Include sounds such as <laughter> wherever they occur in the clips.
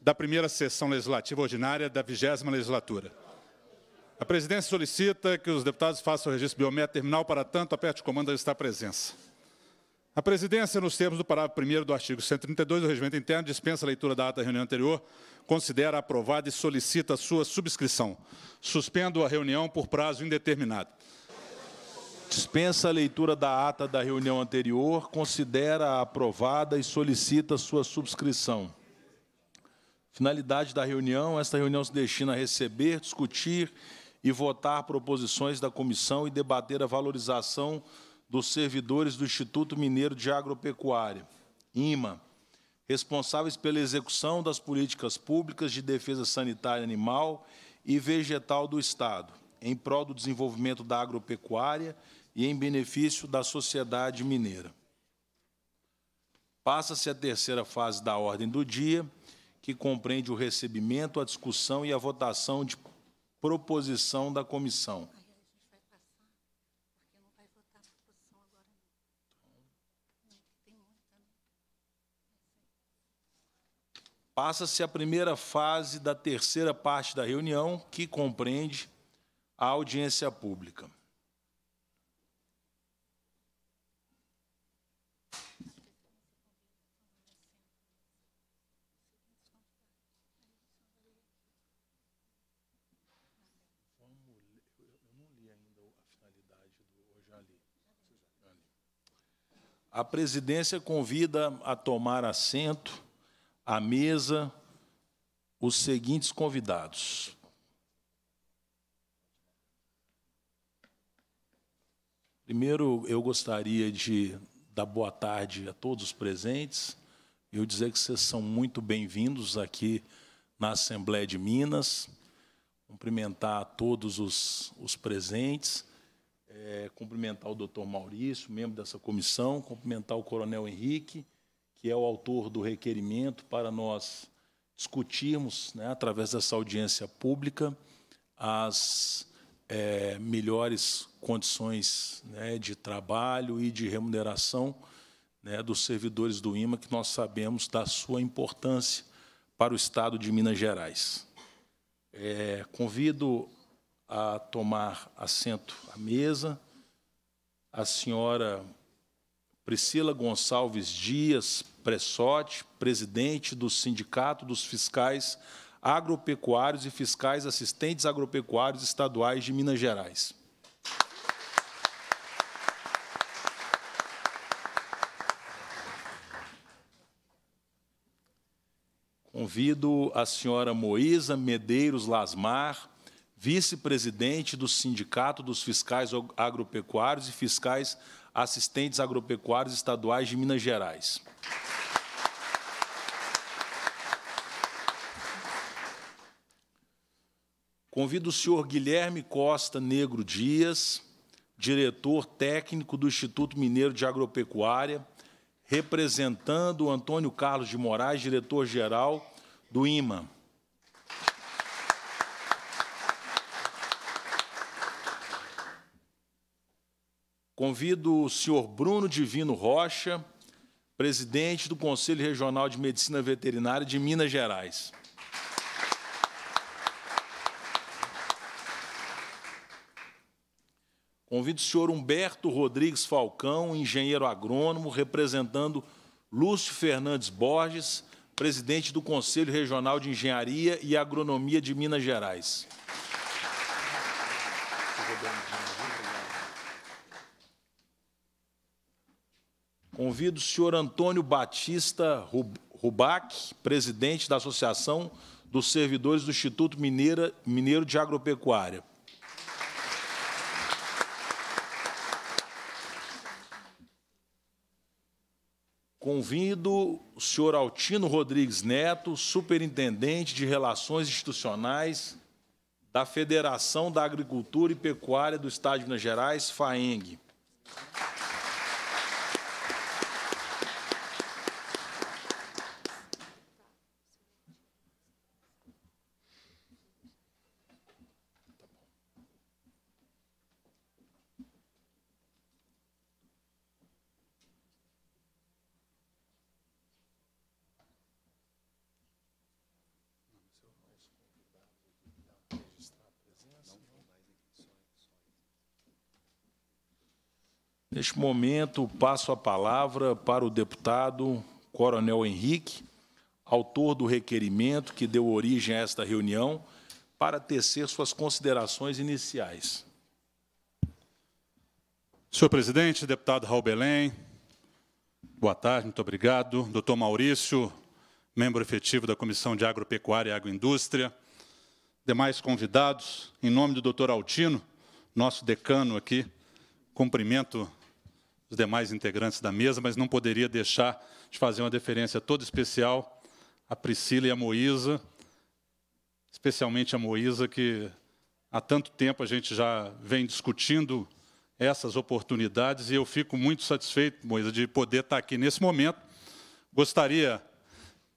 da primeira sessão legislativa ordinária da vigésima legislatura. A presidência solicita que os deputados façam o registro biométrico terminal, para tanto, aperte o comando a estar presença. A presidência, nos termos do parágrafo 1 do artigo 132 do Regimento Interno, dispensa a leitura da ata da reunião anterior, considera aprovada e solicita sua subscrição. Suspendo a reunião por prazo indeterminado. Dispensa a leitura da ata da reunião anterior, considera aprovada e solicita sua subscrição. Finalidade da reunião: esta reunião se destina a receber, discutir e votar proposições da comissão e debater a valorização dos servidores do Instituto Mineiro de Agropecuária, IMA, responsáveis pela execução das políticas públicas de defesa sanitária animal e vegetal do Estado, em prol do desenvolvimento da agropecuária e em benefício da sociedade mineira. Passa-se a terceira fase da ordem do dia que compreende o recebimento, a discussão e a votação de proposição da comissão. Passa-se a primeira fase da terceira parte da reunião, que compreende a audiência pública. A presidência convida a tomar assento à mesa os seguintes convidados. Primeiro, eu gostaria de dar boa tarde a todos os presentes. Eu dizer que vocês são muito bem-vindos aqui na Assembleia de Minas. Cumprimentar a todos os, os presentes é, cumprimentar o doutor Maurício, membro dessa comissão, cumprimentar o coronel Henrique, que é o autor do requerimento para nós discutirmos, né, através dessa audiência pública, as é, melhores condições né, de trabalho e de remuneração né, dos servidores do IMA, que nós sabemos da sua importância para o Estado de Minas Gerais. É, convido a tomar assento à mesa, a senhora Priscila Gonçalves Dias Pressotti, presidente do Sindicato dos Fiscais Agropecuários e Fiscais Assistentes Agropecuários Estaduais de Minas Gerais. Convido a senhora Moísa Medeiros Lasmar, vice-presidente do Sindicato dos Fiscais Agropecuários e Fiscais Assistentes Agropecuários Estaduais de Minas Gerais. Convido o senhor Guilherme Costa Negro Dias, diretor técnico do Instituto Mineiro de Agropecuária, representando o Antônio Carlos de Moraes, diretor-geral do IMA. Convido o senhor Bruno Divino Rocha, presidente do Conselho Regional de Medicina Veterinária de Minas Gerais. Convido o senhor Humberto Rodrigues Falcão, engenheiro agrônomo, representando Lúcio Fernandes Borges, presidente do Conselho Regional de Engenharia e Agronomia de Minas Gerais. Convido o senhor Antônio Batista Rubac, presidente da Associação dos Servidores do Instituto Mineira, Mineiro de Agropecuária. Convido o senhor Altino Rodrigues Neto, superintendente de Relações Institucionais da Federação da Agricultura e Pecuária do Estado de Minas Gerais, FAENG. Neste momento, passo a palavra para o deputado Coronel Henrique, autor do requerimento que deu origem a esta reunião, para tecer suas considerações iniciais. Senhor presidente, deputado Raul Belém, boa tarde, muito obrigado. Doutor Maurício, membro efetivo da Comissão de Agropecuária e Agroindústria, demais convidados, em nome do doutor Altino, nosso decano aqui, cumprimento os demais integrantes da mesa, mas não poderia deixar de fazer uma deferência toda especial a Priscila e a Moísa, especialmente a Moísa, que há tanto tempo a gente já vem discutindo essas oportunidades e eu fico muito satisfeito, Moísa, de poder estar aqui nesse momento. Gostaria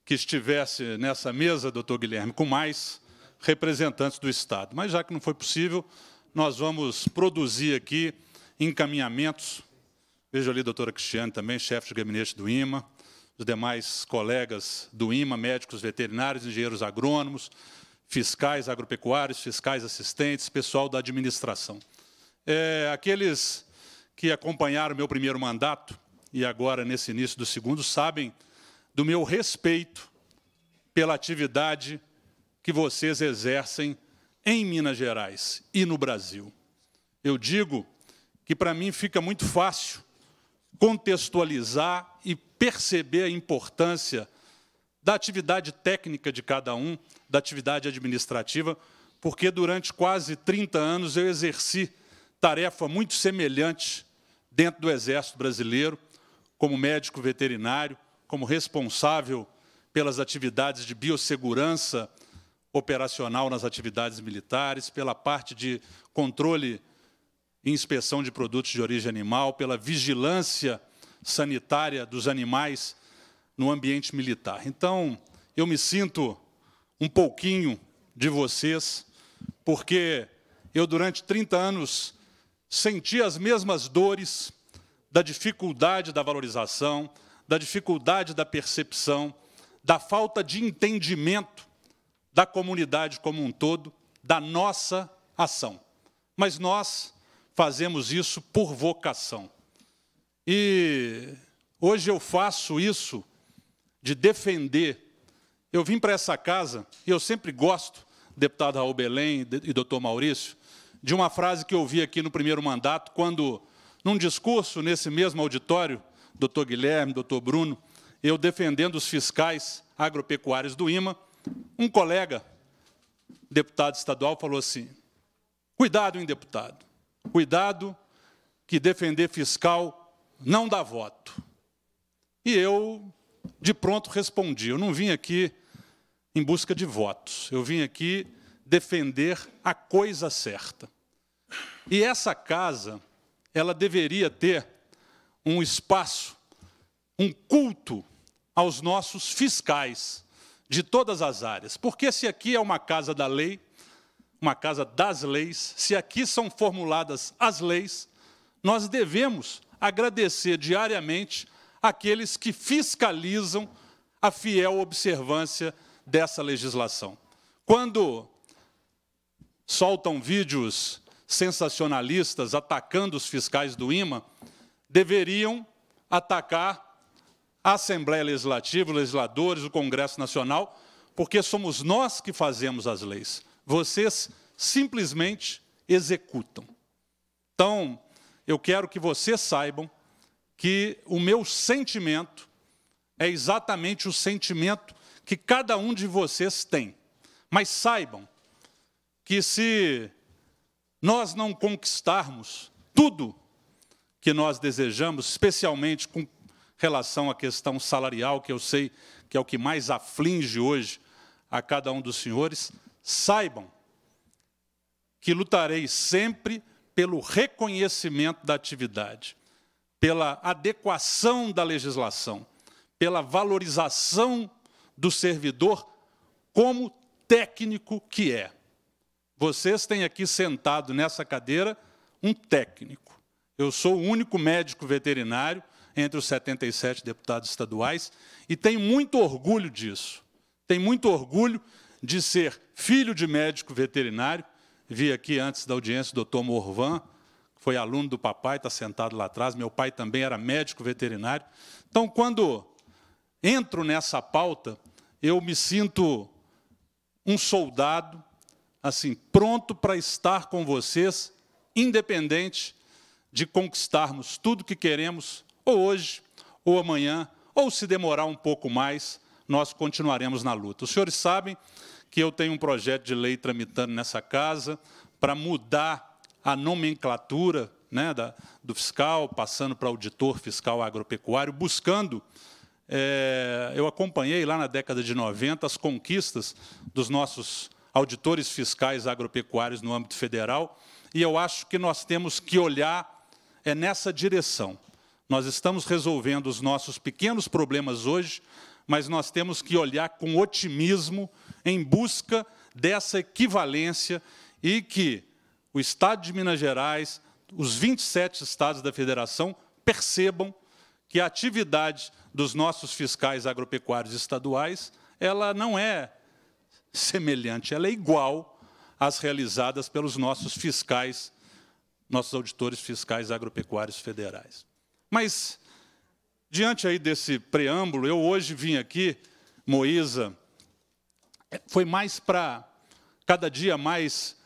que estivesse nessa mesa, doutor Guilherme, com mais representantes do Estado, mas já que não foi possível, nós vamos produzir aqui encaminhamentos Vejo ali a doutora Cristiane também, chefe de gabinete do IMA, os demais colegas do IMA, médicos veterinários, engenheiros agrônomos, fiscais agropecuários, fiscais assistentes, pessoal da administração. É, aqueles que acompanharam meu primeiro mandato e agora nesse início do segundo sabem do meu respeito pela atividade que vocês exercem em Minas Gerais e no Brasil. Eu digo que para mim fica muito fácil contextualizar e perceber a importância da atividade técnica de cada um, da atividade administrativa, porque durante quase 30 anos eu exerci tarefa muito semelhante dentro do Exército Brasileiro, como médico veterinário, como responsável pelas atividades de biossegurança operacional nas atividades militares, pela parte de controle inspeção de produtos de origem animal, pela vigilância sanitária dos animais no ambiente militar. Então, eu me sinto um pouquinho de vocês, porque eu, durante 30 anos, senti as mesmas dores da dificuldade da valorização, da dificuldade da percepção, da falta de entendimento da comunidade como um todo, da nossa ação. Mas nós, fazemos isso por vocação. E hoje eu faço isso de defender. Eu vim para essa casa, e eu sempre gosto, deputado Raul Belém e doutor Maurício, de uma frase que eu vi aqui no primeiro mandato, quando, num discurso nesse mesmo auditório, doutor Guilherme, doutor Bruno, eu defendendo os fiscais agropecuários do IMA, um colega, deputado estadual, falou assim: cuidado, hein, deputado. Cuidado, que defender fiscal não dá voto. E eu, de pronto, respondi: eu não vim aqui em busca de votos, eu vim aqui defender a coisa certa. E essa casa, ela deveria ter um espaço, um culto aos nossos fiscais de todas as áreas. Porque se aqui é uma casa da lei, uma casa das leis, se aqui são formuladas as leis, nós devemos agradecer diariamente aqueles que fiscalizam a fiel observância dessa legislação. Quando soltam vídeos sensacionalistas atacando os fiscais do IMA, deveriam atacar a Assembleia Legislativa, os legisladores, o Congresso Nacional, porque somos nós que fazemos as leis vocês simplesmente executam. Então, eu quero que vocês saibam que o meu sentimento é exatamente o sentimento que cada um de vocês tem. Mas saibam que se nós não conquistarmos tudo que nós desejamos, especialmente com relação à questão salarial, que eu sei que é o que mais aflige hoje a cada um dos senhores, Saibam que lutarei sempre pelo reconhecimento da atividade, pela adequação da legislação, pela valorização do servidor como técnico que é. Vocês têm aqui sentado nessa cadeira um técnico. Eu sou o único médico veterinário entre os 77 deputados estaduais e tenho muito orgulho disso. Tenho muito orgulho de ser filho de médico veterinário. Vi aqui antes da audiência o doutor Morvan, que foi aluno do papai, está sentado lá atrás. Meu pai também era médico veterinário. Então, quando entro nessa pauta, eu me sinto um soldado, assim, pronto para estar com vocês, independente de conquistarmos tudo que queremos, ou hoje, ou amanhã, ou se demorar um pouco mais, nós continuaremos na luta. Os senhores sabem que eu tenho um projeto de lei tramitando nessa casa para mudar a nomenclatura né, da, do fiscal, passando para auditor fiscal agropecuário, buscando. É, eu acompanhei lá na década de 90 as conquistas dos nossos auditores fiscais agropecuários no âmbito federal, e eu acho que nós temos que olhar é nessa direção. Nós estamos resolvendo os nossos pequenos problemas hoje, mas nós temos que olhar com otimismo em busca dessa equivalência e que o Estado de Minas Gerais, os 27 estados da federação, percebam que a atividade dos nossos fiscais agropecuários estaduais ela não é semelhante, ela é igual às realizadas pelos nossos fiscais, nossos auditores fiscais agropecuários federais. Mas, diante aí desse preâmbulo, eu hoje vim aqui, Moísa, foi mais para cada dia mais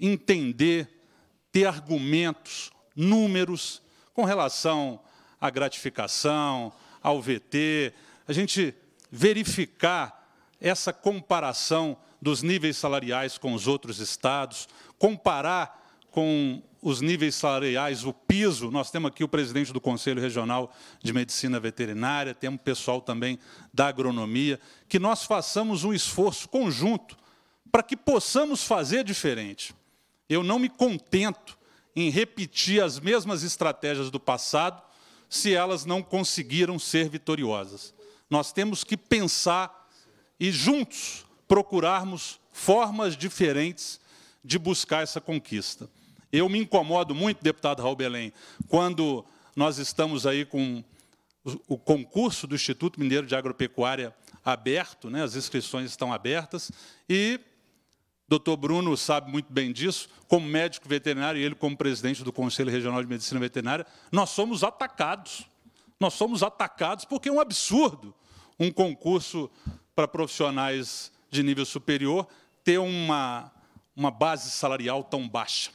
entender, ter argumentos, números com relação à gratificação, ao VT, a gente verificar essa comparação dos níveis salariais com os outros estados, comparar com os níveis salariais, o piso. Nós temos aqui o presidente do Conselho Regional de Medicina Veterinária, temos pessoal também da agronomia, que nós façamos um esforço conjunto para que possamos fazer diferente. Eu não me contento em repetir as mesmas estratégias do passado se elas não conseguiram ser vitoriosas. Nós temos que pensar e juntos procurarmos formas diferentes de buscar essa conquista. Eu me incomodo muito, deputado Raul Belém, quando nós estamos aí com o concurso do Instituto Mineiro de Agropecuária aberto, né, as inscrições estão abertas, e doutor Bruno sabe muito bem disso, como médico veterinário e ele como presidente do Conselho Regional de Medicina Veterinária, nós somos atacados. Nós somos atacados porque é um absurdo um concurso para profissionais de nível superior ter uma, uma base salarial tão baixa.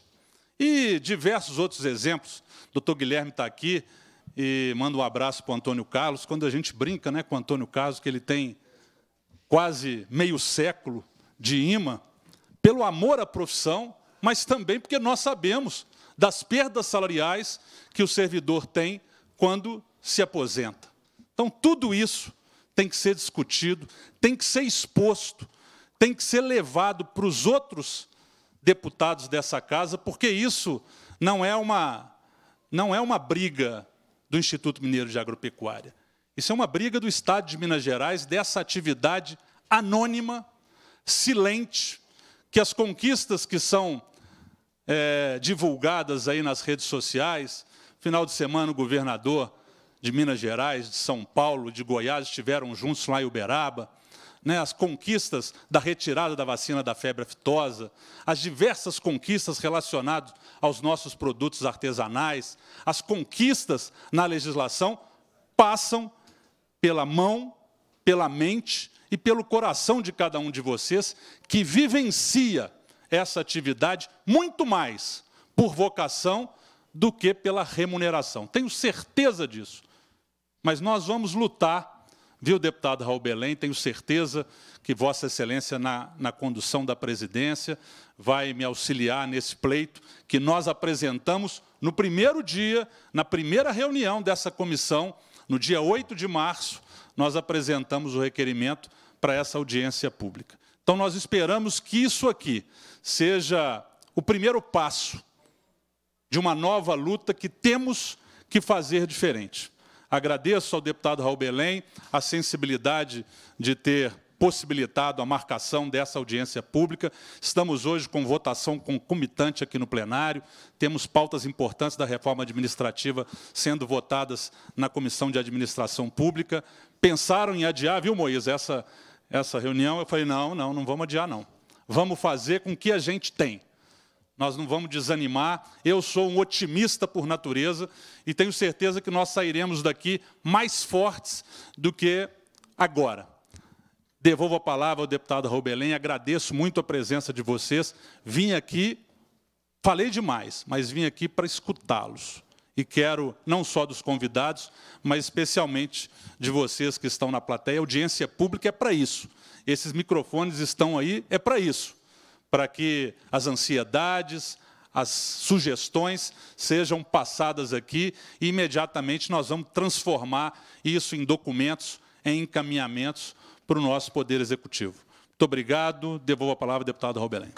E diversos outros exemplos. O doutor Guilherme está aqui e manda um abraço para o Antônio Carlos. Quando a gente brinca né, com o Antônio Carlos, que ele tem quase meio século de imã, pelo amor à profissão, mas também porque nós sabemos das perdas salariais que o servidor tem quando se aposenta. Então, tudo isso tem que ser discutido, tem que ser exposto, tem que ser levado para os outros deputados dessa casa, porque isso não é uma, não é uma briga do Instituto Mineiro de Agropecuária. Isso é uma briga do Estado de Minas Gerais, dessa atividade anônima, silente, que as conquistas que são é, divulgadas aí nas redes sociais, final de semana o governador de Minas Gerais, de São Paulo, de Goiás, estiveram juntos lá em Uberaba, né, as conquistas da retirada da vacina da febre aftosa, as diversas conquistas relacionadas aos nossos produtos artesanais, as conquistas na legislação passam pela mão, pela mente e pelo coração de cada um de vocês que vivencia essa atividade muito mais por vocação do que pela remuneração. Tenho certeza disso. Mas nós vamos lutar Viu, deputado Raul Belém? Tenho certeza que Vossa Excelência, na, na condução da presidência, vai me auxiliar nesse pleito que nós apresentamos no primeiro dia, na primeira reunião dessa comissão, no dia 8 de março, nós apresentamos o requerimento para essa audiência pública. Então, nós esperamos que isso aqui seja o primeiro passo de uma nova luta que temos que fazer diferente. Agradeço ao deputado Raul Belém a sensibilidade de ter possibilitado a marcação dessa audiência pública. Estamos hoje com votação concomitante aqui no plenário, temos pautas importantes da reforma administrativa sendo votadas na Comissão de Administração Pública. Pensaram em adiar, viu, Moisés, essa, essa reunião? Eu falei, não, não, não vamos adiar, não. Vamos fazer com o que a gente tem nós não vamos desanimar. Eu sou um otimista por natureza e tenho certeza que nós sairemos daqui mais fortes do que agora. Devolvo a palavra ao deputado Robelém, agradeço muito a presença de vocês. Vim aqui, falei demais, mas vim aqui para escutá-los. E quero, não só dos convidados, mas especialmente de vocês que estão na plateia. A audiência pública é para isso. Esses microfones estão aí, é para isso para que as ansiedades, as sugestões sejam passadas aqui e imediatamente nós vamos transformar isso em documentos, em encaminhamentos para o nosso Poder Executivo. Muito obrigado. Devolvo a palavra ao deputado Robelém.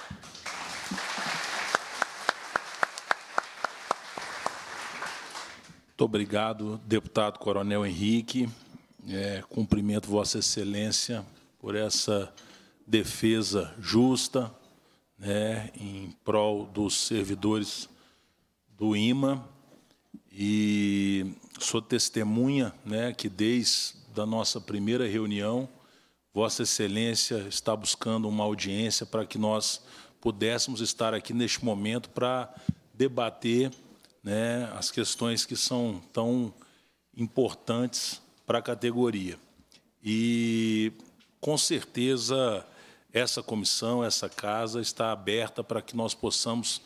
Muito obrigado, deputado Coronel Henrique. É, cumprimento Vossa Excelência por essa defesa justa, né, em prol dos servidores do IMA e sou testemunha né, que desde da nossa primeira reunião, Vossa Excelência está buscando uma audiência para que nós pudéssemos estar aqui neste momento para debater né, as questões que são tão importantes para a categoria. E, com certeza, essa comissão, essa casa está aberta para que nós possamos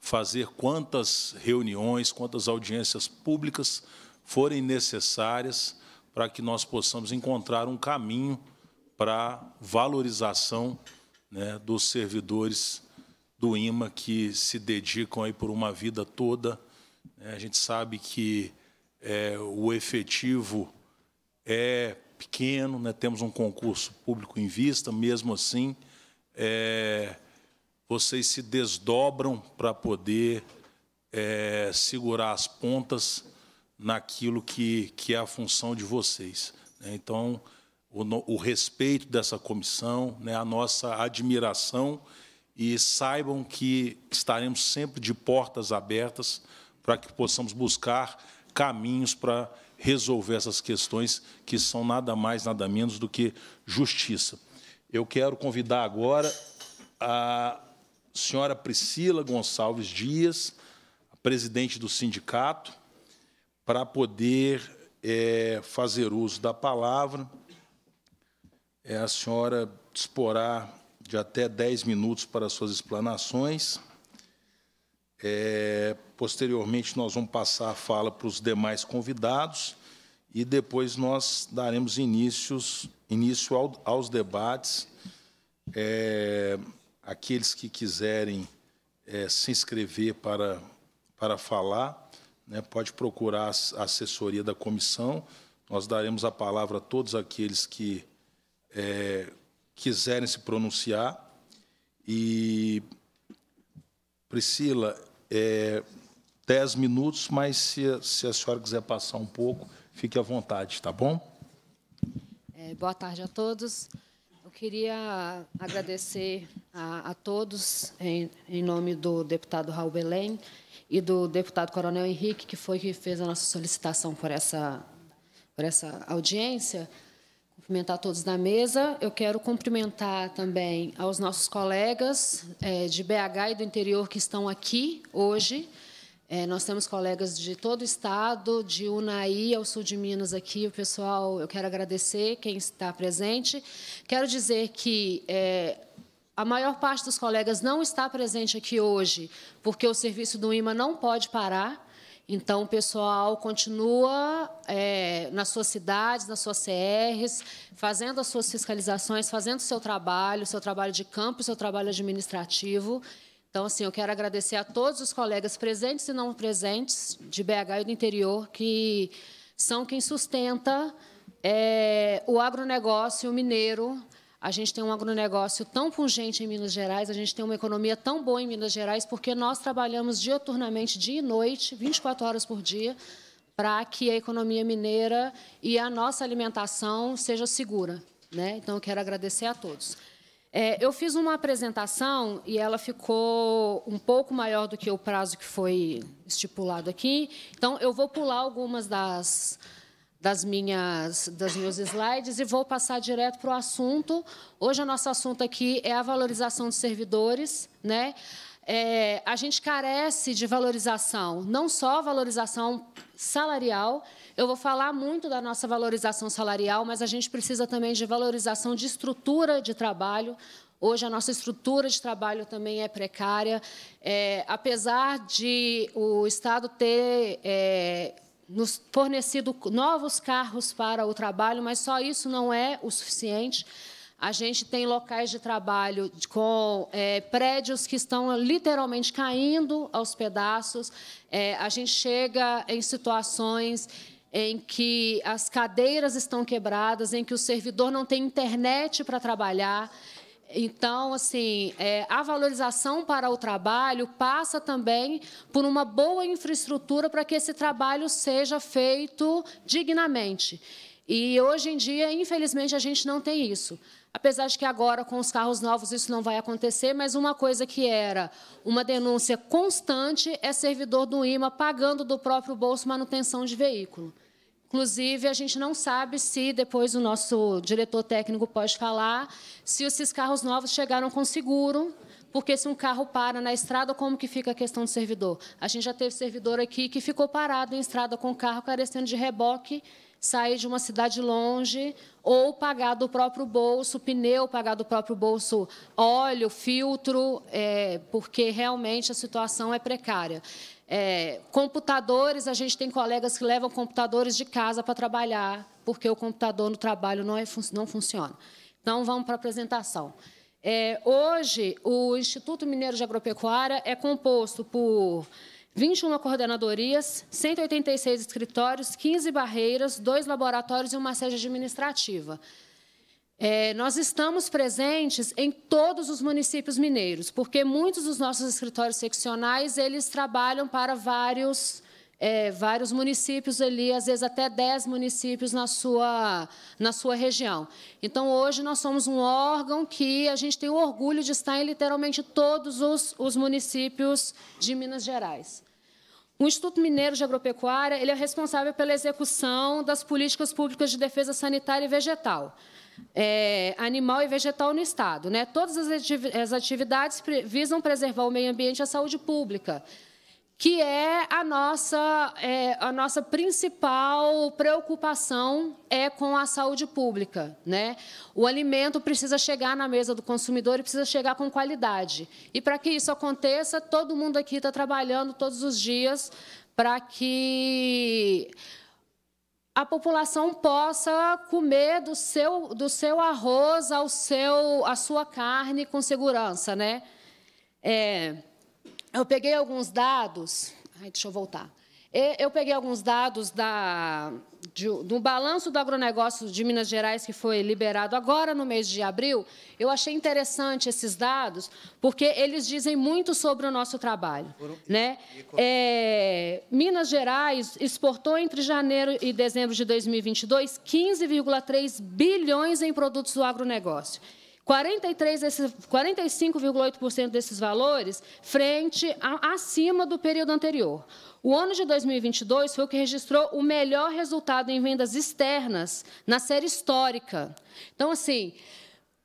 fazer quantas reuniões, quantas audiências públicas forem necessárias para que nós possamos encontrar um caminho para valorização né, dos servidores do IMA que se dedicam aí por uma vida toda. Né. A gente sabe que é, o efetivo é pequeno, né? temos um concurso público em vista, mesmo assim, é, vocês se desdobram para poder é, segurar as pontas naquilo que, que é a função de vocês. Né? Então, o, o respeito dessa comissão, né? a nossa admiração, e saibam que estaremos sempre de portas abertas para que possamos buscar caminhos para resolver essas questões que são nada mais, nada menos do que justiça. Eu quero convidar agora a senhora Priscila Gonçalves Dias, presidente do sindicato, para poder é, fazer uso da palavra. É, a senhora disporá de até 10 minutos para suas explanações. É, posteriormente, nós vamos passar a fala para os demais convidados e depois nós daremos inícios, início ao, aos debates. É, aqueles que quiserem é, se inscrever para, para falar, né, pode procurar a assessoria da comissão. Nós daremos a palavra a todos aqueles que é, quiserem se pronunciar. E, Priscila, é, dez minutos, mas se, se a senhora quiser passar um pouco, fique à vontade, tá bom? É, boa tarde a todos. Eu queria agradecer a, a todos, em, em, nome do deputado Raul Belém e do deputado Coronel Henrique, que foi que fez a nossa solicitação por essa, por essa audiência cumprimentar todos da mesa. Eu quero cumprimentar também aos nossos colegas é, de BH e do interior que estão aqui hoje. É, nós temos colegas de todo o estado, de Unai ao sul de Minas aqui. O pessoal, eu quero agradecer quem está presente. Quero dizer que é, a maior parte dos colegas não está presente aqui hoje, porque o serviço do IMA não pode parar. Então, o pessoal continua é, nas suas cidades, nas suas CRs, fazendo as suas fiscalizações, fazendo o seu trabalho, o seu trabalho de campo, o seu trabalho administrativo. Então, assim, eu quero agradecer a todos os colegas presentes e não presentes de BH e do interior, que são quem sustenta é, o agronegócio mineiro a gente tem um agronegócio tão pungente em Minas Gerais, a gente tem uma economia tão boa em Minas Gerais, porque nós trabalhamos dioturnamente, dia e noite, 24 horas por dia, para que a economia mineira e a nossa alimentação seja segura. Né? Então, eu quero agradecer a todos. É, eu fiz uma apresentação e ela ficou um pouco maior do que o prazo que foi estipulado aqui. Então, eu vou pular algumas das, das minhas, das meus slides e vou passar direto para o assunto. Hoje o nosso assunto aqui é a valorização dos servidores, né? É, a gente carece de valorização, não só valorização salarial. Eu vou falar muito da nossa valorização salarial, mas a gente precisa também de valorização de estrutura de trabalho. Hoje, a nossa estrutura de trabalho também é precária. É, apesar de o Estado ter é, nos fornecido novos carros para o trabalho, mas só isso não é o suficiente. A gente tem locais de trabalho com é, prédios que estão literalmente caindo aos pedaços. É, a gente chega em situações em que as cadeiras estão quebradas, em que o servidor não tem internet para trabalhar. Então, assim, é, a valorização para o trabalho passa também por uma boa infraestrutura para que esse trabalho seja feito dignamente. E hoje em dia, infelizmente, a gente não tem isso. Apesar de que agora, com os carros novos, isso não vai acontecer, mas uma coisa que era uma denúncia constante é servidor do IMA pagando do próprio bolso manutenção de veículo. Inclusive, a gente não sabe se depois o nosso diretor técnico pode falar se esses carros novos chegaram com seguro, porque se um carro para na estrada, como que fica a questão do servidor? A gente já teve servidor aqui que ficou parado em estrada com o carro, carecendo de reboque, sair de uma cidade longe, ou pagar do próprio bolso pneu, pagar do próprio bolso óleo, filtro, é, porque realmente a situação é precária. É, computadores, a gente tem colegas que levam computadores de casa para trabalhar, porque o computador no trabalho não, é, não funciona. Então, vamos para a apresentação. É, hoje, o Instituto Mineiro de Agropecuária é composto por 21 coordenadorias, 186 escritórios, 15 barreiras, dois laboratórios e uma sede administrativa. É, nós estamos presentes em todos os municípios mineiros, porque muitos dos nossos escritórios seccionais eles trabalham para vários, é, vários municípios ali, às vezes até 10 municípios na sua, na sua região. Então, hoje, nós somos um órgão que a gente tem o orgulho de estar em literalmente todos os, os municípios de Minas Gerais. O Instituto Mineiro de Agropecuária ele é responsável pela execução das políticas públicas de defesa sanitária e vegetal é, animal e vegetal no Estado. Né? Todas as atividades visam preservar o meio ambiente e a saúde pública, que é a nossa, é, a nossa principal preocupação é com a saúde pública. Né? O alimento precisa chegar na mesa do consumidor e precisa chegar com qualidade. E, para que isso aconteça, todo mundo aqui está trabalhando todos os dias para que a população possa comer do seu, do seu arroz ao seu, a sua carne com segurança, né? É, eu peguei alguns dados. Ai, deixa eu voltar. Eu peguei alguns dados da, de, do balanço do agronegócio de Minas Gerais, que foi liberado agora no mês de abril, eu achei interessante esses dados, porque eles dizem muito sobre o nosso trabalho. Né? É, Minas Gerais exportou entre janeiro e dezembro de 2022 15,3 bilhões em produtos do agronegócio. 45,8% desses valores frente a, acima do período anterior. O ano de 2022 foi o que registrou o melhor resultado em vendas externas na série histórica. Então, assim,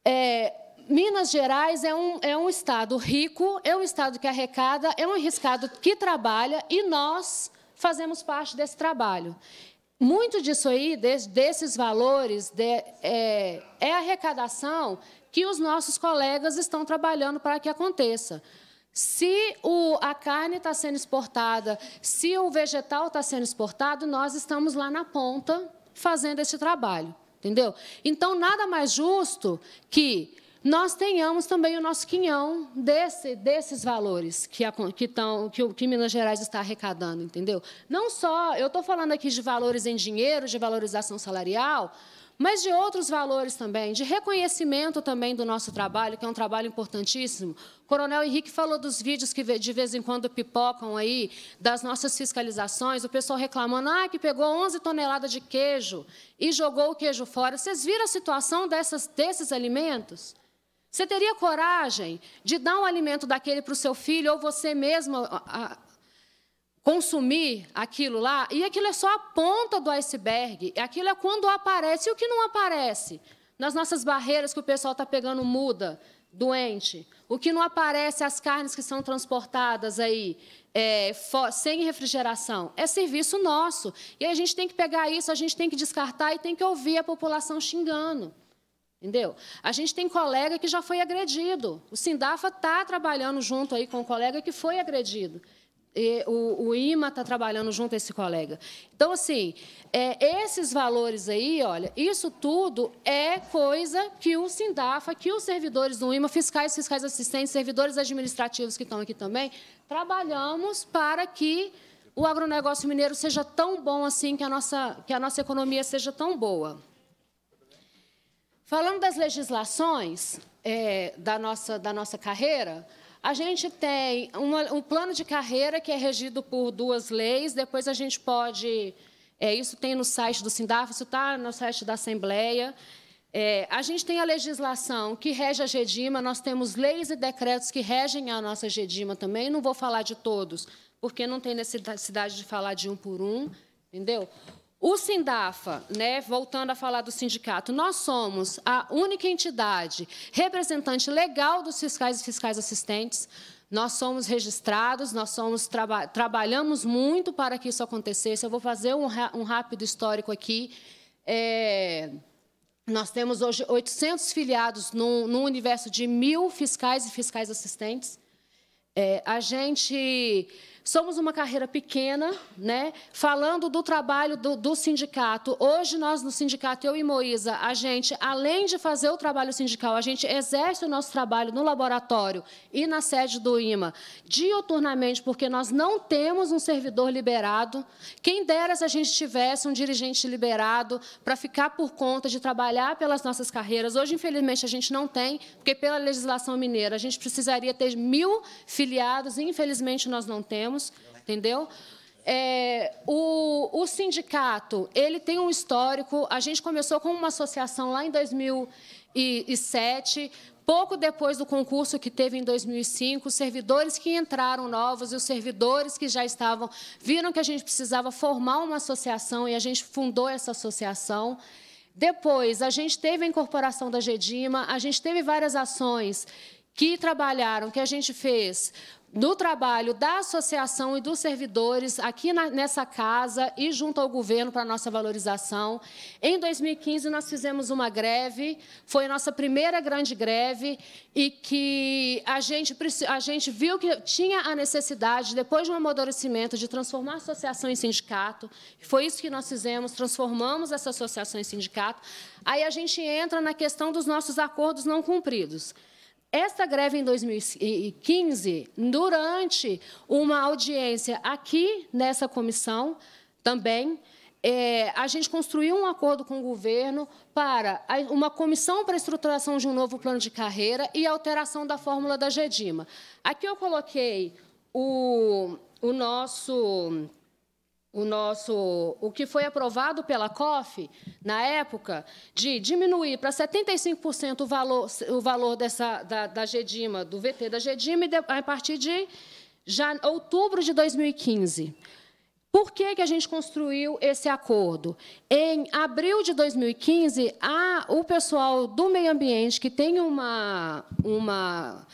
é, Minas Gerais é um, é um estado rico, é um estado que arrecada, é um estado que trabalha e nós fazemos parte desse trabalho. Muito disso aí, desses valores, de, é, é arrecadação que os nossos colegas estão trabalhando para que aconteça. Se o, a carne está sendo exportada, se o vegetal está sendo exportado, nós estamos lá na ponta fazendo esse trabalho, entendeu? Então, nada mais justo que nós tenhamos também o nosso quinhão desse, desses valores que, a, que, tão, que, que Minas Gerais está arrecadando, entendeu? Não só, eu estou falando aqui de valores em dinheiro, de valorização salarial, mas de outros valores também, de reconhecimento também do nosso trabalho, que é um trabalho importantíssimo. O Coronel Henrique falou dos vídeos que de vez em quando pipocam aí, das nossas fiscalizações, o pessoal reclamando ah, que pegou 11 toneladas de queijo e jogou o queijo fora. Vocês viram a situação dessas, desses alimentos? Você teria coragem de dar um alimento daquele para o seu filho ou você mesmo consumir aquilo lá, e aquilo é só a ponta do iceberg. Aquilo é quando aparece e o que não aparece. Nas nossas barreiras que o pessoal está pegando muda, doente. O que não aparece, é as carnes que são transportadas aí, é, sem refrigeração, é serviço nosso. E a gente tem que pegar isso, a gente tem que descartar e tem que ouvir a população xingando. Entendeu? A gente tem colega que já foi agredido. O Sindafa está trabalhando junto aí com o colega que foi agredido e o, o IMA está trabalhando junto a esse colega. Então, assim, é, esses valores aí, olha, isso tudo é coisa que o Sindafa, que os servidores do IMA, fiscais, fiscais assistentes, servidores administrativos que estão aqui também, trabalhamos para que o agronegócio mineiro seja tão bom assim, que a nossa, que a nossa economia seja tão boa. Falando das legislações é, da, nossa, da nossa carreira, a gente tem uma, um plano de carreira que é regido por duas leis, depois a gente pode. É, isso tem no site do Sindaf, isso está no site da Assembleia. É, a gente tem a legislação que rege a GEDIMA, nós temos leis e decretos que regem a nossa GEDIMA também, não vou falar de todos, porque não tem necessidade de falar de um por um, entendeu? O Sindafa, né, voltando a falar do sindicato, nós somos a única entidade representante legal dos fiscais e fiscais assistentes. Nós somos registrados, nós somos traba trabalhamos muito para que isso acontecesse. Eu vou fazer um, um rápido histórico aqui. É, nós temos hoje 800 filiados no universo de mil fiscais e fiscais assistentes. É, a gente Somos uma carreira pequena, né? Falando do trabalho do, do sindicato, hoje nós no sindicato, eu e Moísa, a gente, além de fazer o trabalho sindical, a gente exerce o nosso trabalho no laboratório e na sede do IMA, dioturnamente, porque nós não temos um servidor liberado. Quem dera se a gente tivesse um dirigente liberado para ficar por conta de trabalhar pelas nossas carreiras. Hoje, infelizmente, a gente não tem, porque pela legislação mineira, a gente precisaria ter mil filiados, e infelizmente nós não temos anos, entendeu? É, o, o, sindicato ele tem um histórico. A gente começou com uma associação lá em 2007. Pouco depois do concurso que teve em 2005, os servidores que entraram novos e os servidores que já estavam viram que a gente precisava formar uma associação e a gente fundou essa associação. Depois, a gente teve a incorporação da GEDIMA, a gente teve várias ações que trabalharam, que a gente fez do trabalho da associação e dos servidores aqui na, nessa casa e junto ao governo para a nossa valorização. Em 2015, nós fizemos uma greve, foi a nossa primeira grande greve, e que a gente, a gente viu que tinha a necessidade, depois de um amadurecimento, de transformar a associação em sindicato. Foi isso que nós fizemos, transformamos essa associação em sindicato. Aí a gente entra na questão dos nossos acordos não cumpridos. Esta greve em 2015, durante uma audiência aqui nessa comissão também, é, a gente construiu um acordo com o governo para uma comissão para estruturação de um novo plano de carreira e alteração da fórmula da GEDIMA. Aqui eu coloquei o, o nosso o nosso o que foi aprovado pela COF na época de diminuir para 75% o valor o valor dessa da, da Gedima, do VT da Gedima a partir de já outubro de 2015. Por que, que a gente construiu esse acordo? Em abril de 2015, a, o pessoal do meio ambiente que tem uma, uma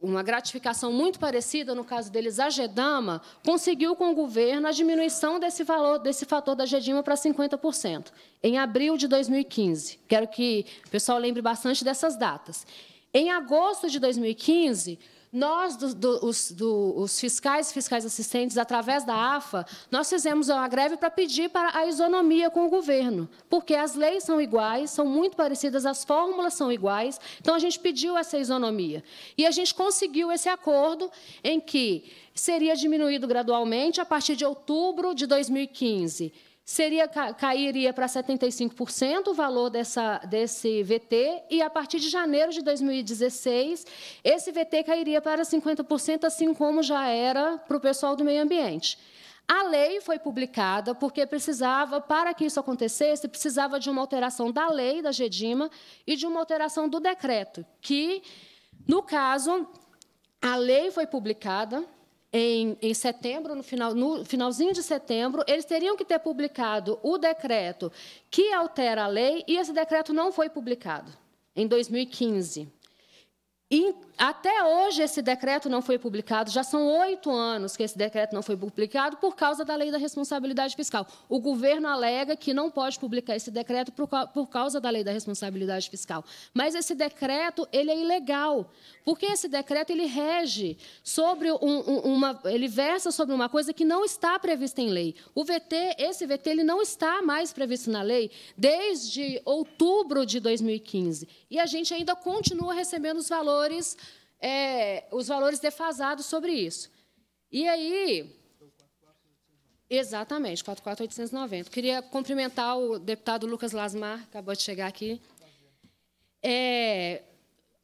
uma gratificação muito parecida, no caso deles, a GEDAMA, conseguiu com o governo a diminuição desse valor, desse fator da GEDIMA para 50%, em abril de 2015. Quero que o pessoal lembre bastante dessas datas. Em agosto de 2015, nós, do, do, os, do, os fiscais e fiscais assistentes, através da AFA, nós fizemos uma greve para pedir para a isonomia com o governo, porque as leis são iguais, são muito parecidas, as fórmulas são iguais, então a gente pediu essa isonomia. E a gente conseguiu esse acordo em que seria diminuído gradualmente a partir de outubro de 2015 seria cairia para 75% o valor dessa, desse VT e a partir de janeiro de 2016 esse VT cairia para 50%, assim como já era para o pessoal do meio ambiente. A lei foi publicada porque precisava, para que isso acontecesse, precisava de uma alteração da lei da GEDIMA e de uma alteração do decreto, que, no caso, a lei foi publicada, em, em, setembro, no, final, no finalzinho de setembro, eles teriam que ter publicado o decreto que altera a lei e esse decreto não foi publicado em 2015. Até hoje, esse decreto não foi publicado. Já são oito anos que esse decreto não foi publicado por causa da lei da responsabilidade fiscal. O governo alega que não pode publicar esse decreto por causa da lei da responsabilidade fiscal. Mas esse decreto ele é ilegal, porque esse decreto ele rege sobre um, uma, ele versa sobre uma coisa que não está prevista em lei. O VT, esse VT, ele não está mais previsto na lei desde outubro de 2015 e a gente ainda continua recebendo os valores é, os valores defasados sobre isso. E aí. Exatamente, 44.890. Queria cumprimentar o deputado Lucas Lasmar, acabou de chegar aqui. É,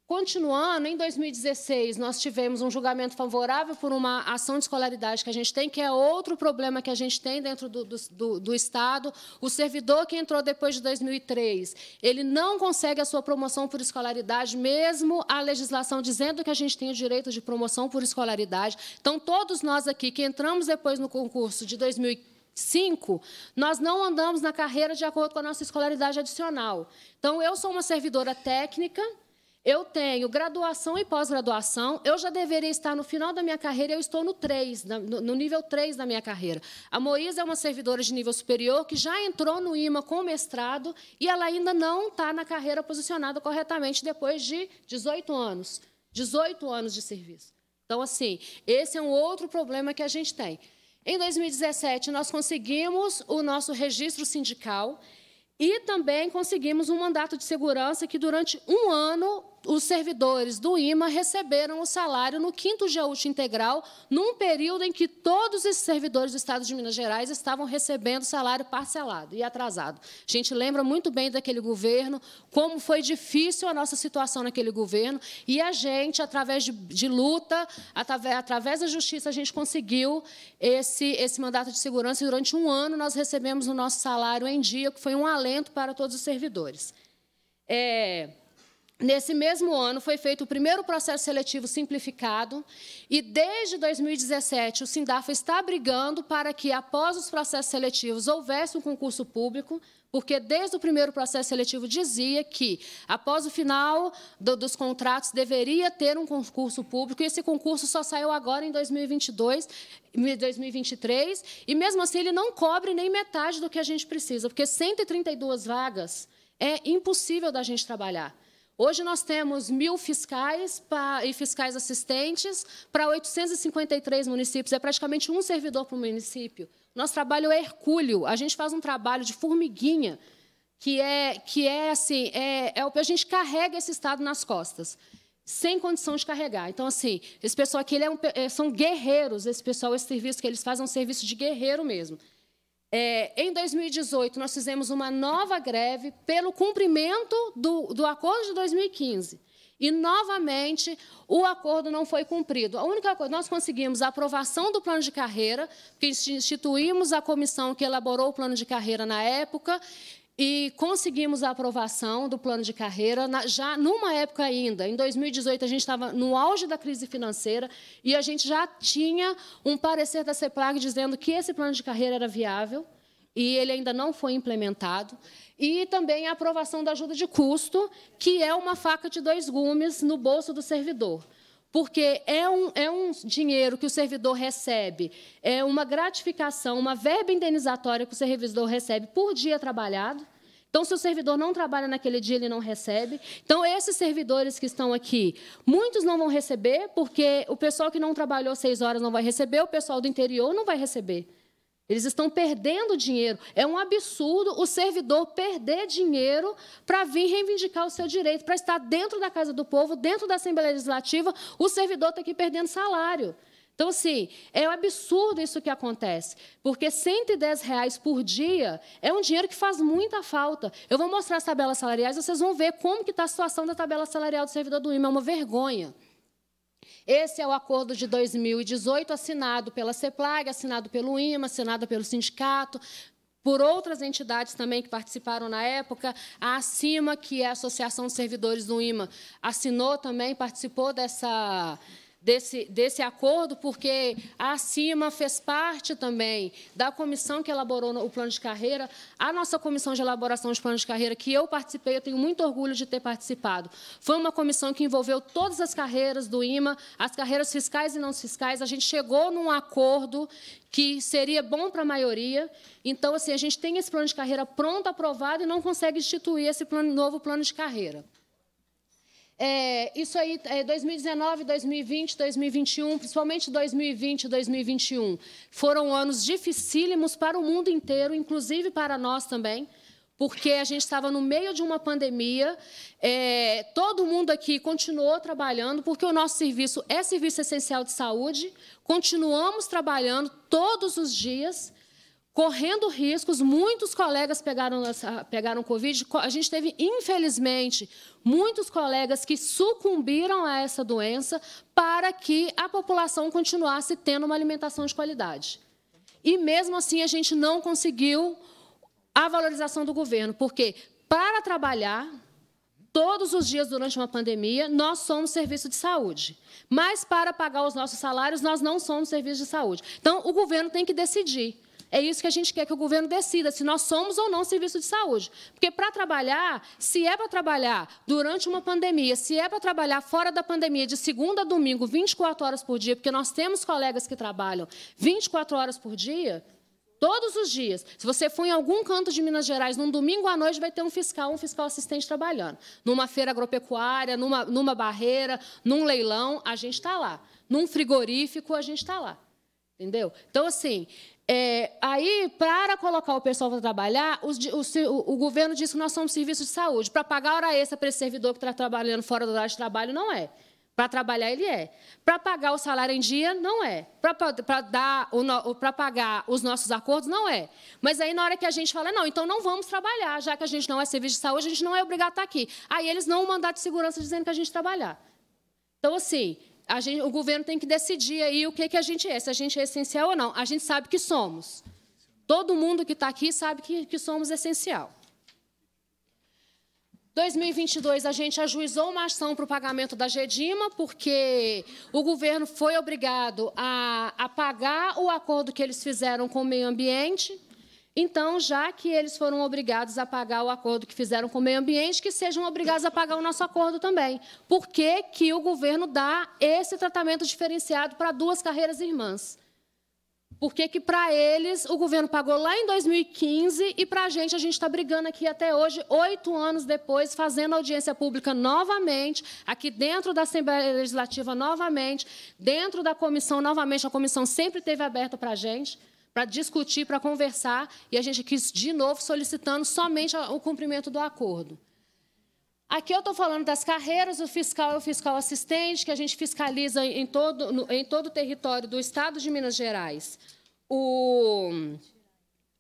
Continuando, em 2016, nós tivemos um julgamento favorável por uma ação de escolaridade que a gente tem, que é outro problema que a gente tem dentro do, do, do, Estado. O servidor que entrou depois de 2003, ele não consegue a sua promoção por escolaridade, mesmo a legislação dizendo que a gente tem o direito de promoção por escolaridade. Então, todos nós aqui que entramos depois no concurso de 2015, Cinco, nós não andamos na carreira de acordo com a nossa escolaridade adicional. Então, eu sou uma servidora técnica, eu tenho graduação e pós-graduação, eu já deveria estar no final da minha carreira, eu estou no 3, no nível 3 da minha carreira. A Moisa é uma servidora de nível superior que já entrou no IMA com mestrado e ela ainda não está na carreira posicionada corretamente depois de 18 anos. 18 anos de serviço. Então, assim, esse é um outro problema que a gente tem. Em 2017, nós conseguimos o nosso registro sindical e também conseguimos um mandato de segurança que, durante um ano, os servidores do IMA receberam o salário no quinto GAUT integral, num período em que todos os servidores do Estado de Minas Gerais estavam recebendo salário parcelado e atrasado. A gente lembra muito bem daquele governo, como foi difícil a nossa situação naquele governo, e a gente, através de, de luta, através, através da justiça, a gente conseguiu esse, esse mandato de segurança, e durante um ano nós recebemos o nosso salário em dia, que foi um alento talento para todos os servidores. É, Nesse mesmo ano foi feito o primeiro processo seletivo simplificado e desde 2017 o Sindafa está brigando para que após os processos seletivos houvesse um concurso público porque desde o primeiro processo seletivo dizia que, após o final do, dos contratos, deveria ter um concurso público, e esse concurso só saiu agora em 2022, 2023, e mesmo assim ele não cobre nem metade do que a gente precisa, porque 132 vagas é impossível da gente trabalhar. Hoje nós temos mil fiscais e fiscais assistentes para 853 municípios, é praticamente um servidor por município. Nosso trabalho é hercúleo. A gente faz um trabalho de formiguinha que é que é assim é, é a gente carrega esse estado nas costas sem condição de carregar. Então, assim, esse pessoal aqui é um, é, são guerreiros, esse pessoal, esse serviço que eles fazem é um serviço de guerreiro mesmo. É, em 2018, nós fizemos uma nova greve pelo cumprimento do, do acordo de 2015. E, novamente, o acordo não foi cumprido. A única coisa, nós conseguimos a aprovação do plano de carreira, porque instituímos a comissão que elaborou o plano de carreira na época, e conseguimos a aprovação do plano de carreira, já numa época ainda, em 2018, a gente estava no auge da crise financeira e a gente já tinha um parecer da CEPLAG dizendo que esse plano de carreira era viável e ele ainda não foi implementado e também a aprovação da ajuda de custo, que é uma faca de dois gumes no bolso do servidor. Porque é um, é um dinheiro que o servidor recebe, é uma gratificação, uma verba indenizatória que o servidor recebe por dia trabalhado. Então, se o servidor não trabalha naquele dia, ele não recebe. Então, esses servidores que estão aqui, muitos não vão receber, porque o pessoal que não trabalhou seis horas não vai receber, o pessoal do interior não vai receber. Eles estão perdendo dinheiro. É um absurdo o servidor perder dinheiro para vir reivindicar o seu direito, para estar dentro da Casa do Povo, dentro da Assembleia Legislativa, o servidor está aqui perdendo salário. Então, assim, é um absurdo isso que acontece, porque R$ 110 reais por dia é um dinheiro que faz muita falta. Eu vou mostrar as tabelas salariais, vocês vão ver como que está a situação da tabela salarial do servidor do IMA, é uma vergonha. Esse é o acordo de 2018, assinado pela CEPLAG, assinado pelo IMA, assinado pelo sindicato, por outras entidades também que participaram na época, a ACIMA, que é a Associação de Servidores do IMA, assinou também, participou dessa desse, desse acordo, porque a CIMA fez parte também da comissão que elaborou o plano de carreira, a nossa comissão de elaboração de plano de carreira, que eu participei, eu tenho muito orgulho de ter participado. Foi uma comissão que envolveu todas as carreiras do IMA, as carreiras fiscais e não fiscais, a gente chegou num acordo que seria bom para a maioria. Então, assim, a gente tem esse plano de carreira pronto, aprovado, e não consegue instituir esse plano, novo plano de carreira. É, isso aí, é 2019, 2020, 2021, principalmente 2020 e 2021, foram anos dificílimos para o mundo inteiro, inclusive para nós também, porque a gente estava no meio de uma pandemia, é, todo mundo aqui continuou trabalhando, porque o nosso serviço é serviço essencial de saúde, continuamos trabalhando todos os dias, correndo riscos. Muitos colegas pegaram, ah, pegaram Covid. A gente teve, infelizmente, muitos colegas que sucumbiram a essa doença para que a população continuasse tendo uma alimentação de qualidade. E, mesmo assim, a gente não conseguiu a valorização do governo, porque, para trabalhar, todos os dias durante uma pandemia, nós somos serviço de saúde. Mas, para pagar os nossos salários, nós não somos serviço de saúde. Então, o governo tem que decidir é isso que a gente quer que o governo decida, se nós somos ou não serviço de saúde. Porque para trabalhar, se é para trabalhar durante uma pandemia, se é para trabalhar fora da pandemia, de segunda a domingo, 24 horas por dia, porque nós temos colegas que trabalham 24 horas por dia, Todos os dias. Se você for em algum canto de Minas Gerais, num domingo à noite, vai ter um fiscal, um fiscal assistente trabalhando. Numa feira agropecuária, numa, numa barreira, num leilão, a gente está lá. Num frigorífico, a gente está lá. Entendeu? Então, assim, é, aí, para colocar o pessoal para trabalhar, os, o, o, governo diz que nós somos serviço de saúde. Para pagar hora extra para esse servidor que está trabalhando fora do horário de trabalho, não é. Para trabalhar, ele é. Para pagar o salário em dia, não é. Para pagar os nossos acordos, não é. Mas aí, na hora que a gente fala, não, então não vamos trabalhar, já que a gente não é serviço de saúde, a gente não é obrigado a estar tá aqui. Aí eles não o mandato de segurança dizendo que a gente trabalhar. Então, assim, gente, o governo tem que decidir aí o que, que a gente é, se a gente é essencial ou não. A gente sabe que somos. Todo mundo que está aqui sabe que, que somos essencial. 2022, a gente ajuizou uma ação para o pagamento da GEDIMA, porque o governo foi obrigado a, a pagar o acordo que eles fizeram com o meio ambiente, então, já que eles foram obrigados a pagar o acordo que fizeram com o meio ambiente, que sejam obrigados a pagar o nosso acordo também. Por que, que o governo dá esse tratamento diferenciado para duas carreiras irmãs? Por que, que para eles o governo pagou lá em 2015 e para a gente a gente está brigando aqui até hoje, oito anos depois, fazendo audiência pública novamente, aqui dentro da Assembleia Legislativa novamente, dentro da comissão novamente, a comissão sempre esteve aberta para a gente para discutir, para conversar, e a gente quis, de novo, solicitando somente o cumprimento do acordo. Aqui eu estou falando das carreiras, o fiscal é o fiscal assistente, que a gente fiscaliza em todo, em todo o território do Estado de Minas Gerais. O,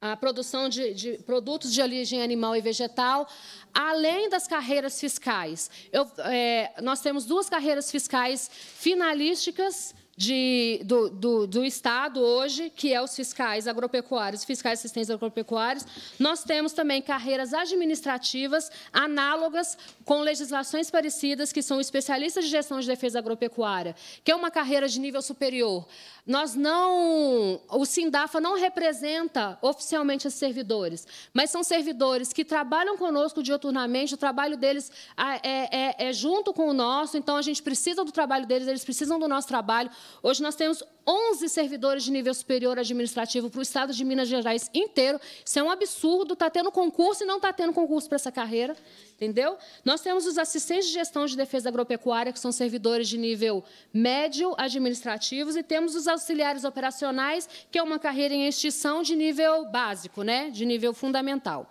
a produção de, de, produtos de origem animal e vegetal, além das carreiras fiscais. Eu, é, nós temos duas carreiras fiscais finalísticas, de, do, do, do, Estado hoje, que é os fiscais agropecuários, fiscais assistentes agropecuários. Nós temos também carreiras administrativas análogas com legislações parecidas, que são especialistas de gestão de defesa agropecuária, que é uma carreira de nível superior. Nós não, o Sindafa não representa oficialmente esses servidores, mas são servidores que trabalham conosco dioturnamente, o trabalho deles ah, é, é, é junto com o nosso, então a gente precisa do trabalho deles, eles precisam do nosso trabalho. Hoje nós temos 11 servidores de nível superior administrativo para o estado de Minas Gerais inteiro. Isso é um absurdo. Está tendo concurso e não está tendo concurso para essa carreira. Entendeu? Nós temos os assistentes de gestão de defesa agropecuária, que são servidores de nível médio administrativos, e temos os auxiliares operacionais, que é uma carreira em extinção de nível básico, né? de nível fundamental.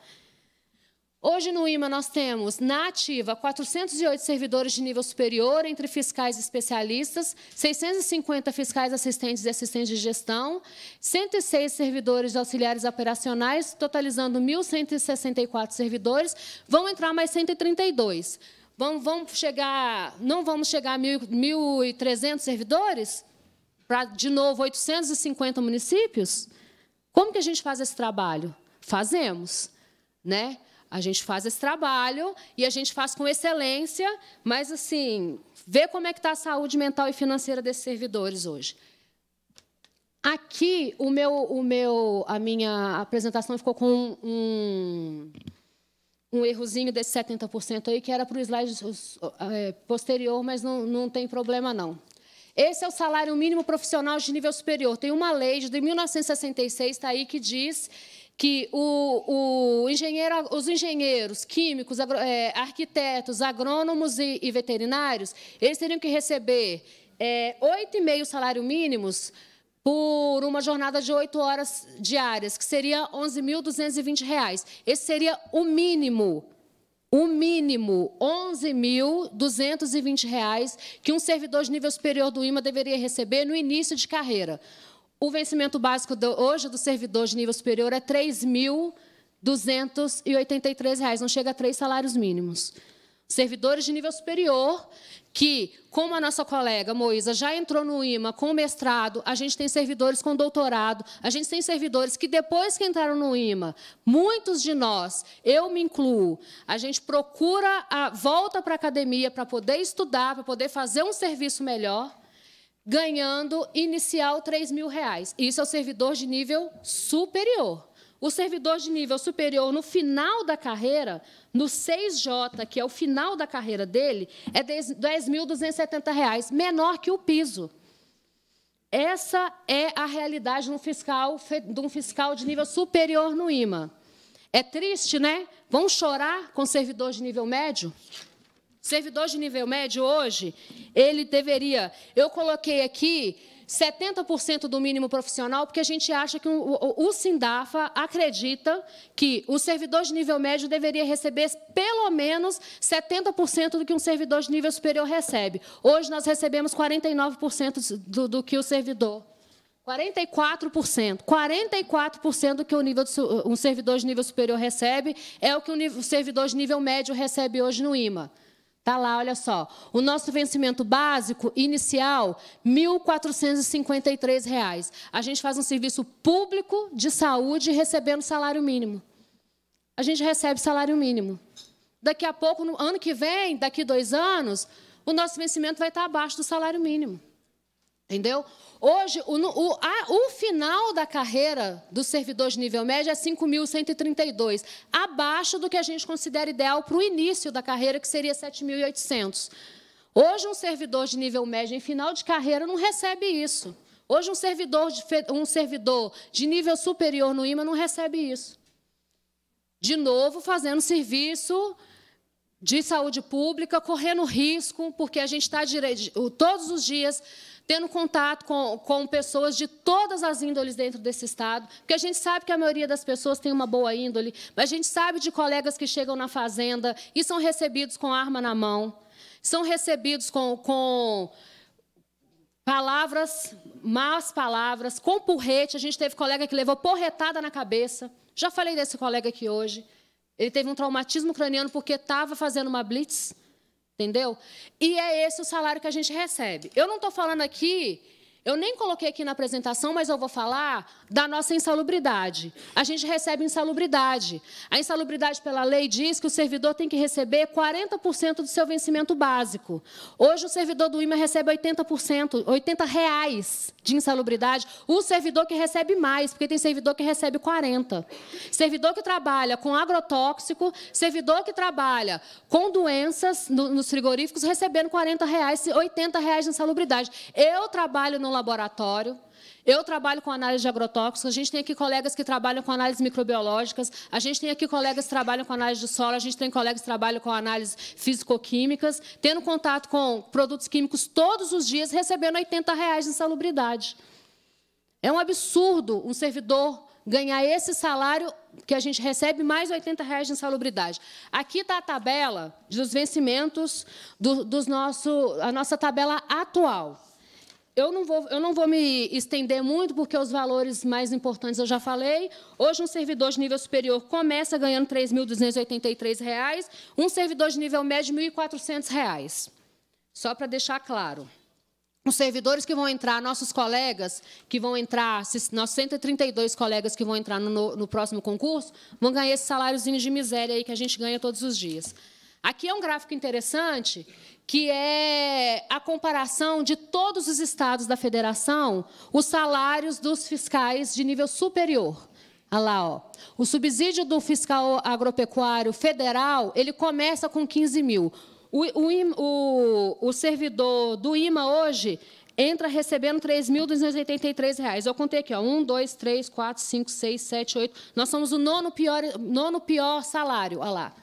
Hoje no IMA nós temos, na ativa, 408 servidores de nível superior, entre fiscais e especialistas, 650 fiscais assistentes e assistentes de gestão, 106 servidores auxiliares operacionais, totalizando 1.164 servidores, vão entrar mais 132. vão chegar, não vamos chegar a 1.300 servidores? para, de novo, 850 municípios? Como que a gente faz esse trabalho? Fazemos, né? A gente faz esse trabalho e a gente faz com excelência, mas assim, vê como é que está a saúde mental e financeira desses servidores hoje. Aqui o meu, o meu, a minha apresentação ficou com um, um errozinho desse 70% aí que era para o slide é, posterior, mas não, não tem problema não. Esse é o salário mínimo profissional de nível superior. Tem uma lei de 1966, tá aí, que diz que o, o engenheiro, os engenheiros, químicos, agro, é, arquitetos, agrônomos e, e, veterinários, eles teriam que receber é, oito é, e meio salário mínimos por uma jornada de oito horas diárias, que seria R$ 11.220. Esse seria o mínimo o mínimo R$ 11.220 que um servidor de nível superior do IMA deveria receber no início de carreira. O vencimento básico do, hoje do servidor de nível superior é R$ 3.283, não chega a três salários mínimos servidores de nível superior, que, como a nossa colega Moísa já entrou no IMA com mestrado, a gente tem servidores com doutorado, a gente tem servidores que, depois que entraram no IMA, muitos de nós, eu me incluo, a gente procura a volta para a academia para poder estudar, para poder fazer um serviço melhor, ganhando inicial R$ 3 mil. Reais. Isso é o servidor de nível superior. O servidor de nível superior, no final da carreira, no 6J, que é o final da carreira dele, é R$ 10.270, menor que o piso. Essa é a realidade de um fiscal, de um fiscal de nível superior no IMA. É triste, né? Vão chorar com servidor de nível médio? Servidor de nível médio hoje, ele deveria. Eu coloquei aqui 70% do mínimo profissional, porque a gente acha que o, Sindafa acredita que o servidor de nível médio deveria receber pelo menos 70% do que um servidor de nível superior recebe. Hoje nós recebemos 49% do, do que o servidor 44%. 44% do que o nível de, um servidor de nível superior recebe é o que um servidor de nível médio recebe hoje no IMA. Tá lá, olha só. O nosso vencimento básico inicial, R$ 1.453. A gente faz um serviço público de saúde recebendo salário mínimo. A gente recebe salário mínimo. Daqui a pouco, no ano que vem, daqui dois anos, o nosso vencimento vai estar abaixo do salário mínimo. Entendeu? Hoje, o, o, a, o, final da carreira dos servidores de nível médio é 5.132, abaixo do que a gente considera ideal para o início da carreira, que seria 7.800. Hoje, um servidor de nível médio em final de carreira não recebe isso. Hoje, um servidor de, um servidor de nível superior no IMA não recebe isso. De novo, fazendo serviço de saúde pública, correndo risco, porque a gente está, todos os dias, tendo contato com, com pessoas de todas as índoles dentro desse Estado, porque a gente sabe que a maioria das pessoas tem uma boa índole, mas a gente sabe de colegas que chegam na fazenda e são recebidos com arma na mão, são recebidos com, com palavras, más palavras, com porrete. A gente teve colega que levou porretada na cabeça. Já falei desse colega aqui hoje. Ele teve um traumatismo craniano porque estava fazendo uma blitz Entendeu? E é esse o salário que a gente recebe. Eu não estou falando aqui eu nem coloquei aqui na apresentação, mas eu vou falar da nossa insalubridade. A gente recebe insalubridade. A insalubridade, pela lei, diz que o servidor tem que receber 40% do seu vencimento básico. Hoje, o servidor do IMA recebe 80%, 80 reais de insalubridade. O servidor que recebe mais, porque tem servidor que recebe 40. Servidor que trabalha com agrotóxico, servidor que trabalha com doenças nos frigoríficos, recebendo 40 reais, 80 reais de insalubridade. Eu trabalho no laboratório. Eu trabalho com análise de agrotóxicos, a gente tem aqui colegas que trabalham com análises microbiológicas, a gente tem aqui colegas que trabalham com análise de solo, a gente tem colegas que trabalham com análises físico-químicas, tendo contato com produtos químicos todos os dias, recebendo 80 reais de insalubridade. É um absurdo um servidor ganhar esse salário que a gente recebe mais 80 reais de insalubridade. Aqui está a tabela dos vencimentos do, dos nosso, a nossa tabela atual eu não, vou, eu não vou me estender muito, porque os valores mais importantes eu já falei. Hoje, um servidor de nível superior começa ganhando R$ 3.283, um servidor de nível médio, R$ 1.400. Só para deixar claro. Os servidores que vão entrar, nossos colegas que vão entrar, nossos 132 colegas que vão entrar no, no, próximo concurso, vão ganhar esse saláriozinho de miséria aí que a gente ganha todos os dias. Aqui é um gráfico interessante que é a comparação de todos os estados da federação, os salários dos fiscais de nível superior. Olha lá, ó. O subsídio do fiscal agropecuário federal, ele começa com 15 mil. O, o, o, o servidor do IMA hoje entra recebendo R$ 3.283. Eu contei aqui, ó, 1, 2, 3, 4, 5, 6, 7, 8. Nós somos o nono pior, nono pior salário, olha lá.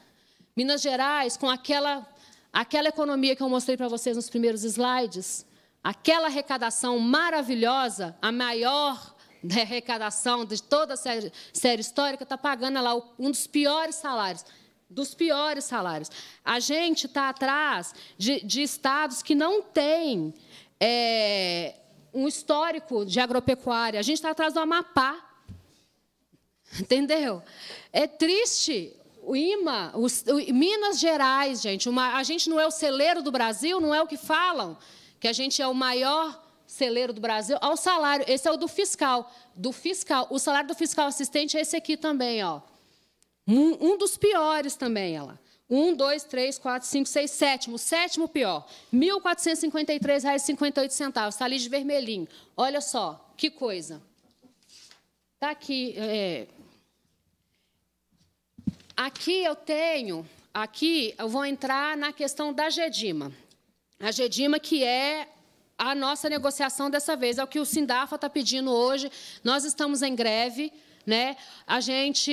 Minas Gerais, com aquela, aquela economia que eu mostrei para vocês nos primeiros slides, aquela arrecadação maravilhosa, a maior <laughs> arrecadação de toda a série, série histórica, está pagando lá um dos piores salários. Dos piores salários. A gente está atrás de, de, estados que não têm é, um histórico de agropecuária. A gente está atrás do Amapá. Entendeu? É triste o IMA, os, o, Minas Gerais, gente, uma, a gente não é o celeiro do Brasil, não é o que falam, que a gente é o maior celeiro do Brasil. Olha o salário, esse é o do fiscal, do fiscal. O salário do fiscal assistente é esse aqui também, ó. Um, um dos piores também, ela. Um, dois, três, quatro, cinco, seis, sétimo, sétimo pior. R$ 1.453,58, está ali de vermelhinho. Olha só, que coisa. Está aqui, é, Aqui eu tenho, aqui eu vou entrar na questão da GEDIMA. A GEDIMA que é a nossa negociação dessa vez, é o que o Sindafa está pedindo hoje. Nós estamos em greve, né? A gente,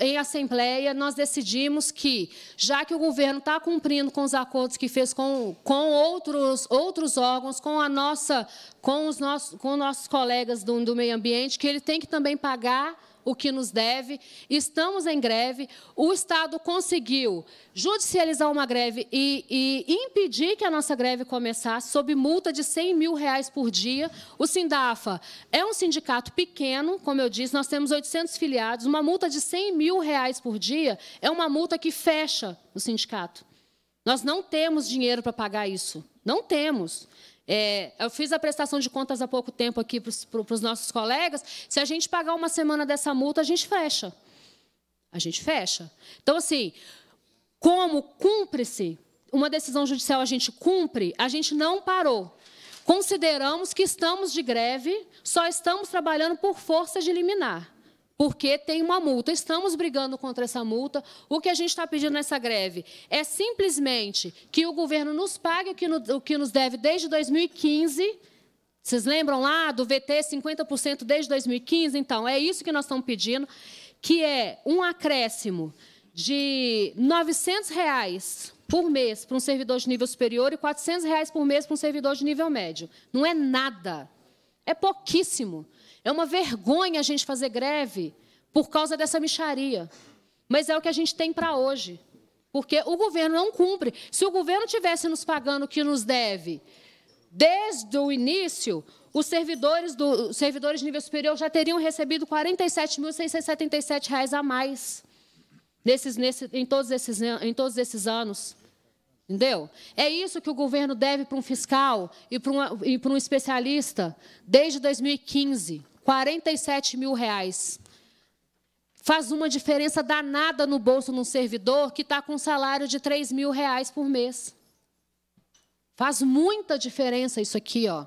em assembleia, nós decidimos que, já que o governo está cumprindo com os acordos que fez com, com outros, outros órgãos, com, a nossa, com, os nossos, com nossos colegas do, do meio ambiente, que ele tem que também pagar o que nos deve, estamos em greve. O Estado conseguiu judicializar uma greve e, e impedir que a nossa greve começasse, sob multa de 100 mil reais por dia. O Sindafa é um sindicato pequeno, como eu disse, nós temos 800 filiados. Uma multa de 100 mil reais por dia é uma multa que fecha o sindicato. Nós não temos dinheiro para pagar isso. Não temos. É, eu fiz a prestação de contas há pouco tempo aqui para os nossos colegas. Se a gente pagar uma semana dessa multa, a gente fecha. A gente fecha. Então, assim, como cumpre-se uma decisão judicial, a gente cumpre, a gente não parou. Consideramos que estamos de greve, só estamos trabalhando por força de liminar porque tem uma multa. Estamos brigando contra essa multa. O que a gente está pedindo nessa greve é simplesmente que o governo nos pague o que, o que nos deve desde 2015. Vocês lembram lá do VT 50% desde 2015? Então, é isso que nós estamos pedindo, que é um acréscimo de R$ 900 reais por mês para um servidor de nível superior e R$ 400 reais por mês para um servidor de nível médio. Não é nada. É pouquíssimo. É uma vergonha a gente fazer greve por causa dessa micharia. Mas é o que a gente tem para hoje. Porque o governo não cumpre. Se o governo tivesse nos pagando o que nos deve desde o início, os servidores, do, os servidores de nível superior já teriam recebido R$ 47.677 a mais nesses, nesse, em, todos esses, em todos esses anos. Entendeu? É isso que o governo deve para um fiscal e para, uma, e para um especialista desde 2015. 47 mil reais. Faz uma diferença danada no bolso de um servidor que está com um salário de 3 mil reais por mês. Faz muita diferença isso aqui, ó.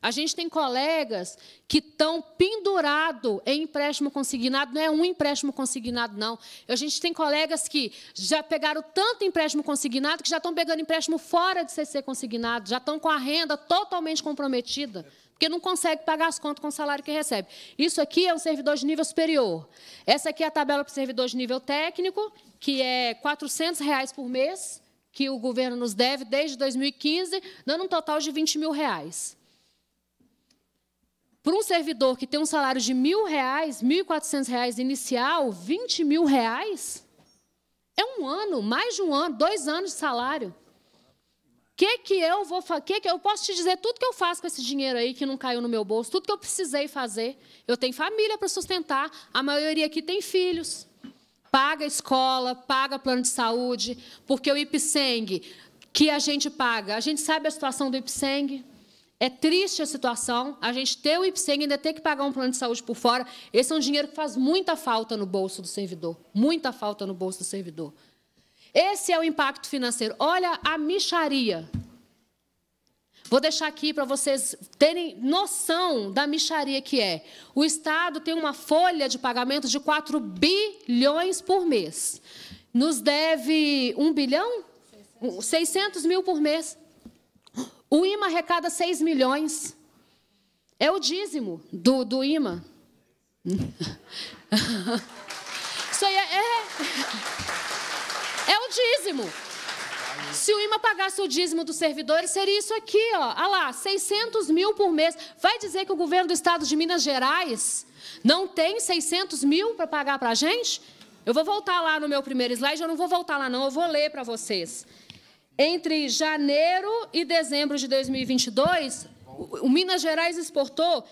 A gente tem colegas que estão pendurado em empréstimo consignado, não é um empréstimo consignado, não. A gente tem colegas que já pegaram tanto empréstimo consignado que já estão pegando empréstimo fora de CC consignado, já estão com a renda totalmente comprometida, porque não consegue pagar as contas com o salário que recebe. Isso aqui é um servidor de nível superior. Essa aqui é a tabela para o servidor de nível técnico, que é R$ reais por mês, que o governo nos deve desde 2015, dando um total de 20 mil reais. Para um servidor que tem um salário de mil reais, mil e reais inicial, vinte mil reais, é um ano, mais de um ano, dois anos de salário. Que que eu vou que que eu posso te dizer tudo que eu faço com esse dinheiro aí que não caiu no meu bolso, tudo que eu precisei fazer. Eu tenho família para sustentar, a maioria aqui tem filhos. Paga escola, paga plano de saúde, porque o IPSENG que a gente paga, a gente sabe a situação do IPSENG. É triste a situação, a gente ter o e ainda ter que pagar um plano de saúde por fora. Esse é um dinheiro que faz muita falta no bolso do servidor, muita falta no bolso do servidor. Esse é o impacto financeiro. Olha a micharia. Vou deixar aqui para vocês terem noção da micharia que é. O Estado tem uma folha de pagamento de 4 bilhões por mês. Nos deve 1 bilhão? 600 mil por mês. O IMA arrecada 6 milhões. É o dízimo do, do IMA. <laughs> Isso aí é, é, é o dízimo. Se o IMA pagasse o dízimo dos servidores, seria isso aqui, ó. Olha ah lá, 600 mil por mês. Vai dizer que o governo do estado de Minas Gerais não tem 600 mil para pagar para a gente? Eu vou voltar lá no meu primeiro slide, eu não vou voltar lá não, eu vou ler para vocês. Entre janeiro e dezembro de 2022, o Minas Gerais exportou,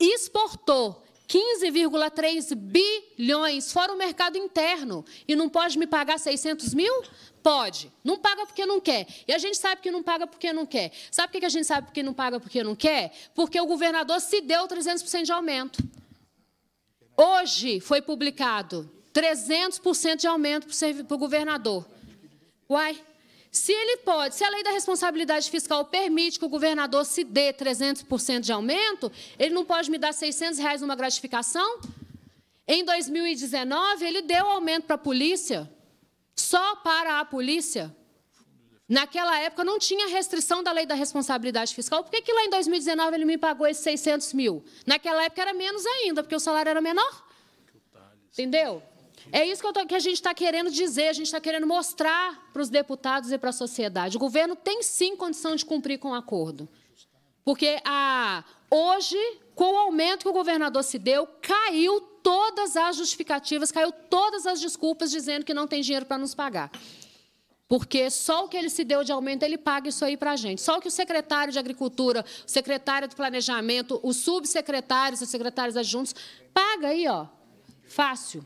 exportou 15,3 bilhões, fora o mercado interno. E não pode me pagar 600 mil? Pode. Não paga porque não quer. E a gente sabe que não paga porque não quer. Sabe por que a gente sabe que não paga porque não quer? Porque o governador se deu 300% de aumento. Hoje foi publicado 300% de aumento para o governador. Uai, se ele pode, se a lei da responsabilidade fiscal permite que o governador se dê 300% de aumento, ele não pode me dar 600 reais numa gratificação? Em 2019, ele deu aumento para a polícia, só para a polícia. Naquela época, não tinha restrição da lei da responsabilidade fiscal. Por que, que lá em 2019 ele me pagou esses 600 mil? Naquela época era menos ainda, porque o salário era menor. Entendeu? É isso que, tô, que a gente está querendo dizer, a gente está querendo mostrar para os deputados e para a sociedade. O governo tem sim condição de cumprir com o acordo. Porque a, hoje, com o aumento que o governador se deu, caiu todas as justificativas, caiu todas as desculpas dizendo que não tem dinheiro para nos pagar. Porque só o que ele se deu de aumento, ele paga isso aí para a gente. Só o que o secretário de Agricultura, o secretário do Planejamento, os subsecretários, os secretários adjuntos, paga aí, ó, fácil.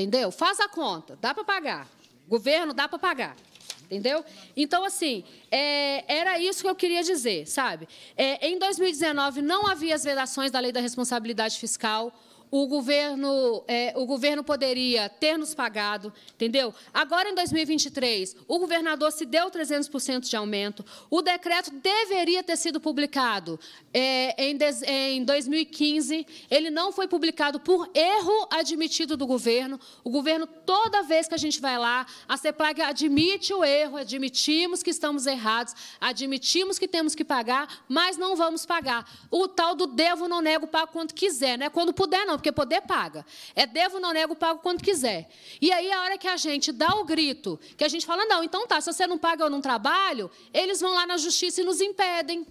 Entendeu? Faz a conta, dá para pagar. Governo dá para pagar. Entendeu? Então, assim, é, era isso que eu queria dizer, sabe? É, em 2019 não havia as vedações da lei da responsabilidade fiscal o governo, é, o governo poderia ter nos pagado, entendeu? Agora, em 2023, o governador se deu 300% de aumento, o decreto deveria ter sido publicado é, em, é, em 2015, ele não foi publicado por erro admitido do governo. O governo, toda vez que a gente vai lá, a CEPLAG admite o erro, admitimos que estamos errados, admitimos que temos que pagar, mas não vamos pagar. O tal do devo, não nego, pago quando quiser, né? quando puder, não porque poder paga. É devo, não nego, pago quando quiser. E aí, a hora que a gente dá o grito, que a gente fala, não, então tá, se você não paga, eu não trabalho, eles vão lá na justiça e nos impedem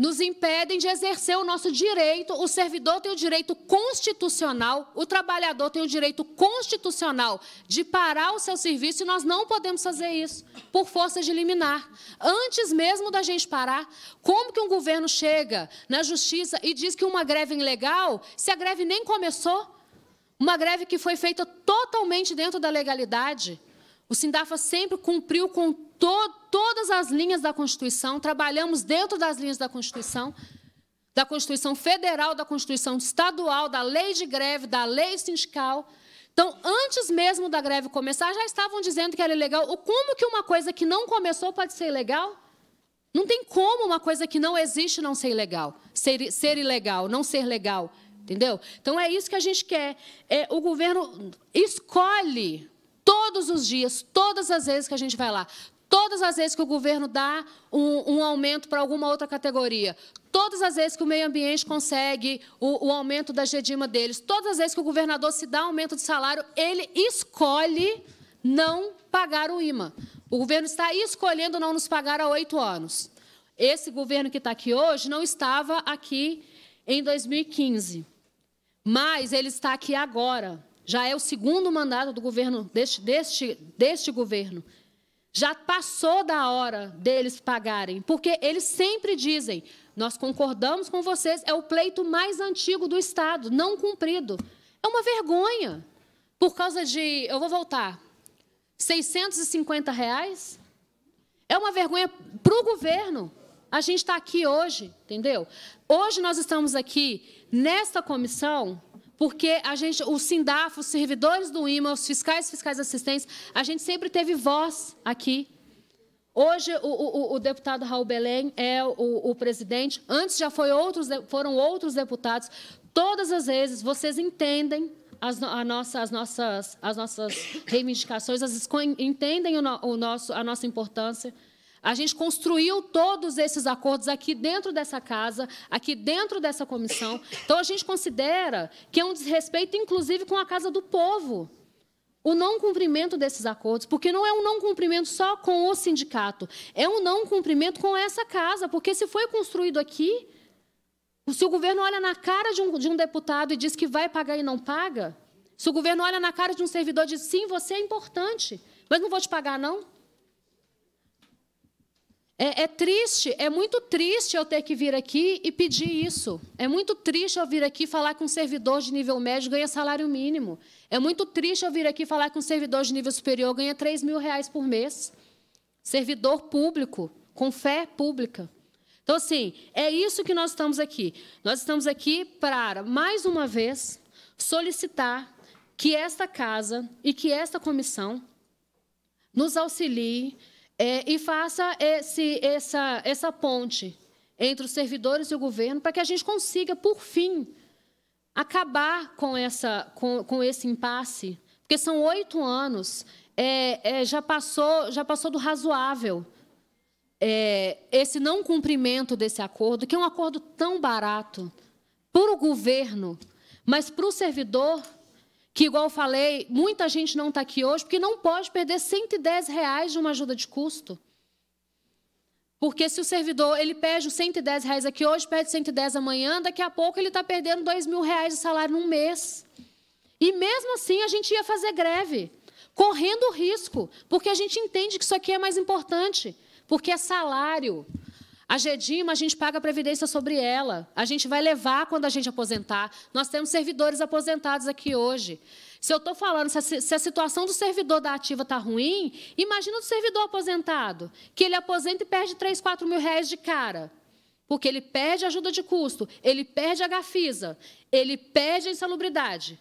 nos impedem de exercer o nosso direito. O servidor tem o direito constitucional, o trabalhador tem o direito constitucional de parar o seu serviço e nós não podemos fazer isso por força de liminar. Antes mesmo da gente parar, como que um governo chega na justiça e diz que uma greve é ilegal se a greve nem começou? Uma greve que foi feita totalmente dentro da legalidade. O Sindafa sempre cumpriu com to todas as linhas da Constituição, trabalhamos dentro das linhas da Constituição, da Constituição Federal, da Constituição Estadual, da lei de greve, da lei sindical. Então, antes mesmo da greve começar, já estavam dizendo que era ilegal. Como que uma coisa que não começou pode ser ilegal? Não tem como uma coisa que não existe não ser ilegal, ser, ser ilegal, não ser legal, entendeu? Então, é isso que a gente quer. É, o governo escolhe todos os dias, todas as vezes que a gente vai lá, todas as vezes que o governo dá um, um aumento para alguma outra categoria, todas as vezes que o meio ambiente consegue o, o aumento da GEDIMA deles, todas as vezes que o governador se dá aumento de salário, ele escolhe não pagar o IMA. O governo está escolhendo não nos pagar há oito anos. Esse governo que está aqui hoje não estava aqui em 2015, mas ele está aqui agora. Já é o segundo mandato do governo deste, deste, deste governo. Já passou da hora deles pagarem, porque eles sempre dizem: nós concordamos com vocês, é o pleito mais antigo do Estado, não cumprido. É uma vergonha. Por causa de, eu vou voltar, 650 reais? É uma vergonha para o governo. A gente está aqui hoje, entendeu? Hoje nós estamos aqui nesta comissão porque a gente, o SINDAF, os servidores do IMA, os fiscais, fiscais assistentes, a gente sempre teve voz aqui. Hoje, o, o, o deputado Raul Belém é o, o presidente, antes já foi outros, foram outros deputados. Todas as vezes, vocês entendem as, a nossa, as, nossas, as nossas reivindicações, as, entendem o, o nosso, a nossa importância. A gente construiu todos esses acordos aqui dentro dessa casa, aqui dentro dessa comissão. Então, a gente considera que é um desrespeito, inclusive, com a casa do povo o não cumprimento desses acordos, porque não é um não cumprimento só com o sindicato, é um não cumprimento com essa casa, porque se foi construído aqui, se o governo olha na cara de um, de um deputado e diz que vai pagar e não paga, se o governo olha na cara de um servidor e diz sim, você é importante, mas não vou te pagar não, é, é, triste, é muito triste eu ter que vir aqui e pedir isso. É muito triste eu vir aqui falar com um servidor de nível médio ganha salário mínimo. É muito triste eu vir aqui falar com um servidor de nível superior ganha 3 mil reais por mês. Servidor público, com fé pública. Então, assim, é isso que nós estamos aqui. Nós estamos aqui para, mais uma vez, solicitar que esta casa e que esta comissão nos auxilie é, e faça esse, essa, essa ponte entre os servidores e o governo para que a gente consiga, por fim, acabar com, essa, com, com esse impasse. Porque são oito anos, é, é, já, passou, já passou do razoável é, esse não cumprimento desse acordo, que é um acordo tão barato para o governo, mas para o servidor que, igual eu falei, muita gente não está aqui hoje porque não pode perder 110 reais de uma ajuda de custo. Porque se o servidor ele pede os 110 reais aqui hoje, pede 110 amanhã, daqui a pouco ele está perdendo 2 mil reais de salário num mês. E mesmo assim a gente ia fazer greve, correndo risco, porque a gente entende que isso aqui é mais importante, porque é salário, a Gedima, a gente paga previdência sobre ela. A gente vai levar quando a gente aposentar. Nós temos servidores aposentados aqui hoje. Se eu estou falando, se a, situação do servidor da ativa está ruim, imagina o servidor aposentado, que ele aposenta e perde 3, 4 mil reais de cara. Porque ele perde ajuda de custo, ele perde a gafisa, ele perde a insalubridade.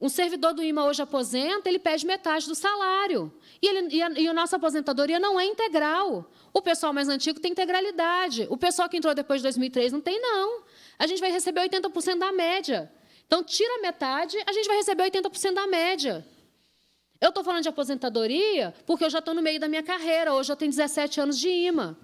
Um servidor do IMA hoje aposenta, ele pede metade do salário. E, ele, e, a, e a nossa aposentadoria não é integral. O pessoal mais antigo tem integralidade. O pessoal que entrou depois de 2003 não tem, não. A gente vai receber 80% da média. Então, tira metade, a gente vai receber 80% da média. Eu estou falando de aposentadoria porque eu já estou no meio da minha carreira. Hoje eu tenho 17 anos de IMA.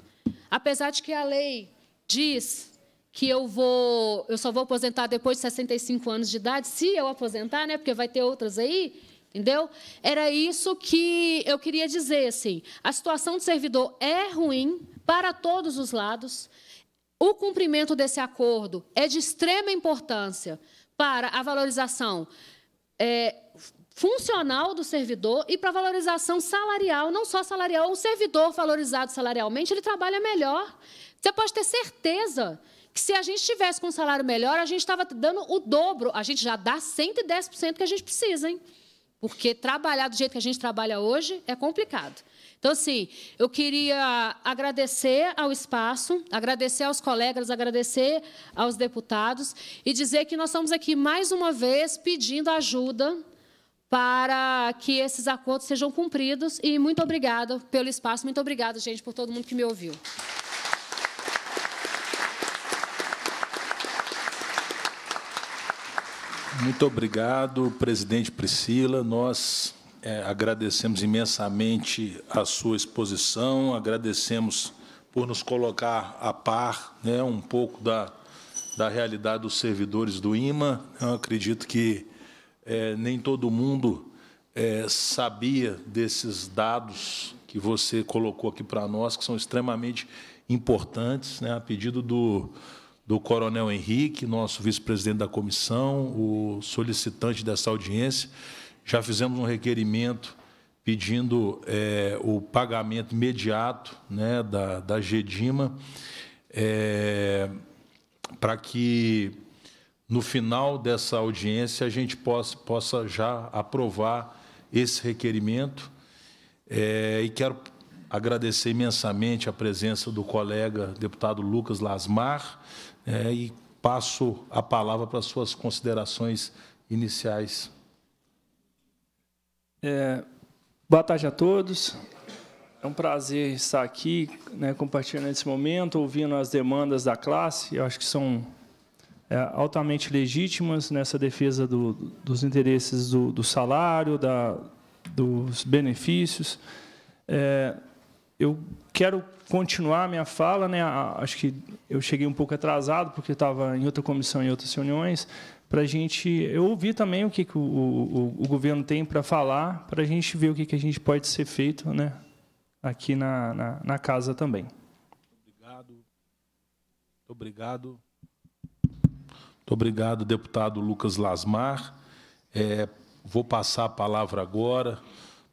Apesar de que a lei diz que eu vou, eu só vou aposentar depois de 65 anos de idade, se eu aposentar, né? Porque vai ter outras aí, entendeu? Era isso que eu queria dizer, assim. A situação do servidor é ruim para todos os lados. O cumprimento desse acordo é de extrema importância para a valorização é, funcional do servidor e para a valorização salarial, não só salarial. O servidor valorizado salarialmente, ele trabalha melhor. Você pode ter certeza que se a gente tivesse com um salário melhor, a gente estava dando o dobro. A gente já dá 110% que a gente precisa, hein? Porque trabalhar do jeito que a gente trabalha hoje é complicado. Então, assim, eu queria agradecer ao espaço, agradecer aos colegas, agradecer aos deputados e dizer que nós estamos aqui mais uma vez pedindo ajuda para que esses acordos sejam cumpridos. E muito obrigada pelo espaço, muito obrigada, gente, por todo mundo que me ouviu. Muito obrigado, presidente Priscila. Nós é, agradecemos imensamente a sua exposição, agradecemos por nos colocar a par né, um pouco da, da realidade dos servidores do IMA. Eu acredito que é, nem todo mundo é, sabia desses dados que você colocou aqui para nós, que são extremamente importantes, né, a pedido do do Coronel Henrique, nosso vice-presidente da comissão, o solicitante dessa audiência. Já fizemos um requerimento pedindo é, o pagamento imediato né, da, da GEDIMA é, para que, no final dessa audiência, a gente possa, possa já aprovar esse requerimento. É, e quero agradecer imensamente a presença do colega deputado Lucas Lasmar, é, e passo a palavra para suas considerações iniciais. É, boa tarde a todos. É um prazer estar aqui, né, compartilhando esse momento, ouvindo as demandas da classe. Eu acho que são é, altamente legítimas nessa defesa do, dos interesses do, do salário, da, dos benefícios. É, eu quero continuar a minha fala, né? Acho que eu cheguei um pouco atrasado porque estava em outra comissão em outras reuniões para a gente eu ouvir também o que, que o, o, o governo tem para falar para a gente ver o que, que a gente pode ser feito, né? Aqui na, na, na casa também. Obrigado. Muito obrigado. Muito obrigado, deputado Lucas Lasmar. É, vou passar a palavra agora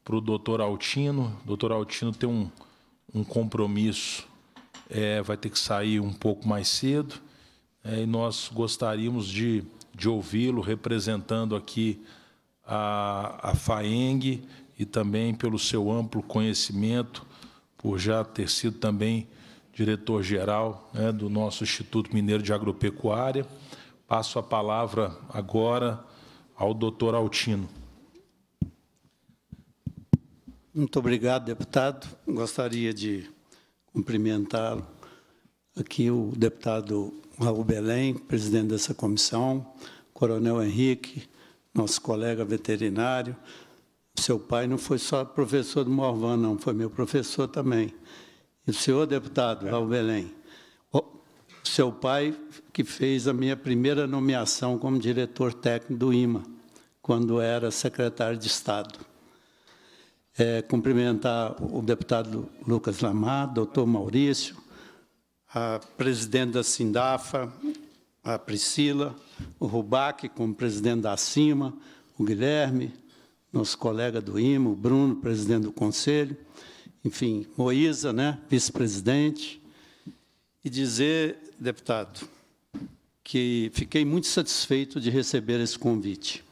para o doutor Altino. O doutor Altino tem um um compromisso, é, vai ter que sair um pouco mais cedo. É, e nós gostaríamos de, de ouvi-lo representando aqui a, a FAENG e também pelo seu amplo conhecimento, por já ter sido também diretor-geral né, do nosso Instituto Mineiro de Agropecuária. Passo a palavra agora ao doutor Altino. Muito obrigado, deputado. Gostaria de cumprimentá-lo aqui, o deputado Raul Belém, presidente dessa comissão, coronel Henrique, nosso colega veterinário. Seu pai não foi só professor do Morvan, não, foi meu professor também. E o senhor deputado Raul Belém, seu pai que fez a minha primeira nomeação como diretor técnico do IMA, quando era secretário de Estado é, cumprimentar o deputado Lucas Lamar, doutor Maurício, a presidente da Sindafa, a Priscila, o Rubac como presidente da CIMA, o Guilherme, nosso colega do IMO, o Bruno, presidente do Conselho, enfim, Moísa, né, vice-presidente, e dizer, deputado, que fiquei muito satisfeito de receber esse convite.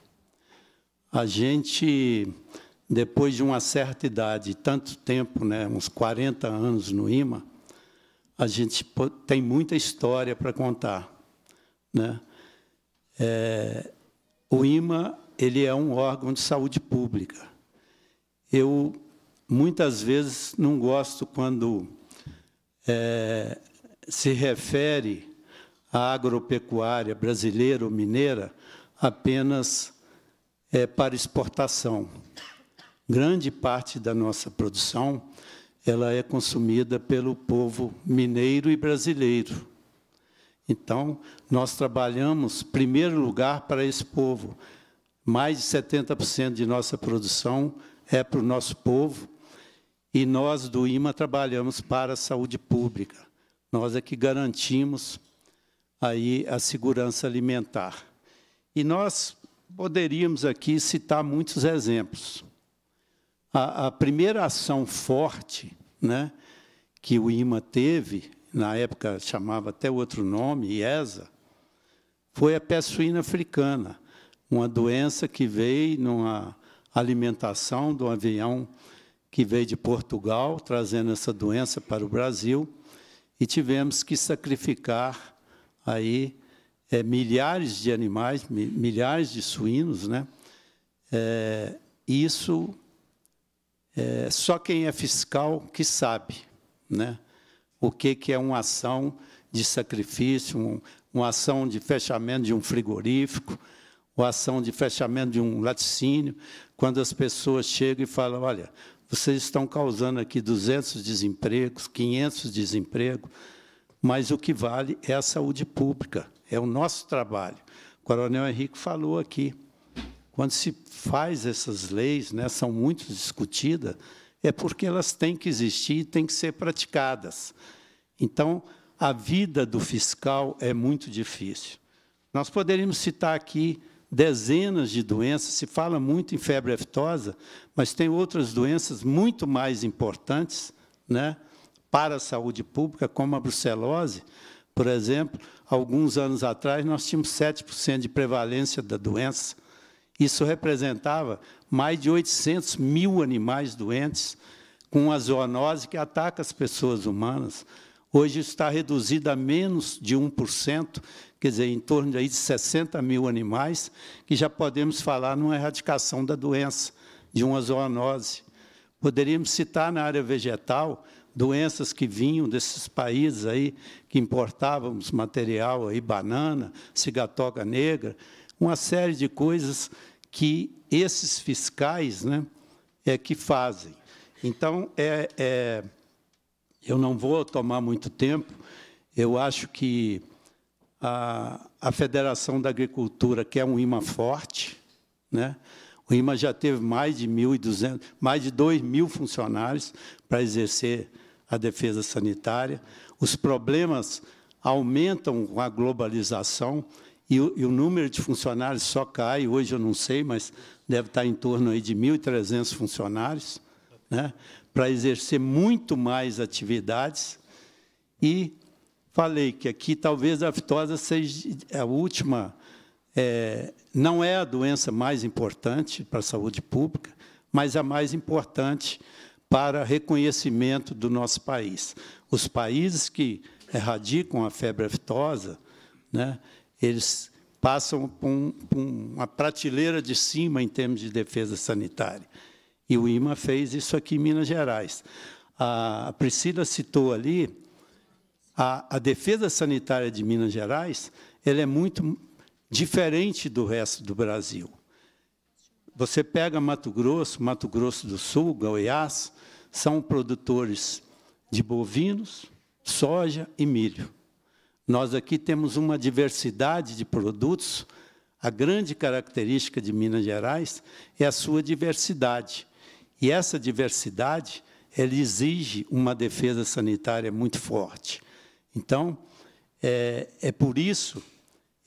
A gente depois de uma certa idade, tanto tempo, né, uns 40 anos no IMA, a gente tem muita história para contar. Né? É, o IMA ele é um órgão de saúde pública. Eu, muitas vezes, não gosto quando é, se refere à agropecuária brasileira ou mineira apenas é, para exportação grande parte da nossa produção ela é consumida pelo povo mineiro e brasileiro. Então, nós trabalhamos, em primeiro lugar, para esse povo. Mais de 70% de nossa produção é para o nosso povo, e nós, do IMA, trabalhamos para a saúde pública. Nós é que garantimos aí a segurança alimentar. E nós poderíamos aqui citar muitos exemplos. A, a primeira ação forte né, que o IMA teve, na época chamava até outro nome, IESA, foi a pessuína africana, uma doença que veio numa alimentação do avião que veio de Portugal, trazendo essa doença para o Brasil, e tivemos que sacrificar aí é, milhares de animais, milhares de suínos, né? É, isso é, só quem é fiscal que sabe né, o que, que é uma ação de sacrifício, um, uma ação de fechamento de um frigorífico, uma ação de fechamento de um laticínio, quando as pessoas chegam e falam, olha, vocês estão causando aqui 200 desempregos, 500 desempregos, mas o que vale é a saúde pública, é o nosso trabalho. O coronel Henrique falou aqui, quando se faz essas leis, né, são muito discutidas, é porque elas têm que existir e têm que ser praticadas. Então, a vida do fiscal é muito difícil. Nós poderíamos citar aqui dezenas de doenças, se fala muito em febre aftosa, mas tem outras doenças muito mais importantes né, para a saúde pública, como a brucelose. Por exemplo, alguns anos atrás, nós tínhamos 7% de prevalência da doença. Isso representava mais de 800 mil animais doentes com a zoonose que ataca as pessoas humanas. Hoje está reduzido a menos de 1%, quer dizer, em torno de 60 mil animais, que já podemos falar numa erradicação da doença, de uma zoonose. Poderíamos citar na área vegetal doenças que vinham desses países aí que importávamos material aí banana, cigatoca negra, uma série de coisas que esses fiscais né, é que fazem. Então, é, é, eu não vou tomar muito tempo, eu acho que a, a Federação da Agricultura quer é um IMA forte, né? o IMA já teve mais de 1.200, mais de 2 mil funcionários para exercer a defesa sanitária, os problemas aumentam com a globalização, e o, e o, número de funcionários só cai, hoje eu não sei, mas deve estar em torno aí de 1.300 funcionários, né, para exercer muito mais atividades. E falei que aqui talvez a aftosa seja é, a última, é, não é a doença mais importante para a saúde pública, mas a mais importante para reconhecimento do nosso país. Os países que erradicam a febre aftosa, né, eles passam por, um, por uma prateleira de cima em termos de defesa sanitária. E o IMA fez isso aqui em Minas Gerais. A Priscila citou ali, a, a defesa sanitária de Minas Gerais ela é muito diferente do resto do Brasil. Você pega Mato Grosso, Mato Grosso do Sul, Goiás, são produtores de bovinos, soja e milho. Nós aqui temos uma diversidade de produtos. A grande característica de Minas Gerais é a sua diversidade. E essa diversidade ela exige uma defesa sanitária muito forte. Então, é, é por isso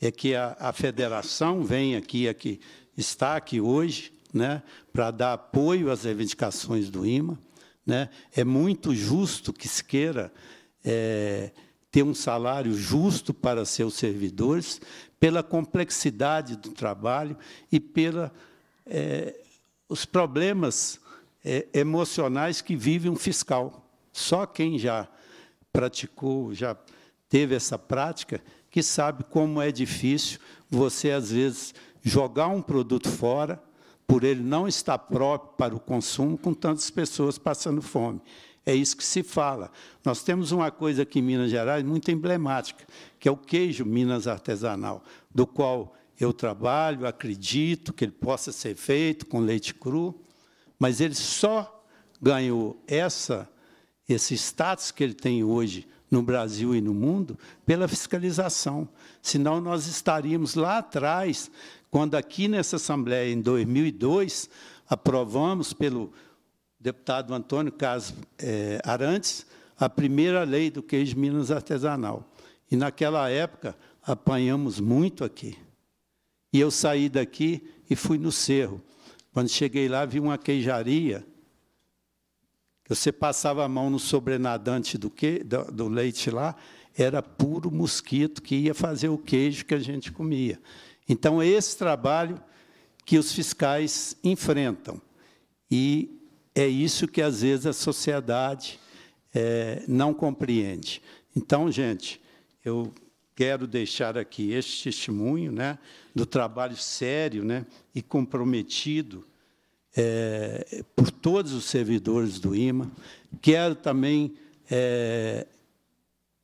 é que a, a federação vem aqui, aqui, está aqui hoje, né, para dar apoio às reivindicações do IMA. Né? É muito justo que se queira é, ter um salário justo para seus servidores, pela complexidade do trabalho e pela é, os problemas é, emocionais que vive um fiscal. Só quem já praticou, já teve essa prática, que sabe como é difícil você, às vezes, jogar um produto fora, por ele não estar próprio para o consumo, com tantas pessoas passando fome. É isso que se fala. Nós temos uma coisa aqui em Minas Gerais muito emblemática, que é o queijo Minas artesanal, do qual eu trabalho, acredito que ele possa ser feito com leite cru, mas ele só ganhou essa esse status que ele tem hoje no Brasil e no mundo pela fiscalização. Senão nós estaríamos lá atrás, quando aqui nessa Assembleia, em 2002, aprovamos pelo deputado Antônio Carlos eh, Arantes, a primeira lei do queijo Minas artesanal. E, naquela época, apanhamos muito aqui. E eu saí daqui e fui no cerro. Quando cheguei lá, vi uma queijaria. Você passava a mão no sobrenadante do, que, do, do leite lá, era puro mosquito que ia fazer o queijo que a gente comia. Então, é esse trabalho que os fiscais enfrentam. E é isso que, às vezes, a sociedade é, não compreende. Então, gente, eu quero deixar aqui este testemunho né, do trabalho sério né, e comprometido é, por todos os servidores do IMA. Quero também é,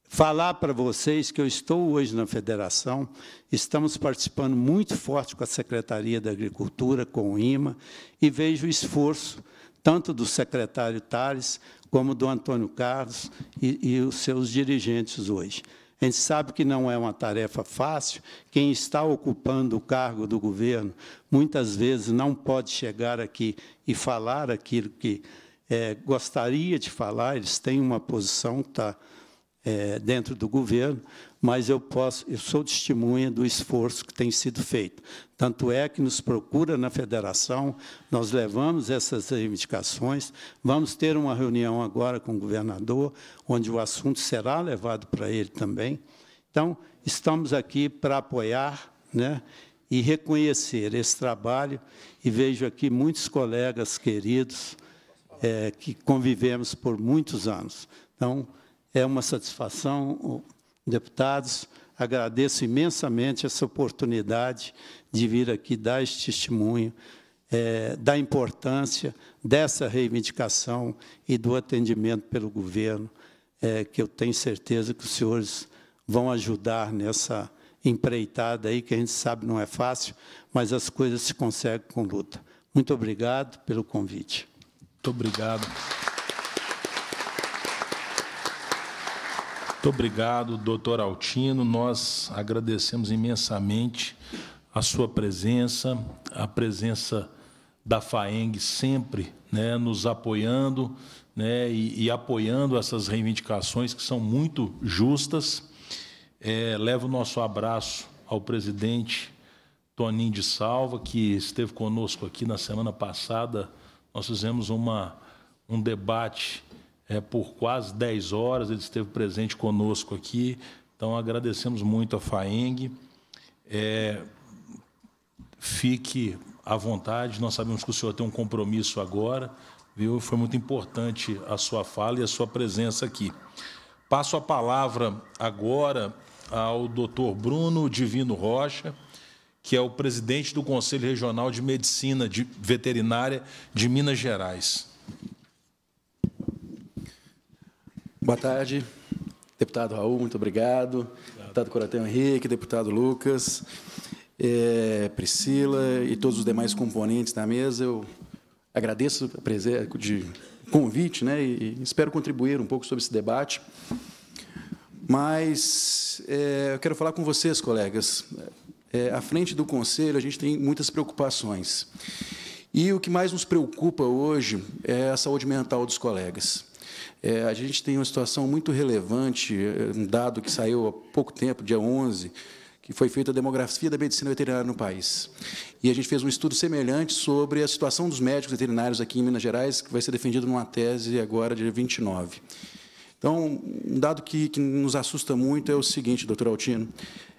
falar para vocês que eu estou hoje na federação, estamos participando muito forte com a Secretaria da Agricultura, com o IMA, e vejo o esforço tanto do secretário Tales como do Antônio Carlos e, e os seus dirigentes hoje. A gente sabe que não é uma tarefa fácil. Quem está ocupando o cargo do governo muitas vezes não pode chegar aqui e falar aquilo que é, gostaria de falar. Eles têm uma posição que está é, dentro do governo, mas eu posso, eu sou testemunha do esforço que tem sido feito. Tanto é que nos procura na federação, nós levamos essas reivindicações, vamos ter uma reunião agora com o governador, onde o assunto será levado para ele também. Então, estamos aqui para apoiar, né? e reconhecer esse trabalho, e vejo aqui muitos colegas queridos é, que convivemos por muitos anos. Então, é uma satisfação, deputados. Agradeço imensamente essa oportunidade de vir aqui dar este testemunho é, da importância dessa reivindicação e do atendimento pelo governo, é, que eu tenho certeza que os senhores vão ajudar nessa empreitada aí, que a gente sabe não é fácil, mas as coisas se conseguem com luta. Muito obrigado pelo convite. Muito obrigado. Muito obrigado, doutor Altino. Nós agradecemos imensamente a sua presença, a presença da FAENG sempre né, nos apoiando né, e, e apoiando essas reivindicações que são muito justas. É, levo o nosso abraço ao presidente Toninho de Salva, que esteve conosco aqui na semana passada. Nós fizemos uma, um debate é, por quase 10 horas, ele esteve presente conosco aqui. Então, agradecemos muito a FAENG. É, fique à vontade, nós sabemos que o senhor tem um compromisso agora, viu? Foi muito importante a sua fala e a sua presença aqui. Passo a palavra agora ao doutor Bruno Divino Rocha, que é o presidente do Conselho Regional de Medicina de Veterinária de Minas Gerais. Boa tarde, deputado Raul, muito obrigado. Deputado Coratão Henrique, deputado Lucas, é, Priscila e todos os demais componentes da mesa. Eu agradeço a presença de convite né, e espero contribuir um pouco sobre esse debate. Mas é, eu quero falar com vocês, colegas. É, à frente do Conselho, a gente tem muitas preocupações. E o que mais nos preocupa hoje é a saúde mental dos colegas. É, a gente tem uma situação muito relevante, um dado que saiu há pouco tempo, dia 11, que foi feita a demografia da medicina veterinária no país. E a gente fez um estudo semelhante sobre a situação dos médicos veterinários aqui em Minas Gerais, que vai ser defendido numa tese agora, dia 29. Então, um dado que, que nos assusta muito é o seguinte, doutor Altino,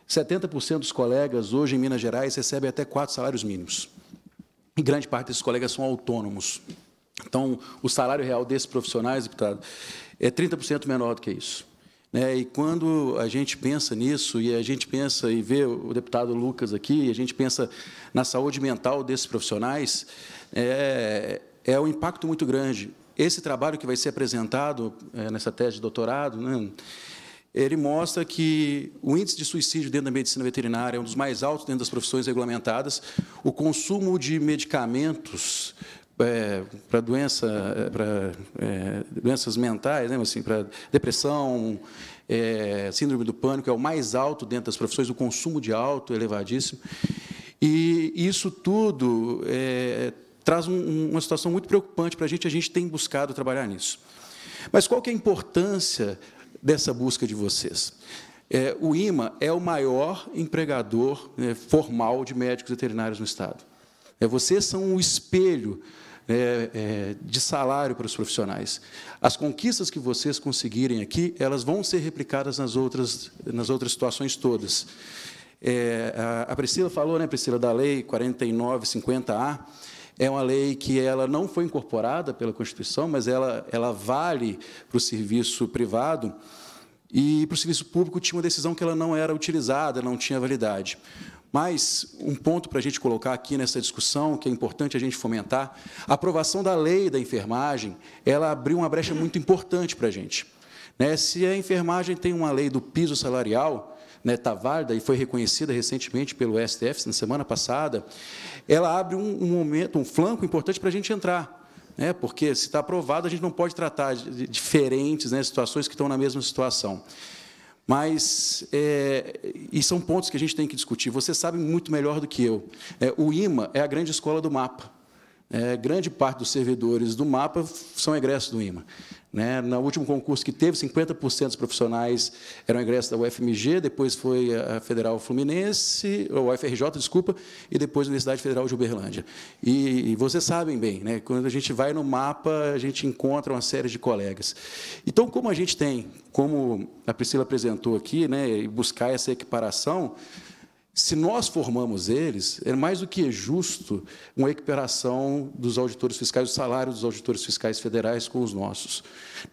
70% dos colegas hoje em Minas Gerais recebem até quatro salários mínimos. E grande parte desses colegas são autônomos. Então, o salário real desses profissionais, deputado, é 30% menor do que isso. Né? E quando a gente pensa nisso, e a gente pensa e vê o deputado Lucas aqui, e a gente pensa na saúde mental desses profissionais, é, é um impacto muito grande. Esse trabalho que vai ser apresentado é, nessa tese de doutorado, né, ele mostra que o índice de suicídio dentro da medicina veterinária é um dos mais altos dentro das profissões regulamentadas. O consumo de medicamentos é, para doença, é, para é, doenças mentais, né, assim, para depressão, é, síndrome do pânico, é o mais alto dentro das profissões, o consumo de alto elevadíssimo. E isso tudo é, traz um, uma situação muito preocupante para a gente, a gente tem buscado trabalhar nisso. Mas qual que é a importância dessa busca de vocês? É, o IMA é o maior empregador né, formal de médicos veterinários no Estado. É, vocês são o espelho é, é, de salário para os profissionais. As conquistas que vocês conseguirem aqui, elas vão ser replicadas nas outras, nas outras situações todas. É, a, Priscila falou, né, Priscila, da Lei 4950A, é uma lei que ela não foi incorporada pela Constituição, mas ela, ela vale para o serviço privado, e para o serviço público tinha uma decisão que ela não era utilizada, não tinha validade. Mas um ponto para a gente colocar aqui nessa discussão, que é importante a gente fomentar, a aprovação da lei da enfermagem, ela abriu uma brecha muito importante para a gente. Né? Se a enfermagem tem uma lei do piso salarial, está né, válida e foi reconhecida recentemente pelo STF na semana passada, ela abre um, momento, um flanco importante para a gente entrar. Né? porque se está aprovado, a gente não pode tratar de diferentes situações que estão na mesma situação. Mas, é, e são pontos que a gente tem que discutir. Você sabe muito melhor do que eu. É, o IMA é a grande escola do mapa é, grande parte dos servidores do mapa são egressos do IMA. Né? No último concurso que teve, 50% dos profissionais eram egressos da UFMG, depois foi a Federal Fluminense, ou a UFRJ, desculpa, e depois a Universidade Federal de Uberlândia. E, e, vocês sabem bem, né? quando a gente vai no mapa, a gente encontra uma série de colegas. Então, como a gente tem, como a Priscila apresentou aqui, né, buscar essa equiparação, se nós formamos eles, é mais do que justo uma equiparação dos auditores fiscais, o salário dos auditores fiscais federais com os nossos.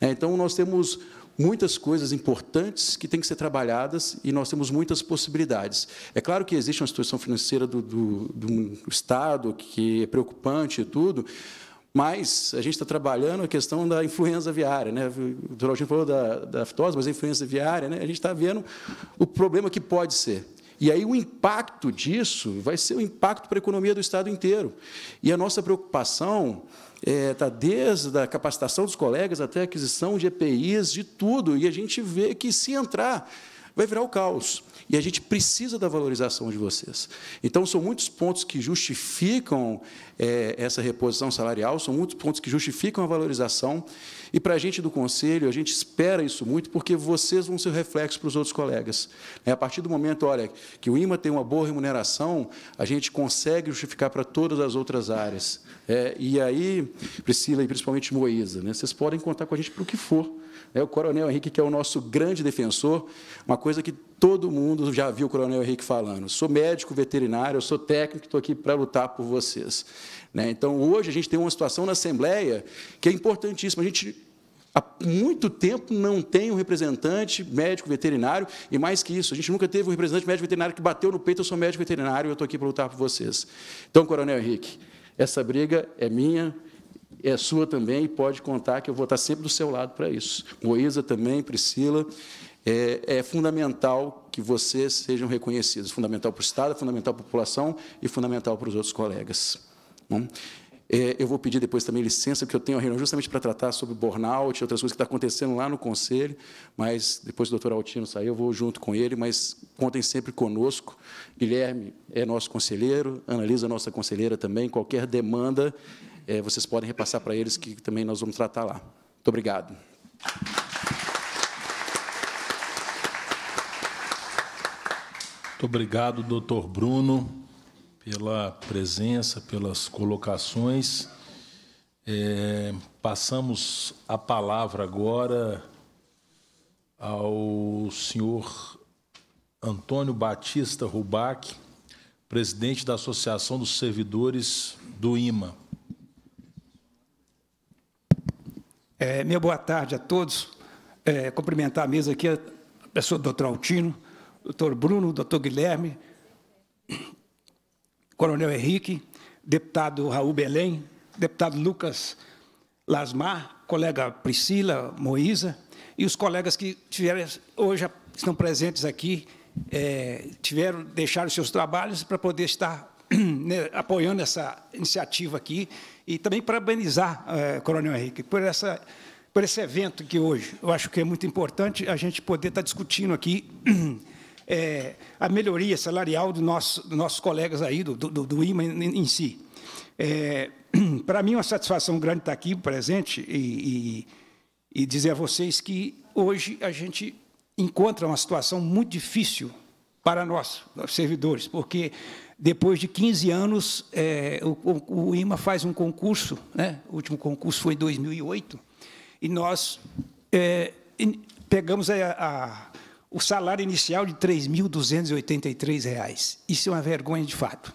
Né? Então, nós temos muitas coisas importantes que têm que ser trabalhadas e nós temos muitas possibilidades. É claro que existe uma situação financeira do, do, do Estado que é preocupante e tudo, mas a gente está trabalhando a questão da influenza viária, Né? O doutor falou da, da, fitose, mas a influenza viária, né? a gente está vendo o problema que pode ser. E aí o impacto disso vai ser o impacto para a economia do Estado inteiro. E a nossa preocupação está é, tá desde a capacitação dos colegas até a aquisição de EPIs, de tudo. E a gente vê que, se entrar, vai virar o caos. E a gente precisa da valorização de vocês. Então, são muitos pontos que justificam é, essa reposição salarial, são muitos pontos que justificam a valorização. E para a gente do Conselho, a gente espera isso muito, porque vocês vão ser reflexo para os outros colegas. É, a partir do momento, olha, que o IMA tem uma boa remuneração, a gente consegue justificar para todas as outras áreas. É, e aí, Priscila e principalmente Moisa, né, vocês podem contar com a gente para o que for. É, o Coronel Henrique, que é o nosso grande defensor, uma coisa que todo mundo já viu o Coronel Henrique falando. Sou médico veterinário, sou técnico, estou aqui para lutar por vocês. Né? Então, hoje, a gente tem uma situação na Assembleia que é importantíssima. A gente Há muito tempo não tem um representante médico veterinário, e mais que isso, a gente nunca teve um representante médico veterinário que bateu no peito, eu sou médico veterinário, eu estou aqui para lutar por vocês. Então, Coronel Henrique, essa briga é minha, é sua também, e pode contar que eu vou estar sempre do seu lado para isso. Moísa também, Priscila, é, é fundamental que vocês sejam reconhecidos, fundamental para o Estado, fundamental para a população e fundamental para os outros colegas. Né? É, eu vou pedir depois também licença, porque eu tenho a reunião justamente para tratar sobre burnout e outras coisas que estão tá acontecendo lá no Conselho, mas depois o doutor Altino sair, eu vou junto com ele, mas contem sempre conosco. Guilherme é nosso conselheiro, Analisa nossa conselheira também, qualquer demanda, é, vocês podem repassar para eles, que também nós vamos tratar lá. Muito obrigado. Muito obrigado, doutor Bruno pela presença, pelas colocações. É, passamos a palavra agora ao senhor Antônio Batista Rubac, presidente da Associação dos Servidores do IMA. É, minha boa tarde a todos. É, cumprimentar a mesa aqui, a pessoa do doutor Altino, doutor Bruno, doutor Guilherme, Coronel Henrique, deputado Raul Belém, deputado Lucas Lasmar, colega Priscila Moísa e os colegas que tiveram, hoje estão presentes aqui, é, tiveram, deixaram seus trabalhos para poder estar <clears throat> né, apoiando essa iniciativa aqui e também parabenizar, é, Coronel Henrique, por, essa, por esse evento que hoje. Eu acho que é muito importante a gente poder estar discutindo aqui <clears throat> é, a melhoria salarial dos nossos colegas aí, do, do, do IMA em, em si. É, <clears throat> Para mim, é uma satisfação grande estar aqui presente e, e, e dizer a vocês que hoje a gente encontra uma situação muito difícil para nós, servidores, porque depois de 15 anos, é, o, o, IMA faz um concurso, né? o último concurso foi em 2008, e nós é, pegamos a, a, o salário inicial de R$ 3.283. Isso é uma vergonha de fato.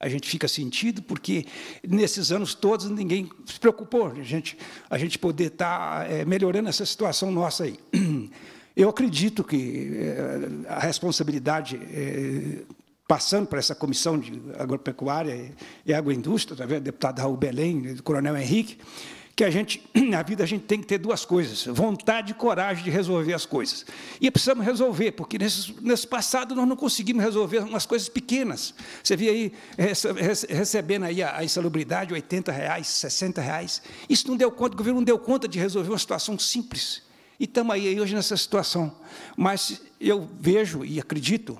A gente fica sentido porque nesses anos todos ninguém se preocupou a gente, a gente poder tá, estar eh, é, melhorando essa situação nossa aí. <clears throat> Eu acredito que é, a responsabilidade é, passando para essa comissão de agropecuária e agroindústria, através tá do deputado Raul Belém, do coronel Henrique, que a gente, <clears throat> na vida, a gente tem que ter duas coisas: vontade e coragem de resolver as coisas. E precisamos resolver, porque nesse, nesse passado nós não conseguimos resolver umas coisas pequenas. Você via aí recebendo aí a, a insalubridade, 80 reais, 60 reais. Isso não deu conta, o governo não deu conta de resolver uma situação simples. E estamos aí hoje nessa situação. Mas eu vejo e acredito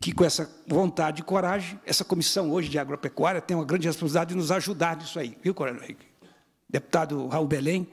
que com essa vontade e coragem, essa comissão hoje de agropecuária tem uma grande responsabilidade de nos ajudar nisso aí, viu, Coronel Henrique? deputado Raul Belém,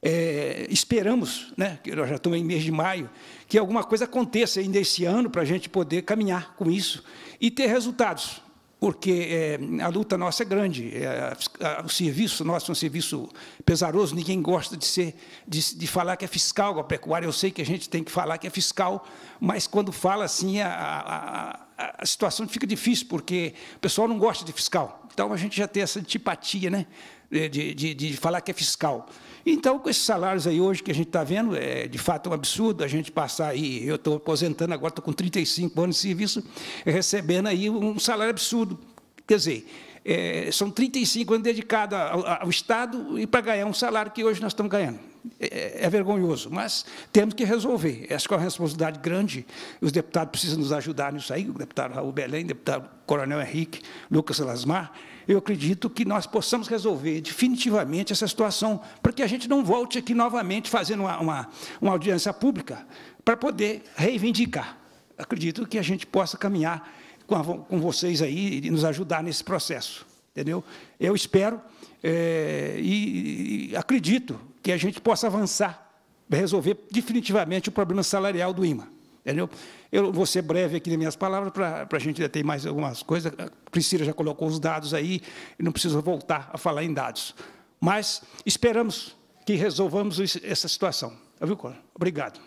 é, esperamos, né, que nós já estamos em mês de maio, que alguma coisa aconteça ainda esse ano para a gente poder caminhar com isso e ter resultados, porque é, a luta nossa é grande, é, a, o serviço nosso é um serviço pesaroso, ninguém gosta de, ser, de, de falar que é fiscal a pecuária, eu sei que a gente tem que falar que é fiscal, mas quando fala assim, a, a, a a situação fica difícil, porque o pessoal não gosta de fiscal. Então, a gente já tem essa antipatia, né? É, de, de, de falar que é fiscal. Então, com esses salários aí hoje que a gente está vendo, é de fato um absurdo a gente passar aí. Eu estou aposentando agora, estou com 35 anos de serviço, recebendo aí um salário absurdo. Quer dizer, é, são 35 anos dedicados ao, ao, Estado e para ganhar um salário que hoje nós estamos ganhando. É, é, é vergonhoso, mas temos que resolver. Essa é uma responsabilidade grande. Os deputados precisam nos ajudar nisso aí, o deputado Raul Belém, o deputado Coronel Henrique, Lucas Lasmar. Eu acredito que nós possamos resolver definitivamente essa situação, para que a gente não volte aqui novamente fazendo uma, uma, uma audiência pública para poder reivindicar. Acredito que a gente possa caminhar com, a, com vocês aí e nos ajudar nesse processo. Entendeu? Eu espero é, e, e acredito que a gente possa avançar para resolver definitivamente o problema salarial do IMA. Entendeu? Eu vou ser breve aqui nas minhas palavras, para a gente ter mais algumas coisas. A Priscila já colocou os dados aí, não preciso voltar a falar em dados. Mas esperamos que resolvamos essa situação. Tá, Cora? Obrigado.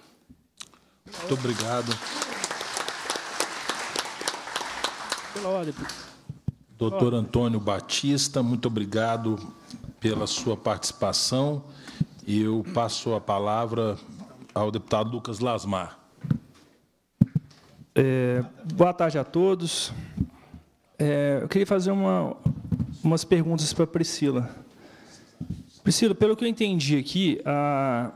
Muito obrigado. pela ordem. Doutor Antônio Batista, muito obrigado pela sua participação. E eu passo a palavra ao deputado Lucas Lasmar. É, boa tarde a todos. É, eu queria fazer uma, umas perguntas para a Priscila. Priscila, pelo que eu entendi aqui, a,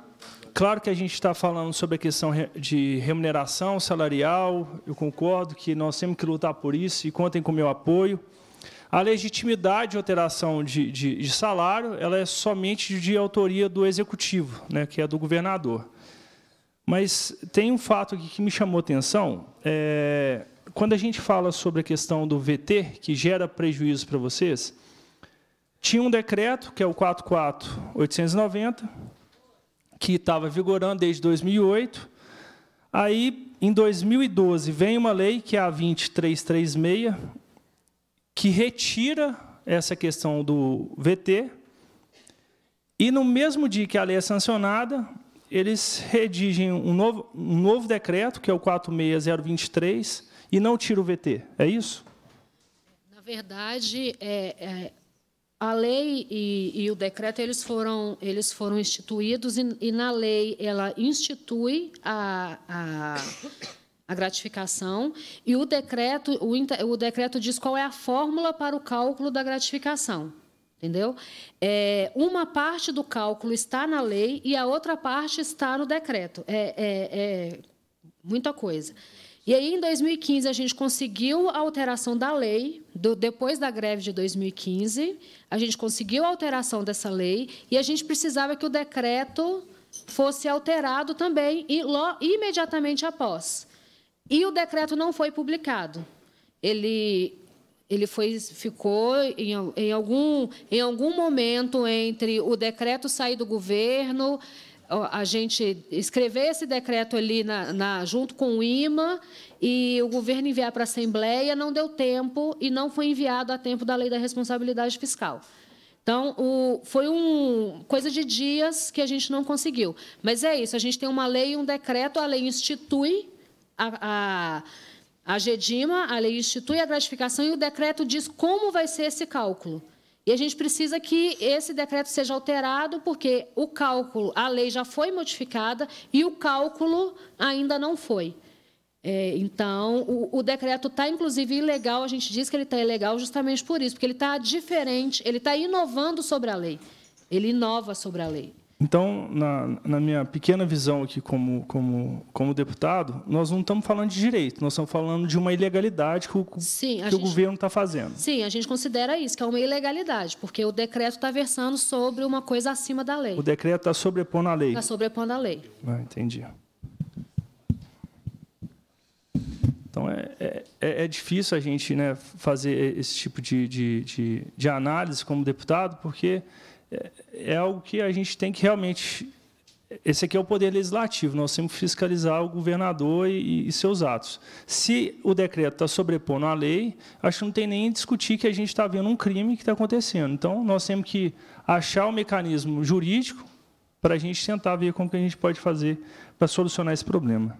claro que a gente está falando sobre a questão de remuneração salarial, eu concordo que nós temos que lutar por isso e contem com o meu apoio. A legitimidade de alteração de, de, de salário ela é somente de autoria do executivo, né, que é do governador. Mas tem um fato aqui que me chamou a atenção. É, quando a gente fala sobre a questão do VT, que gera prejuízo para vocês, tinha um decreto, que é o 44890, que estava vigorando desde 2008. Aí, em 2012, vem uma lei, que é a 2336, que retira essa questão do VT. E, no mesmo dia que a lei é sancionada, eles redigem um novo, um novo decreto, que é o 46023, e não tira o VT. É isso? Na verdade, é, é, a lei e, e, o decreto eles foram, eles foram instituídos e, e na lei ela institui a, a, a, gratificação e o decreto, o, o decreto diz qual é a fórmula para o cálculo da gratificação. Entendeu? É, uma parte do cálculo está na lei e a outra parte está no decreto. É, é, é muita coisa. E aí, em 2015, a gente conseguiu a alteração da lei, do, depois da greve de 2015, a gente conseguiu a alteração dessa lei e a gente precisava que o decreto fosse alterado também e lo, imediatamente após. E o decreto não foi publicado. Ele, ele foi, ficou em, em, algum, em algum momento entre o decreto sair do governo a gente escrever esse decreto ali na, na, junto com o IMA e o governo enviar para a Assembleia, não deu tempo e não foi enviado a tempo da lei da responsabilidade fiscal. Então, o, foi um, coisa de dias que a gente não conseguiu. Mas é isso, a gente tem uma lei e um decreto, a lei institui a, a, a GEDIMA, a lei institui a gratificação e o decreto diz como vai ser esse cálculo. E a gente precisa que esse decreto seja alterado, porque o cálculo, a lei já foi modificada e o cálculo ainda não foi. É, então, o, o decreto está, inclusive, ilegal. A gente diz que ele está ilegal justamente por isso, porque ele está diferente, ele está inovando sobre a lei. Ele inova sobre a lei. Então, na, na, minha pequena visão aqui como, como, como deputado, nós não estamos falando de direito, nós estamos falando de uma ilegalidade que o, sim, que gente, o governo está fazendo. Sim, a gente considera isso, que é uma ilegalidade, porque o decreto está versando sobre uma coisa acima da lei. O decreto está sobrepondo a lei. Está sobrepondo a lei. Ah, entendi. Então, é, é, é, é difícil a gente né, fazer esse tipo de, de, de, de análise como deputado, porque é algo que a gente tem que realmente. Esse aqui é o poder legislativo, nós temos que fiscalizar o governador e, e seus atos. Se o decreto está sobrepondo a lei, acho que não tem nem discutir que a gente está vendo um crime que está acontecendo. Então, nós temos que achar o mecanismo jurídico para a gente tentar ver como que a gente pode fazer para solucionar esse problema.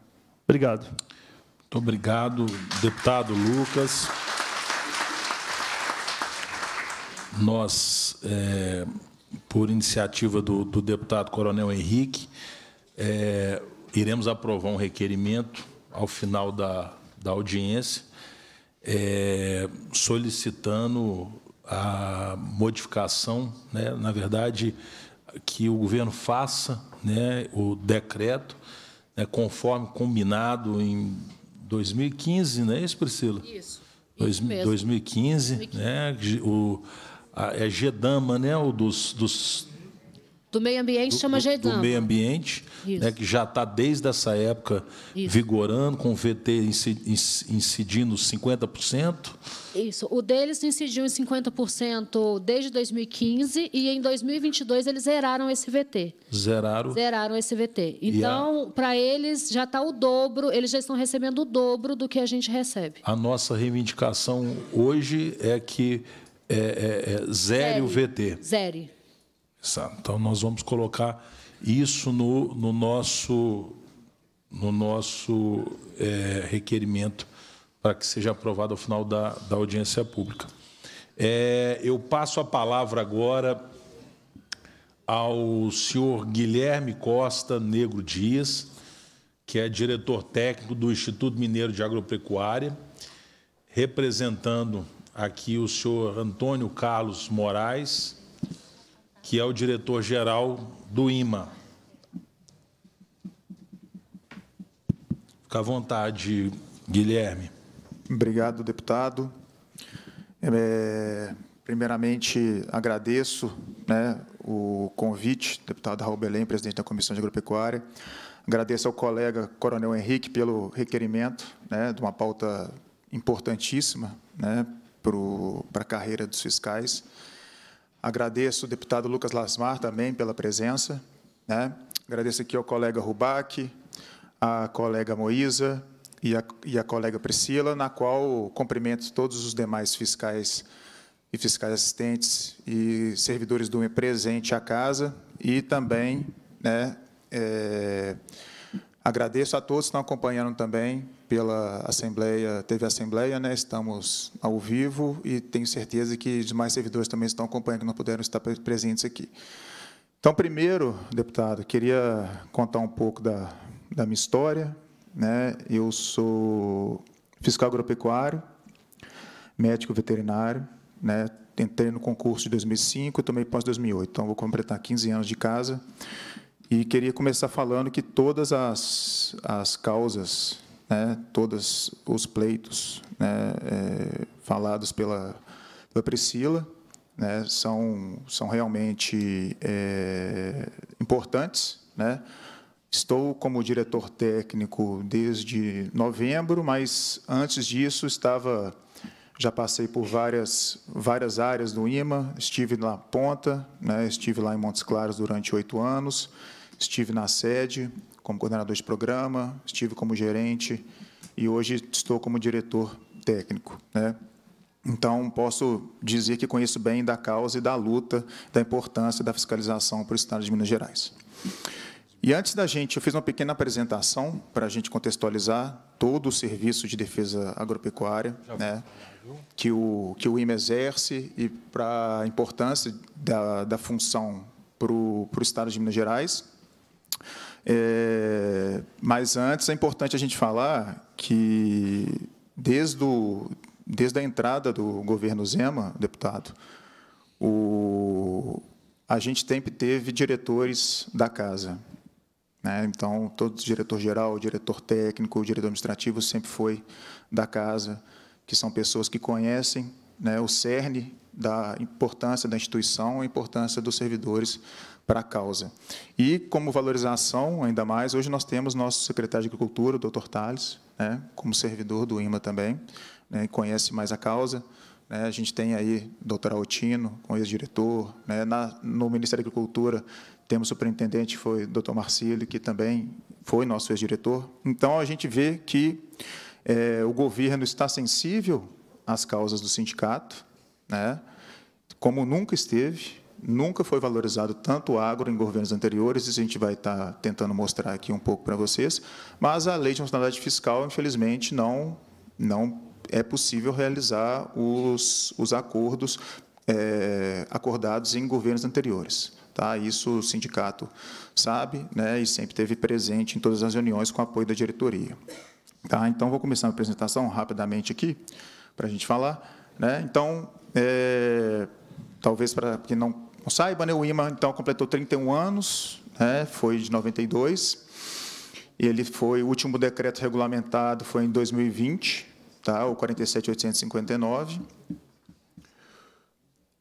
Obrigado. Muito obrigado, deputado Lucas. Nós. É por iniciativa do, do deputado Coronel Henrique, é, iremos aprovar um requerimento ao final da, da audiência, é, solicitando a modificação, né, na verdade, que o governo faça né, o decreto, né, conforme combinado em 2015, não é isso, Priscila? Isso. isso 2015, 2015, né? O, ah, é GEDAMA, né? O dos, dos do meio ambiente do, chama GEDAMA. Do meio ambiente, né, que já está desde essa época Isso. vigorando, com o VT incidindo 50%. Isso. O deles incidiu em 50% desde 2015 e em 2022 eles zeraram esse VT. Zeraram? Zeraram esse VT. Então, a... para eles já está o dobro, eles já estão recebendo o dobro do que a gente recebe. A nossa reivindicação hoje é que é, é, é VT. zero Exato. Então, nós vamos colocar isso no, no nosso, no nosso é, requerimento para que seja aprovado ao final da, da audiência pública. É, eu passo a palavra agora ao senhor Guilherme Costa Negro Dias, que é diretor técnico do Instituto Mineiro de Agropecuária, representando aqui o senhor Antônio Carlos Moraes, que é o diretor-geral do IMA. Fica à vontade, Guilherme. Obrigado, deputado. É, primeiramente, agradeço né, o convite, deputado Raul Belém, presidente da Comissão de Agropecuária. Agradeço ao colega Coronel Henrique pelo requerimento né, de uma pauta importantíssima né, para a carreira dos fiscais. Agradeço o deputado Lucas Lasmar também pela presença. Né? Agradeço aqui ao colega Rubac, à colega Moísa e à, e à colega Priscila, na qual cumprimento todos os demais fiscais e fiscais assistentes e servidores do presente à casa e também né, é, Agradeço a todos que estão acompanhando também pela Assembleia, teve Assembleia, né? estamos ao vivo e tenho certeza que demais servidores também estão acompanhando, que não puderam estar presentes aqui. Então, primeiro, deputado, queria contar um pouco da, da minha história. Né? Eu sou fiscal agropecuário, médico veterinário, né? entrei no concurso de 2005 e tomei pós 2008, então vou completar 15 anos de casa e queria começar falando que todas as, as causas, né, todos os pleitos né, é, falados pela, pela Priscila né, são, são realmente é, importantes. Né? Estou como diretor técnico desde novembro, mas antes disso estava já passei por várias, várias áreas do IMA, estive na Ponta, né, estive lá em Montes Claros durante oito anos, Estive na sede como coordenador de programa, estive como gerente e hoje estou como diretor técnico. Né? Então, posso dizer que conheço bem da causa e da luta, da importância da fiscalização para o Estado de Minas Gerais. E antes da gente, eu fiz uma pequena apresentação para a gente contextualizar todo o serviço de defesa agropecuária né, que, o, que o IME exerce e para a importância da, da função para o, para o Estado de Minas Gerais é, mas antes é importante a gente falar que desde, o, desde a entrada do governo Zema, deputado, o, a gente sempre teve diretores da casa. Né? Então, todo diretor-geral, diretor técnico, diretor administrativo sempre foi da casa, que são pessoas que conhecem né, o cerne da importância da instituição, a importância dos servidores para a causa. E, como valorização, ainda mais, hoje nós temos nosso secretário de Agricultura, o doutor Tales, né, como servidor do IMA também, né, conhece mais a causa. Né, a gente tem aí o doutor Altino, com ex-diretor. Né, no Ministério da Agricultura, temos o superintendente, foi o doutor Marcílio, que também foi nosso ex-diretor. Então, a gente vê que é, o governo está sensível às causas do sindicato, né, como nunca esteve, Nunca foi valorizado tanto o agro em governos anteriores, isso a gente vai estar tentando mostrar aqui um pouco para vocês, mas a lei de responsabilidade fiscal, infelizmente, não, não é possível realizar os, os acordos é, acordados em governos anteriores. Tá? Isso o sindicato sabe né, e sempre teve presente em todas as reuniões com apoio da diretoria. Tá? Então, vou começar a apresentação rapidamente aqui, para a gente falar. Né? Então, é, talvez para quem não não saiba, né, o IMA então completou 31 anos, né, foi de 92. Ele foi o último decreto regulamentado foi em 2020, tá? O 47859.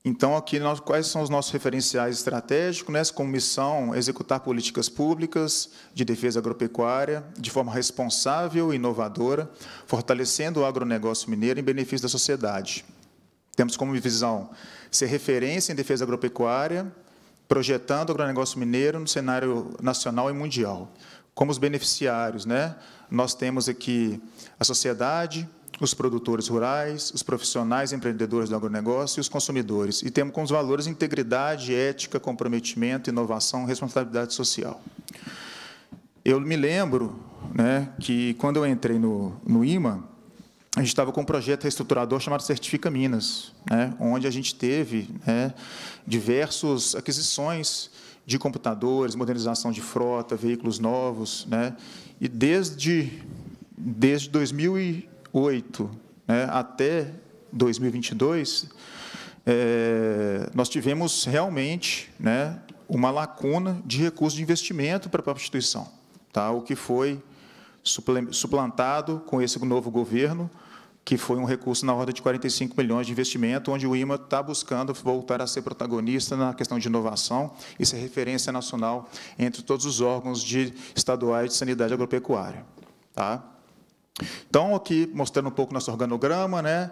Então aqui nós, quais são os nossos referenciais estratégicos, né? comissão missão executar políticas públicas de defesa agropecuária de forma responsável e inovadora, fortalecendo o agronegócio mineiro em benefício da sociedade. Temos como visão ser referência em defesa agropecuária, projetando o agronegócio mineiro no cenário nacional e mundial. Como os beneficiários, né? nós temos aqui a sociedade, os produtores rurais, os profissionais empreendedores do agronegócio e os consumidores. E temos com os valores integridade, ética, comprometimento, inovação, responsabilidade social. Eu me lembro né, que, quando eu entrei no, no IMA, a gente estava com um projeto reestruturador chamado Certifica Minas, né, onde a gente teve né, diversas aquisições de computadores, modernização de frota, veículos novos. Né, e desde, desde 2008 né, até 2022, é, eh, nós tivemos realmente né, uma lacuna de recursos de investimento para a própria instituição, tá, o que foi suplantado com esse novo governo que foi um recurso na ordem de 45 milhões de investimento, onde o IMA está buscando voltar a ser protagonista na questão de inovação e ser referência nacional entre todos os órgãos de estaduais de sanidade agropecuária. Tá? Então, aqui mostrando um pouco nosso organograma, né?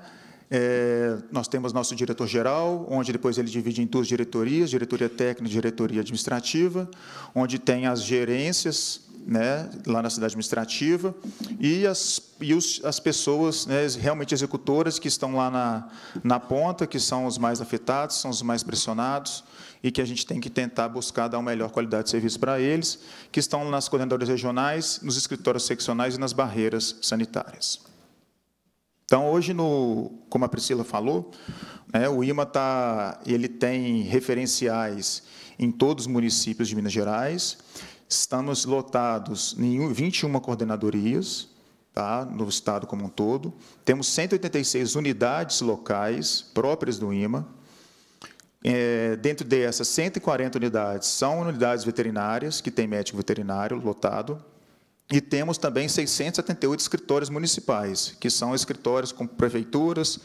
É, nós temos nosso diretor-geral, onde depois ele divide em duas diretorias, diretoria técnica e diretoria administrativa, onde tem as gerências, né, lá na cidade administrativa, e as, e os, as pessoas né, realmente executoras que estão lá na, na ponta, que são os mais afetados, são os mais pressionados, e que a gente tem que tentar buscar dar uma melhor qualidade de serviço para eles, que estão nas coordenadoras regionais, nos escritórios seccionais e nas barreiras sanitárias. Então, hoje, no, como a Priscila falou, né, o IMA tá, ele tem referenciais em todos os municípios de Minas Gerais Estamos lotados em 21 coordenadorias, tá? no estado como um todo. Temos 186 unidades locais próprias do IMA. É, dentro dessas, 140 unidades são unidades veterinárias, que tem médico veterinário lotado. E temos também 678 escritórios municipais, que são escritórios com prefeituras,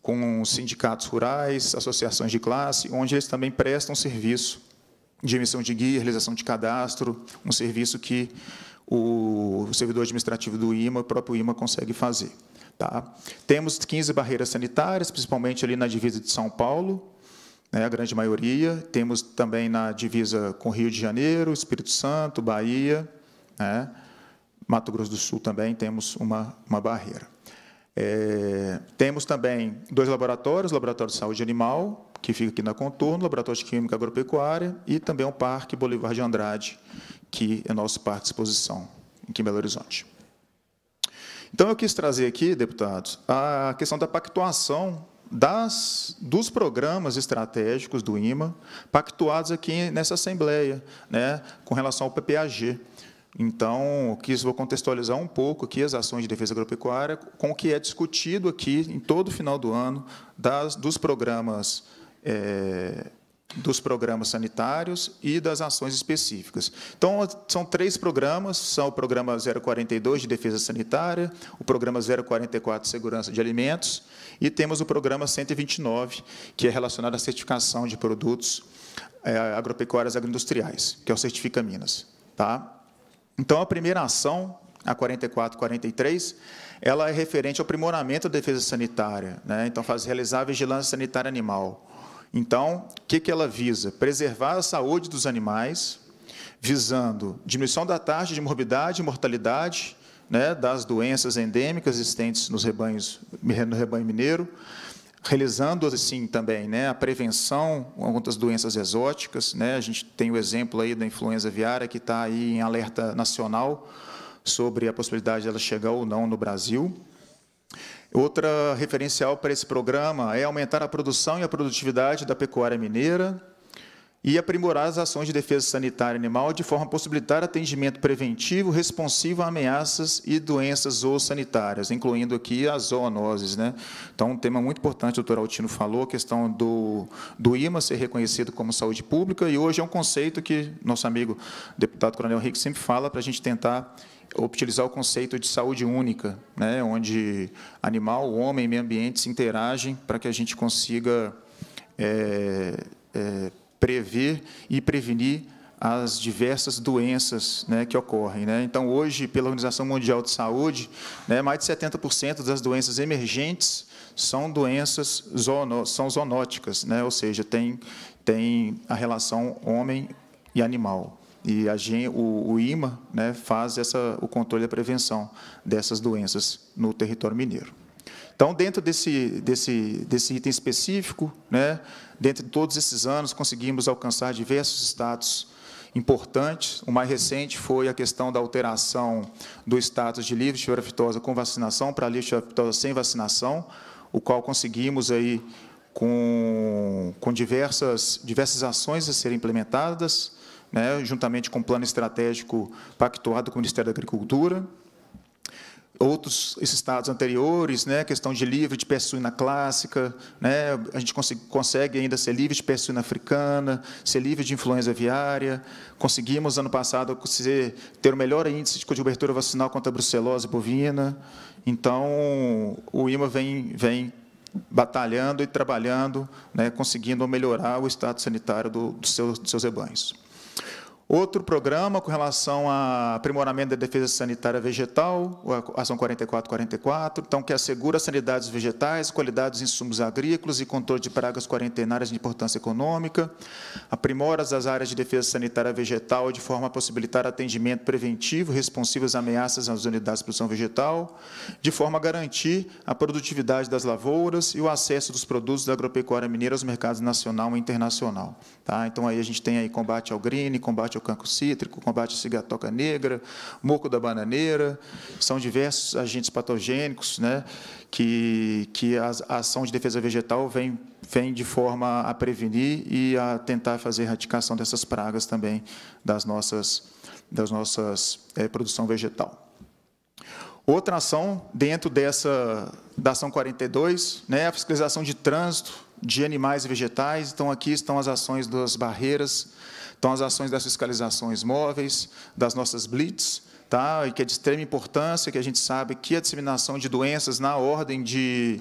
com sindicatos rurais, associações de classe, onde eles também prestam serviço de emissão de guia, realização de cadastro, um serviço que o servidor administrativo do IMA, o próprio IMA, consegue fazer. Tá? Temos 15 barreiras sanitárias, principalmente ali na divisa de São Paulo, né, a grande maioria. Temos também na divisa com Rio de Janeiro, Espírito Santo, Bahia, né, Mato Grosso do Sul também temos uma, uma barreira. É, temos também dois laboratórios, o Laboratório de Saúde Animal que fica aqui na Contorno, Laboratório de Química Agropecuária, e também o Parque Bolivar de Andrade, que é nosso parque de exposição aqui em Belo Horizonte. Então, eu quis trazer aqui, deputados, a questão da pactuação das, dos programas estratégicos do IMA, pactuados aqui nessa Assembleia, né, com relação ao PPAG. Então, quis, vou contextualizar um pouco aqui as ações de defesa agropecuária com o que é discutido aqui em todo o final do ano das, dos programas é, dos programas sanitários e das ações específicas. Então, são três programas, são o programa 042 de defesa sanitária, o programa 044 de segurança de alimentos e temos o programa 129, que é relacionado à certificação de produtos é, agropecuários agroindustriais, que é o Certifica Minas. Tá? Então, a primeira ação, a 4443, ela é referente ao aprimoramento da defesa sanitária, né? então, faz realizar a vigilância sanitária animal, então, o que, que ela visa? Preservar a saúde dos animais, visando diminuição da taxa de morbidade e mortalidade né, das doenças endêmicas existentes nos rebanhos, no rebanho mineiro, realizando assim também né, a prevenção contra as doenças exóticas. Né, a gente tem o exemplo aí da influenza aviária que está aí em alerta nacional sobre a possibilidade dela chegar ou não no Brasil. Outra referencial para esse programa é aumentar a produção e a produtividade da pecuária mineira e aprimorar as ações de defesa sanitária animal de forma a possibilitar atendimento preventivo responsivo a ameaças e doenças zoossanitárias, incluindo aqui as zoonoses. Né? Então, um tema muito importante, o doutor Altino falou, a questão do, do IMA ser reconhecido como saúde pública, e hoje é um conceito que nosso amigo deputado Coronel Henrique sempre fala para a gente tentar utilizar o conceito de saúde única, né, onde animal, homem e meio ambiente se interagem para que a gente consiga é, é, prever e prevenir as diversas doenças né, que ocorrem. Né? Então, hoje, pela Organização Mundial de Saúde, né, mais de 70% das doenças emergentes são doenças são zoonóticas, né, ou seja, tem, tem a relação homem e animal. E a o, o IMA né, faz essa, o controle e a prevenção dessas doenças no território mineiro. Então, dentro desse, desse, desse item específico, né, dentro de todos esses anos, conseguimos alcançar diversos status importantes. O mais recente foi a questão da alteração do status de livre de aftosa com vacinação para livre de aftosa sem vacinação, o qual conseguimos aí com, com diversas, diversas ações a serem implementadas, né, juntamente com o plano estratégico pactuado com o Ministério da Agricultura. Outros estados anteriores, né, questão de livre de persuína clássica, né, a gente consegue, consegue ainda ser livre de persuína africana, ser livre de influenza aviária. Conseguimos, ano passado, ser, ter o melhor índice de cobertura vacinal contra a brucelose bovina. Então, o IMA vem, vem batalhando e trabalhando, né, conseguindo melhorar o estado sanitário do, do seu, dos seus rebanhos. Outro programa com relação a aprimoramento da defesa sanitária vegetal, a ação 4444, então que assegura sanidades vegetais, qualidade dos insumos agrícolas e controle de pragas quarentenárias de importância econômica, aprimoras das áreas de defesa sanitária vegetal de forma a possibilitar atendimento preventivo responsivo às ameaças nas unidades de produção vegetal, de forma a garantir a produtividade das lavouras e o acesso dos produtos da agropecuária mineira aos mercados nacional e internacional. Tá? Então, aí a gente tem aí combate ao green, combate ao canco cítrico, combate à cigatoca negra, moco da bananeira. São diversos agentes patogênicos né, que, que a, a ação de defesa vegetal vem, vem de forma a prevenir e a tentar fazer a erradicação dessas pragas também das nossas, das nossas é, produção vegetal. Outra ação dentro dessa da ação 42, né, a fiscalização de trânsito, de animais e vegetais. Então, aqui estão as ações das barreiras, estão as ações das fiscalizações móveis, das nossas blitz, tá? e que é de extrema importância, que a gente sabe que a disseminação de doenças na ordem de,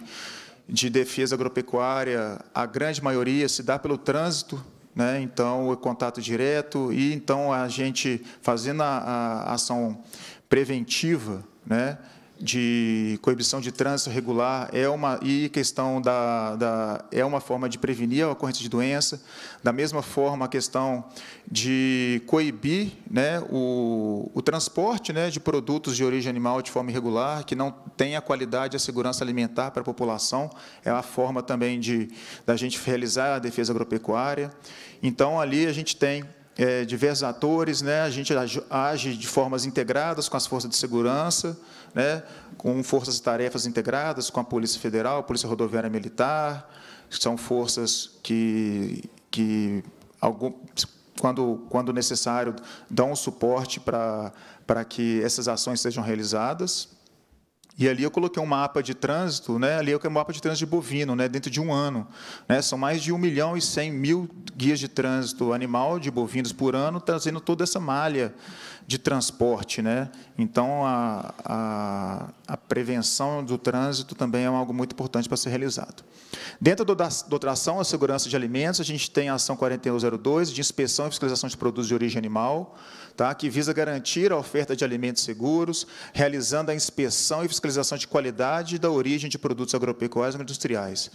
de defesa agropecuária, a grande maioria se dá pelo trânsito, né? então, o contato direto, e então a gente fazendo a, a ação preventiva, né? de coibição de trânsito regular é uma e questão da, da, é uma forma de prevenir a ocorrência de doença da mesma forma a questão de coibir né, o, o transporte né, de produtos de origem animal de forma irregular que não tem a qualidade e a segurança alimentar para a população é uma forma também de da gente realizar a defesa agropecuária então ali a gente tem é, diversos atores né, a gente age de formas integradas com as forças de segurança né, com forças e tarefas integradas com a Polícia Federal, Polícia Rodoviária Militar, são forças que, que algum, quando, quando necessário, dão suporte para, para que essas ações sejam realizadas. E ali eu coloquei um mapa de trânsito, né? ali eu coloquei um mapa de trânsito de bovino, né? dentro de um ano. Né? São mais de 1 milhão e 100 mil guias de trânsito animal de bovinos por ano, trazendo toda essa malha de transporte. Né? Então, a, a, a prevenção do trânsito também é algo muito importante para ser realizado. Dentro do, da, do tração a segurança de alimentos, a gente tem a ação 4102, de inspeção e fiscalização de produtos de origem animal, tá? que visa garantir a oferta de alimentos seguros, realizando a inspeção e fiscalização de qualidade da origem de produtos agropecuários e industriais.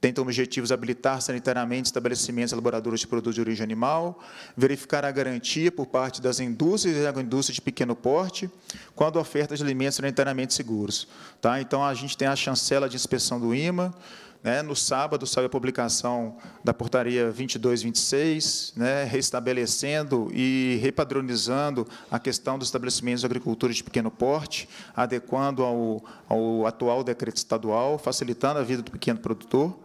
Tem como objetivos habilitar sanitariamente estabelecimentos e laboratórios de produtos de origem animal, verificar a garantia por parte das indústrias e agroindústrias de pequeno porte, quando a oferta de alimentos sanitariamente seguros. Tá? Então, a gente tem a chancela de inspeção do IMA, né? No sábado saiu a publicação da portaria 2226, né? restabelecendo e repadronizando a questão dos estabelecimentos de agricultura de pequeno porte, adequando ao, ao atual decreto estadual, facilitando a vida do pequeno produtor.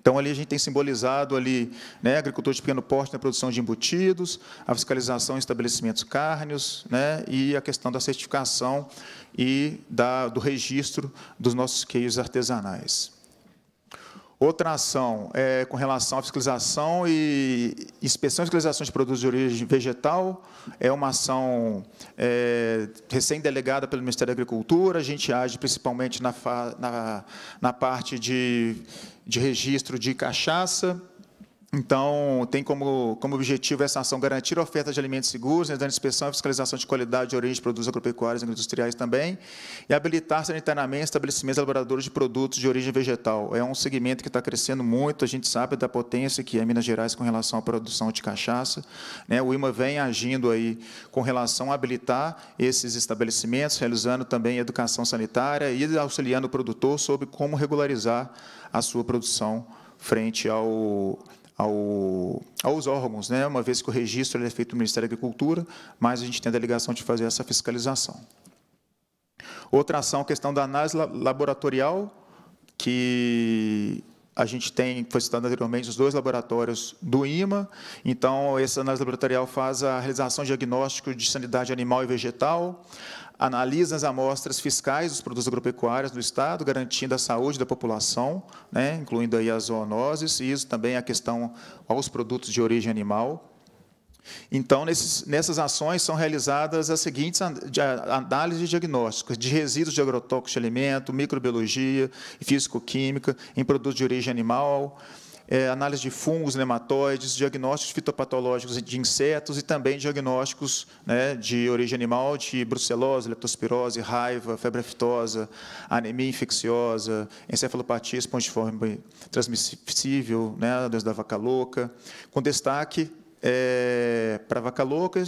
Então, ali a gente tem simbolizado ali, né, de pequeno porte na produção de embutidos, a fiscalização em estabelecimentos cárneos né, e a questão da certificação e da, do registro dos nossos queijos artesanais. Outra ação é com relação à fiscalização e inspeção e fiscalização de produtos de origem vegetal. É uma ação é, recém-delegada pelo Ministério da Agricultura. A gente age principalmente na, na, na parte de, de registro de cachaça. Então, tem como, como objetivo essa ação garantir a oferta de alimentos seguros, realizando né, inspeção e fiscalização de qualidade de origem de produtos agropecuários e industriais também, e habilitar sanitariamente estabelecimentos elaboradores de produtos de origem vegetal. É um segmento que está crescendo muito, a gente sabe da potência que é Minas Gerais com relação à produção de cachaça. Né? O IMA vem agindo aí com relação a habilitar esses estabelecimentos, realizando também educação sanitária e auxiliando o produtor sobre como regularizar a sua produção frente ao ao, aos órgãos, né? uma vez que o registro é feito no Ministério da Agricultura, mas a gente tem a delegação de fazer essa fiscalização. Outra ação, a questão da análise laboratorial, que a gente tem, foi citado anteriormente, os dois laboratórios do IMA. Então, essa análise laboratorial faz a realização de diagnóstico de sanidade animal e vegetal, analisa as amostras fiscais dos produtos agropecuários do Estado, garantindo a saúde da população, né, incluindo aí as zoonoses, e isso também é a questão aos produtos de origem animal. Então, nesses, nessas ações são realizadas as seguintes análises diagnósticas de resíduos de agrotóxicos de alimento, microbiologia, físico-química, em produtos de origem animal, é, análise de fungos, nematóides, diagnósticos fitopatológicos de insetos e também diagnósticos né, de origem animal, de brucelose, leptospirose, raiva, febre aftosa, anemia infecciosa, encefalopatia espongiforme transmissível, né, a doença da vaca louca, com destaque é, para vaca louca,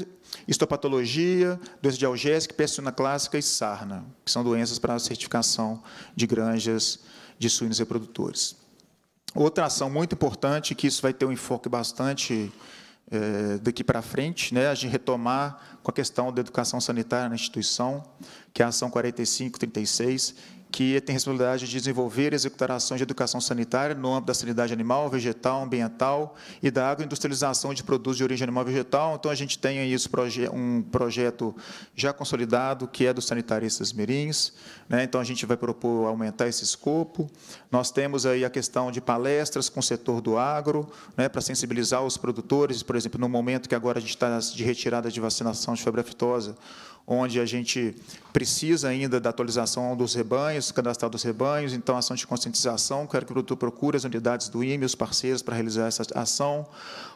histopatologia, doença de algésica, persona clássica e sarna, que são doenças para certificação de granjas de suínos reprodutores. Outra ação muito importante, que isso vai ter um enfoque bastante é, daqui para frente, né, a gente retomar com a questão da educação sanitária na instituição, que é a ação 4536, que tem responsabilidade de desenvolver e executar ações de educação sanitária no âmbito da sanidade animal, vegetal, ambiental e da agroindustrialização de produtos de origem animal e vegetal. Então, a gente tem aí um projeto já consolidado, que é dos sanitaristas mirins. Né? Então, a gente vai propor aumentar esse escopo. Nós temos aí a questão de palestras com o setor do agro, né? para sensibilizar os produtores, por exemplo, no momento que agora a gente está de retirada de vacinação de febre aftosa, onde a gente precisa ainda da atualização dos rebanhos, cadastrar dos rebanhos, então, ação de conscientização, quero que o produtor procure as unidades do IME, os parceiros, para realizar essa ação.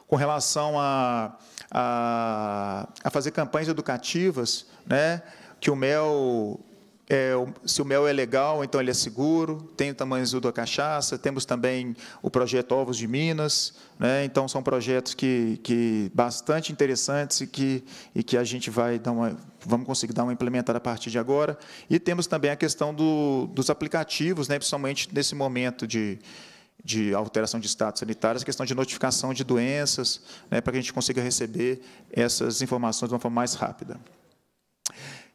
Com relação a, a, a fazer campanhas educativas, né, que o MEL é, se o mel é legal, então ele é seguro. Tem o tamanho azul da cachaça. Temos também o projeto Ovos de Minas. Né? Então, são projetos que, que bastante interessantes e que, e que a gente vai dar uma, vamos conseguir dar uma implementada a partir de agora. E temos também a questão do, dos aplicativos, né? principalmente nesse momento de, de alteração de status sanitários, a questão de notificação de doenças, né? para que a gente consiga receber essas informações de uma forma mais rápida.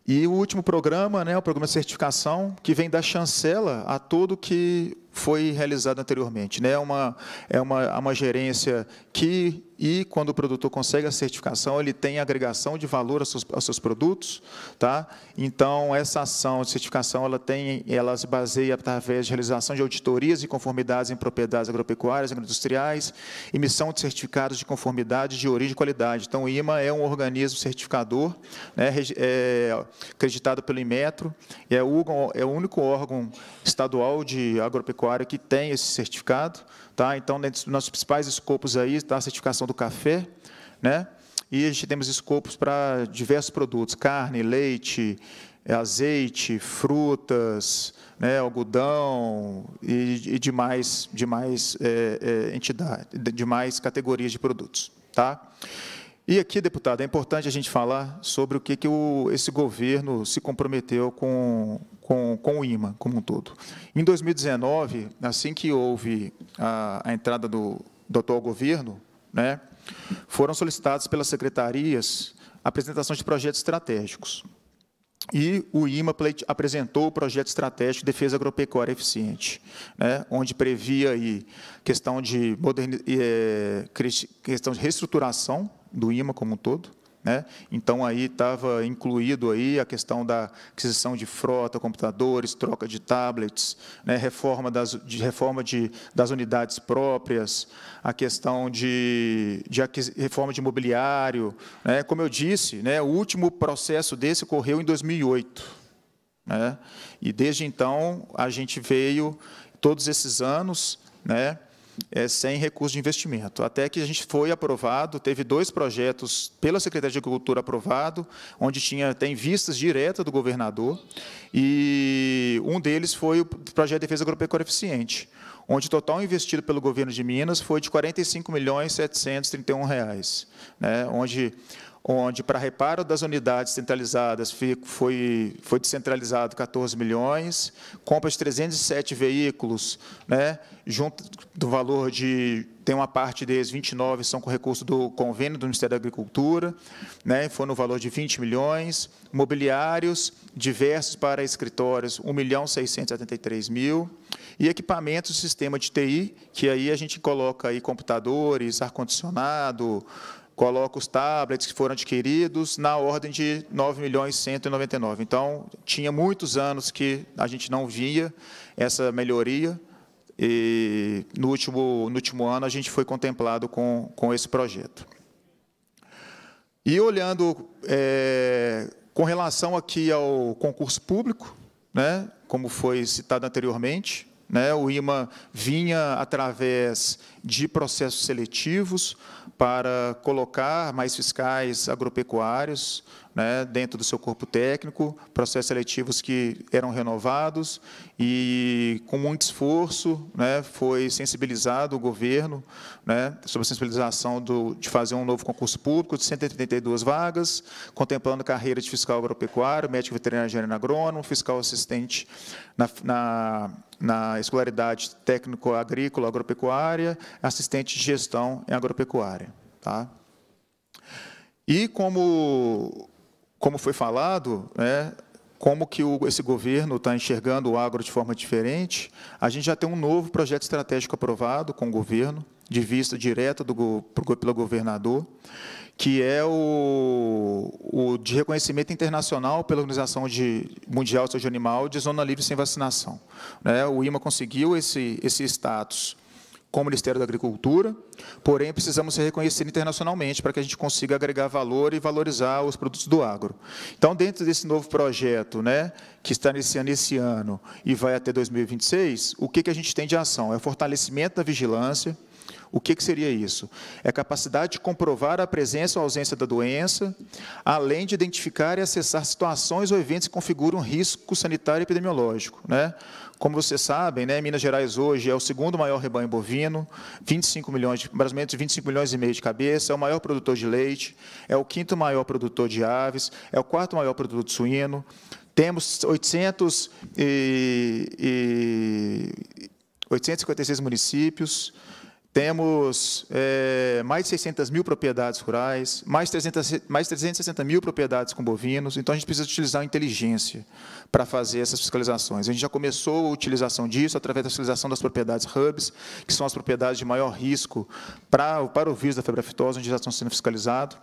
E o último programa, né, o programa de certificação, que vem da chancela a tudo que foi realizado anteriormente. Né? Uma, é uma, é uma gerência que e quando o produtor consegue a certificação, ele tem agregação de valor aos seus, aos seus, produtos, tá? Então essa ação de certificação, ela tem, ela se baseia através de realização de auditorias e conformidades em propriedades agropecuárias, agroindustriais, emissão de certificados de conformidade de origem e qualidade. Então o IMA é um organismo certificador, né, é, acreditado pelo Inmetro, e é o, é o único órgão estadual de agropecuária que tem esse certificado. Tá? Então, dentro né, dos nossos principais escopos aí está a certificação do café, né? e a gente temos escopos para diversos produtos, carne, leite, eh, azeite, frutas, né, algodão e, e demais, demais é, eh, é, eh, demais categorias de produtos, tá? E aqui, deputado, é importante a gente falar sobre o que, que o, esse governo se comprometeu com, com, com o IMA como um todo. Em 2019, assim que houve a, a entrada do, do atual governo, né, foram solicitados pelas secretarias apresentações de projetos estratégicos. E o Ima apresentou o projeto estratégico de defesa agropecuária eficiente, né, onde previa aí questão de, moderni... é, questão de reestruturação do IMA como um todo, né? Então aí estava incluído aí a questão da aquisição de frota, computadores, troca de tablets, né? reforma, das, de, reforma de, das unidades próprias, a questão de, de reforma de mobiliário. Né? Como eu disse, né? o último processo desse ocorreu em 2008. Né? E desde então a gente veio todos esses anos, né? é, sem recurso de investimento. Até que a gente foi aprovado, teve dois projetos pela Secretaria de Agricultura aprovado, onde tinha tem vistas diretas do governador, e um deles foi o projeto de defesa agropecuária eficiente, onde o total investido pelo governo de Minas foi de R$ 45.731, né, onde onde para reparo das unidades centralizadas foi, foi descentralizado 14 milhões, compra de 307 veículos, né, junto do valor de tem uma parte deles, 29 são com recurso do convênio do Ministério da Agricultura, né, foi no valor de 20 milhões, mobiliários diversos para escritórios, 1 milhão 673 mil, e equipamentos do sistema de TI, que aí a gente coloca aí computadores, ar-condicionado, coloca os tablets que foram adquiridos na ordem de 9 milhões 199. Então, tinha muitos anos que a gente não via essa melhoria e no último, no último ano a gente foi contemplado com, com esse projeto. E olhando é, com relação aqui ao concurso público, né, como foi citado anteriormente, né? O IMA vinha através de processos seletivos para colocar mais fiscais agropecuários né, dentro do seu corpo técnico, processos seletivos que eram renovados e, com muito esforço, né, foi sensibilizado o governo né, sobre a sensibilização do, de fazer um novo concurso público de 132 vagas, contemplando carreira de fiscal agropecuário, médico veterinário e agrônomo, fiscal assistente na, na na escolaridade técnico-agrícola, agropecuária, assistente de gestão em agropecuária. Tá? E como, como foi falado, né, como que o, esse governo está enxergando o agro de forma diferente, a gente já tem um novo projeto estratégico aprovado com o governo, de vista direta do, pelo governador, que é o, o de reconhecimento internacional pela Organização de, Mundial de Saúde Animal de zona livre sem vacinação. Né? O IMA conseguiu esse, esse status com o Ministério da Agricultura, porém precisamos ser reconhecidos internacionalmente para que a gente consiga agregar valor e valorizar os produtos do agro. Então, dentro desse novo projeto, né, que está iniciando esse ano e vai até 2026, o que, que a gente tem de ação? É fortalecimento da vigilância, o que, que seria isso? É a capacidade de comprovar a presença ou ausência da doença, além de identificar e acessar situações ou eventos que configuram risco sanitário e epidemiológico. Né? Como vocês sabem, né, Minas Gerais hoje é o segundo maior rebanho bovino, 25 milhões, de, mais ou menos 25 milhões e meio de cabeça, é o maior produtor de leite, é o quinto maior produtor de aves, é o quarto maior produtor de suíno. Temos 800 e, e 856 municípios, temos é, mais de 600 mil propriedades rurais, mais, 300, mais 360 mil propriedades com bovinos, então a gente precisa utilizar a inteligência para fazer essas fiscalizações. A gente já começou a utilização disso através da fiscalização das propriedades hubs, que são as propriedades de maior risco para, para o vírus da febre aftosa, onde já estão sendo fiscalizados.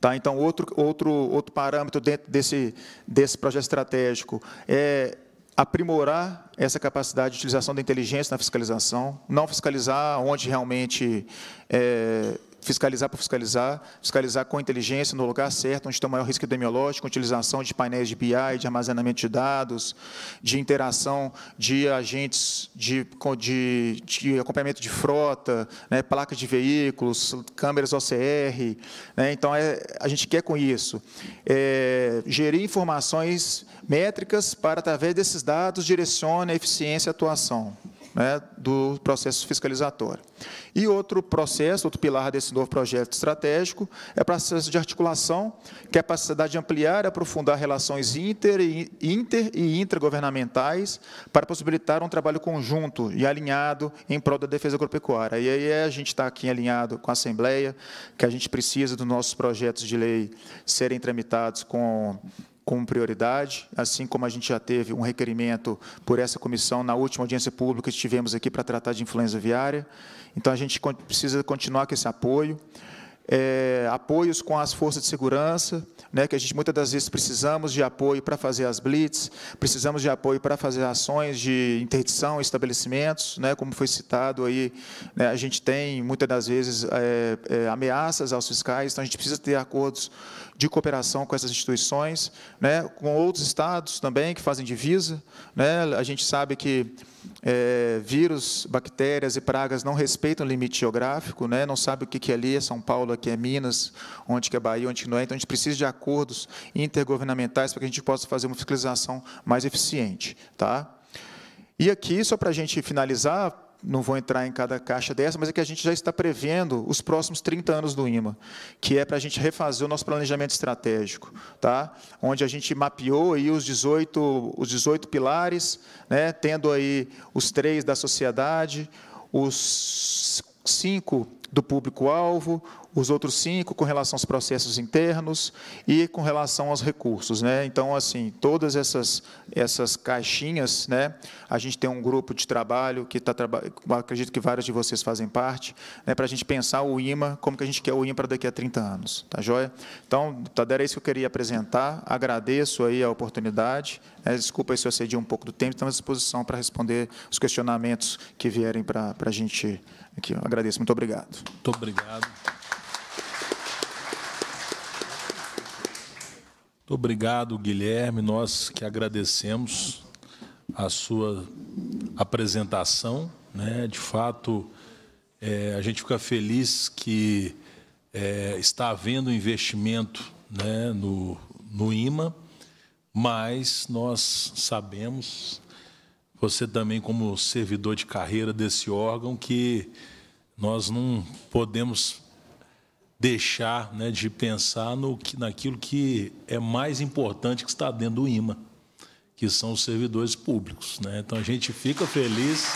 Tá, então, outro, outro, outro parâmetro dentro desse, desse projeto estratégico é aprimorar essa capacidade de utilização da inteligência na fiscalização, não fiscalizar onde realmente é, fiscalizar para fiscalizar, fiscalizar com inteligência no lugar certo, onde tem o maior risco epidemiológico, utilização de painéis de BI, de armazenamento de dados, de interação de agentes de, de, de acompanhamento de frota, né, placas de veículos, câmeras OCR. Né, então, é, a gente quer com isso é, gerir informações métricas para, através desses dados, direcionar a eficiência e atuação né, do processo fiscalizatório. E outro processo, outro pilar desse novo projeto estratégico, é o processo de articulação, capacidade de ampliar e aprofundar relações inter e, inter e intragovernamentais para possibilitar um trabalho conjunto e alinhado em prol da defesa agropecuária. E aí é, a gente está aqui alinhado com a Assembleia, que a gente precisa dos nossos projetos de lei serem tramitados com com prioridade, assim como a gente já teve um requerimento por essa comissão na última audiência pública que tivemos aqui para tratar de influenza viária. Então, a gente precisa continuar com esse apoio é, apoios com as forças de segurança, né, que a gente muitas das vezes precisamos de apoio para fazer as blitz, precisamos de apoio para fazer ações de interdição em estabelecimentos, né, como foi citado aí, né, a gente tem muitas das vezes é, é, ameaças aos fiscais, então a gente precisa ter acordos de cooperação com essas instituições, né, com outros estados também que fazem divisa, né, a gente sabe que é, vírus, bactérias e pragas não respeitam limite geográfico, né? não sabe o que, que é ali, é São Paulo, aqui é Minas, onde que é Bahia, onde que não é. Então, a gente precisa de acordos intergovernamentais para que a gente possa fazer uma fiscalização mais eficiente. Tá? E aqui, só para a gente finalizar, não vou entrar em cada caixa dessa, mas é que a gente já está prevendo os próximos 30 anos do IMA, que é para a gente refazer o nosso planejamento estratégico, tá? onde a gente mapeou aí os, 18, os 18 pilares, né? tendo aí os três da sociedade, os cinco do público-alvo, os outros cinco com relação aos processos internos e com relação aos recursos. Né? Então, assim, todas essas, essas caixinhas, né? a gente tem um grupo de trabalho que está acredito que vários de vocês fazem parte, né? para a gente pensar o IMA, como que a gente quer o IMA para daqui a 30 anos. Tá joia? Então, Tadera, é isso que eu queria apresentar. Agradeço aí a oportunidade. Né? Desculpa aí se eu cedi um pouco do tempo, estamos à disposição para responder os questionamentos que vierem para, para a gente Aqui, eu agradeço. Muito obrigado. Muito obrigado. Muito obrigado, Guilherme. Nós que agradecemos a sua apresentação. Né? De fato, é, a gente fica feliz que é, está havendo investimento né, no, no IMA, mas nós sabemos você também como servidor de carreira desse órgão, que nós não podemos deixar né, de pensar no, naquilo que é mais importante que está dentro do IMA, que são os servidores públicos. Né? Então a gente fica feliz.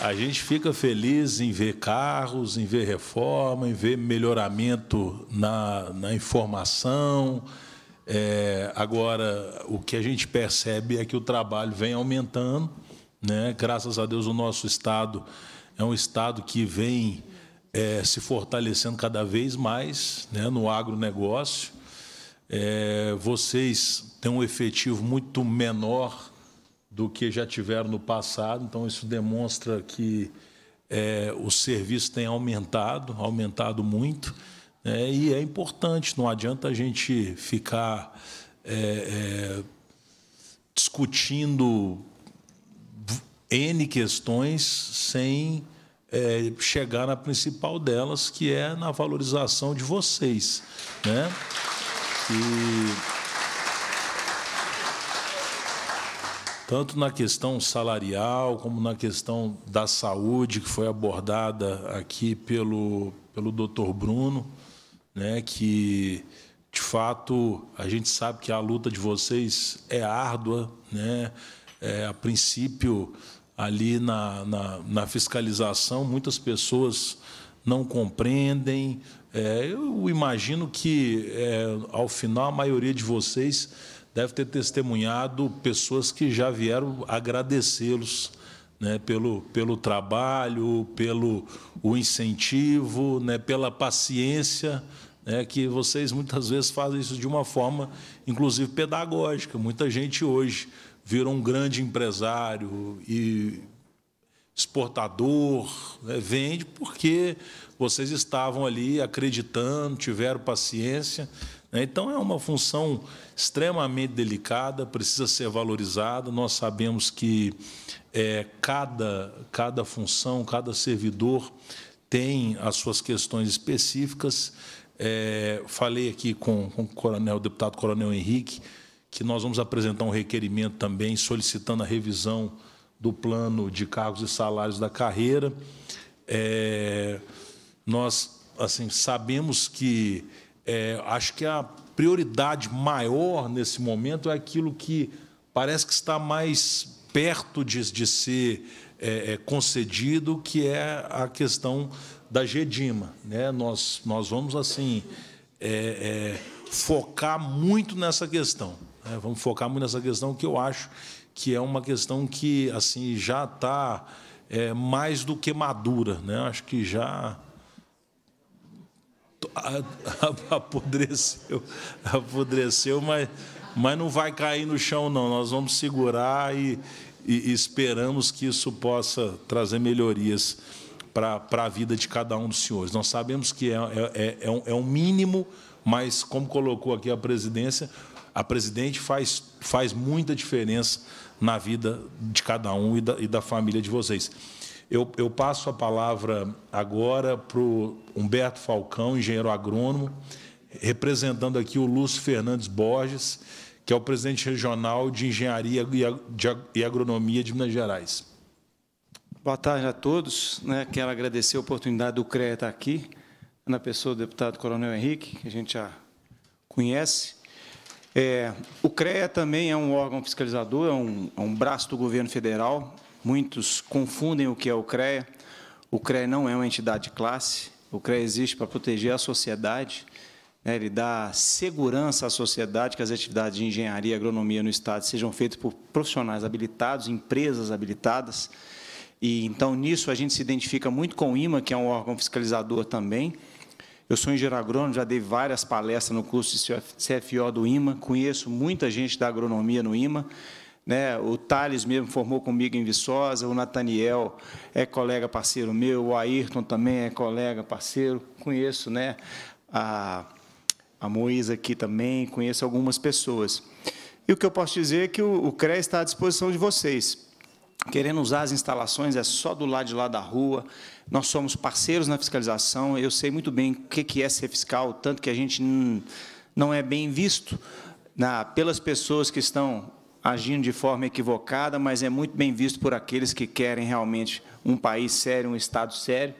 A gente fica feliz em ver carros, em ver reforma, em ver melhoramento na, na informação, é, agora, o que a gente percebe é que o trabalho vem aumentando, né? graças a Deus o nosso Estado é um Estado que vem é, se fortalecendo cada vez mais né? no agronegócio. É, vocês têm um efetivo muito menor do que já tiveram no passado, então isso demonstra que é, o serviço tem aumentado, aumentado muito. É, e é importante, não adianta a gente ficar é, é, discutindo N questões sem é, chegar na principal delas, que é na valorização de vocês. Né? E... tanto na questão salarial como na questão da saúde, que foi abordada aqui pelo, pelo doutor Bruno né, que de fato a gente sabe que a luta de vocês é árdua, né? É, a princípio ali na, na, na, fiscalização muitas pessoas não compreendem. É, eu imagino que é, ao final a maioria de vocês deve ter testemunhado pessoas que já vieram agradecê-los né, pelo, pelo trabalho, pelo o incentivo, né, pela paciência, né, que vocês muitas vezes fazem isso de uma forma, inclusive pedagógica. Muita gente hoje virou um grande empresário e exportador, né, vende porque vocês estavam ali acreditando, tiveram paciência. Né. Então é uma função extremamente delicada, precisa ser valorizada. Nós sabemos que é, cada, cada função, cada servidor tem as suas questões específicas. É, falei aqui com, com o, coronel, o deputado Coronel Henrique que nós vamos apresentar um requerimento também solicitando a revisão do plano de cargos e salários da carreira. É, nós assim sabemos que é, acho que a prioridade maior nesse momento é aquilo que parece que está mais perto de, de ser é, é, concedido, que é a questão da GEDIMA. Né? Nós, nós vamos assim é, é, focar muito nessa questão. Né? Vamos focar muito nessa questão que eu acho que é uma questão que assim já está é, mais do que madura. Né? Acho que já <laughs> apodreceu, apodreceu, mas mas não vai cair no chão, não. Nós vamos segurar e, e esperamos que isso possa trazer melhorias para a vida de cada um dos senhores. Nós sabemos que é, é, é, é, um, é um mínimo, mas, como colocou aqui a presidência, a presidente faz, faz muita diferença na vida de cada um e da, e da família de vocês. Eu, eu passo a palavra agora para o Humberto Falcão, engenheiro agrônomo, representando aqui o Lúcio Fernandes Borges, que é o presidente regional de Engenharia e Agronomia de Minas Gerais. Boa tarde a todos. Né? Quero agradecer a oportunidade do CREA estar aqui, na pessoa do deputado Coronel Henrique, que a gente já conhece. É, o CREA também é um órgão fiscalizador, é um, é um braço do governo federal. Muitos confundem o que é o CREA. O CREA não é uma entidade de classe, o CREA existe para proteger a sociedade, né, ele dá segurança à sociedade que as atividades de engenharia e agronomia no Estado sejam feitas por profissionais habilitados, empresas habilitadas. E, então, nisso, a gente se identifica muito com o IMA, que é um órgão fiscalizador também. Eu sou engenheiro agrônomo, já dei várias palestras no curso de CFO do IMA, conheço muita gente da agronomia no IMA. Né? O Thales mesmo formou comigo em Viçosa, o Nathaniel é colega parceiro meu, o Ayrton também é colega parceiro, conheço né? a a Moisa aqui também, conheço algumas pessoas. E o que eu posso dizer é que o, Cre CREA está à disposição de vocês. Querendo usar as instalações, é só do lado de lá da rua. Nós somos parceiros na fiscalização. Eu sei muito bem o que é ser fiscal, tanto que a gente não é bem visto na, pelas pessoas que estão agindo de forma equivocada, mas é muito bem visto por aqueles que querem realmente um país sério, um Estado sério.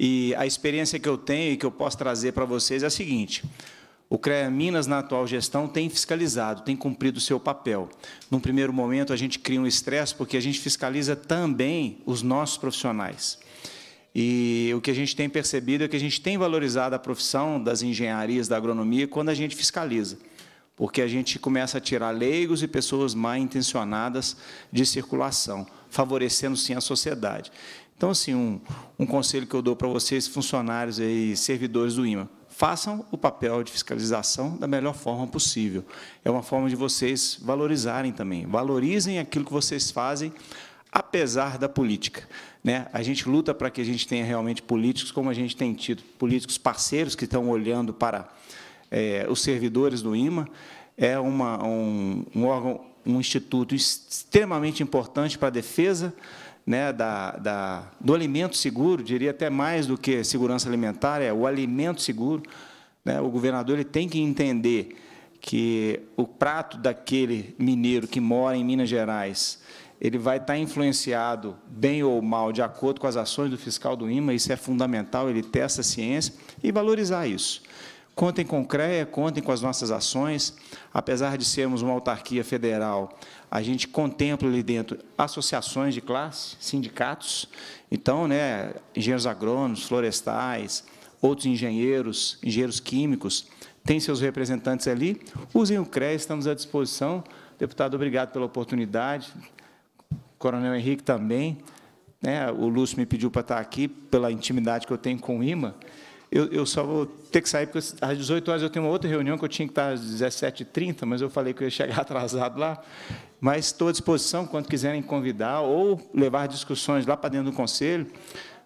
E a experiência que eu tenho e que eu posso trazer para vocês é a seguinte: o CREA Minas, na atual gestão, tem fiscalizado, tem cumprido o seu papel. Num primeiro momento, a gente cria um estresse, porque a gente fiscaliza também os nossos profissionais. E o que a gente tem percebido é que a gente tem valorizado a profissão das engenharias, da agronomia, quando a gente fiscaliza. Porque a gente começa a tirar leigos e pessoas mal intencionadas de circulação, favorecendo sim a sociedade. Então, assim, um, um conselho que eu dou para vocês, funcionários e servidores do IMA, façam o papel de fiscalização da melhor forma possível. É uma forma de vocês valorizarem também. Valorizem aquilo que vocês fazem, apesar da política. Né? A gente luta para que a gente tenha realmente políticos, como a gente tem tido, políticos parceiros que estão olhando para é, os servidores do IMA. É uma, um, um órgão, um instituto extremamente importante para a defesa né, da, da, do alimento seguro, diria até mais do que segurança alimentar, é o alimento seguro. Né, o governador ele tem que entender que o prato daquele mineiro que mora em Minas Gerais ele vai estar tá influenciado, bem ou mal, de acordo com as ações do fiscal do IMA, isso é fundamental, ele testa a ciência, e valorizar isso. Contem com o CREA, contem com as nossas ações. Apesar de sermos uma autarquia federal, a gente contempla ali dentro associações de classe, sindicatos. Então, né, engenheiros agrônomos, florestais, outros engenheiros, engenheiros químicos, têm seus representantes ali. Usem o CREA, estamos à disposição. Deputado, obrigado pela oportunidade. Coronel Henrique também. Né, o Lúcio me pediu para estar aqui pela intimidade que eu tenho com o IMA. Eu, eu, só vou ter que sair, porque às 18 horas eu tenho uma outra reunião que eu tinha que estar às 17h30, mas eu falei que eu ia chegar <laughs> atrasado lá. Mas estou à disposição, quando quiserem convidar ou levar discussões lá para dentro do Conselho,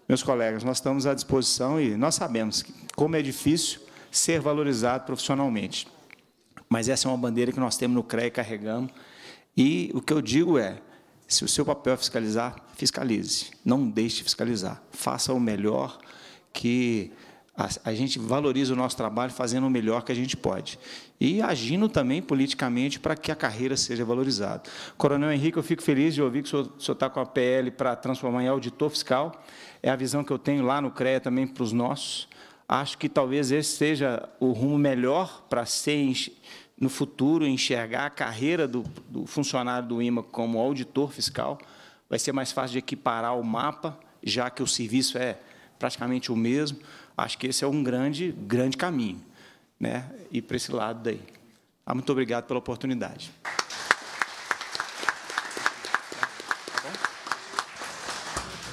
meus colegas, nós estamos à disposição e nós sabemos como é difícil ser valorizado profissionalmente. Mas essa é uma bandeira que nós temos no CREA e carregamos. E o que eu digo é, se o seu papel é fiscalizar, fiscalize. Não deixe de fiscalizar. Faça o melhor que a, a gente valoriza o nosso trabalho fazendo o melhor que a gente pode. E agindo também politicamente para que a carreira seja valorizada. Coronel Henrique, eu fico feliz de ouvir que o senhor, o senhor está com a PL para transformar em auditor fiscal. É a visão que eu tenho lá no CREA também para os nossos. Acho que talvez esse seja o rumo melhor para ser no futuro enxergar a carreira do, do funcionário do IMA como auditor fiscal. Vai ser mais fácil de equiparar o mapa, já que o serviço é praticamente o mesmo. Acho que esse é um grande, grande caminho, né? E para esse lado daí. Ah, muito obrigado pela oportunidade.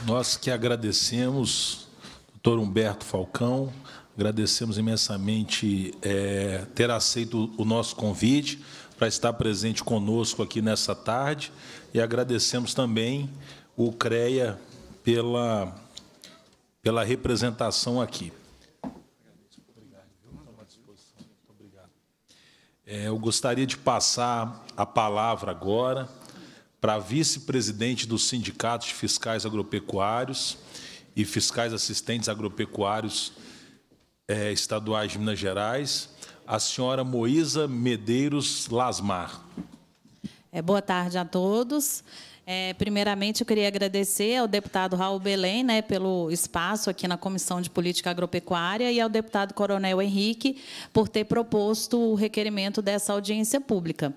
Nós que agradecemos, doutor Humberto Falcão, agradecemos imensamente é, ter aceito o nosso convite para estar presente conosco aqui nessa tarde e agradecemos também o CREA pela pela representação aqui. É, eu gostaria de passar a palavra agora para a vice-presidente do Sindicato de Fiscais Agropecuários e Fiscais Assistentes Agropecuários é, Estaduais de Minas Gerais, a senhora Moísa Medeiros Lasmar. É, boa tarde a todos. É, primeiramente, eu queria agradecer ao deputado Raul Belém né, pelo espaço aqui na Comissão de Política Agropecuária e ao deputado Coronel Henrique por ter proposto o requerimento dessa audiência pública.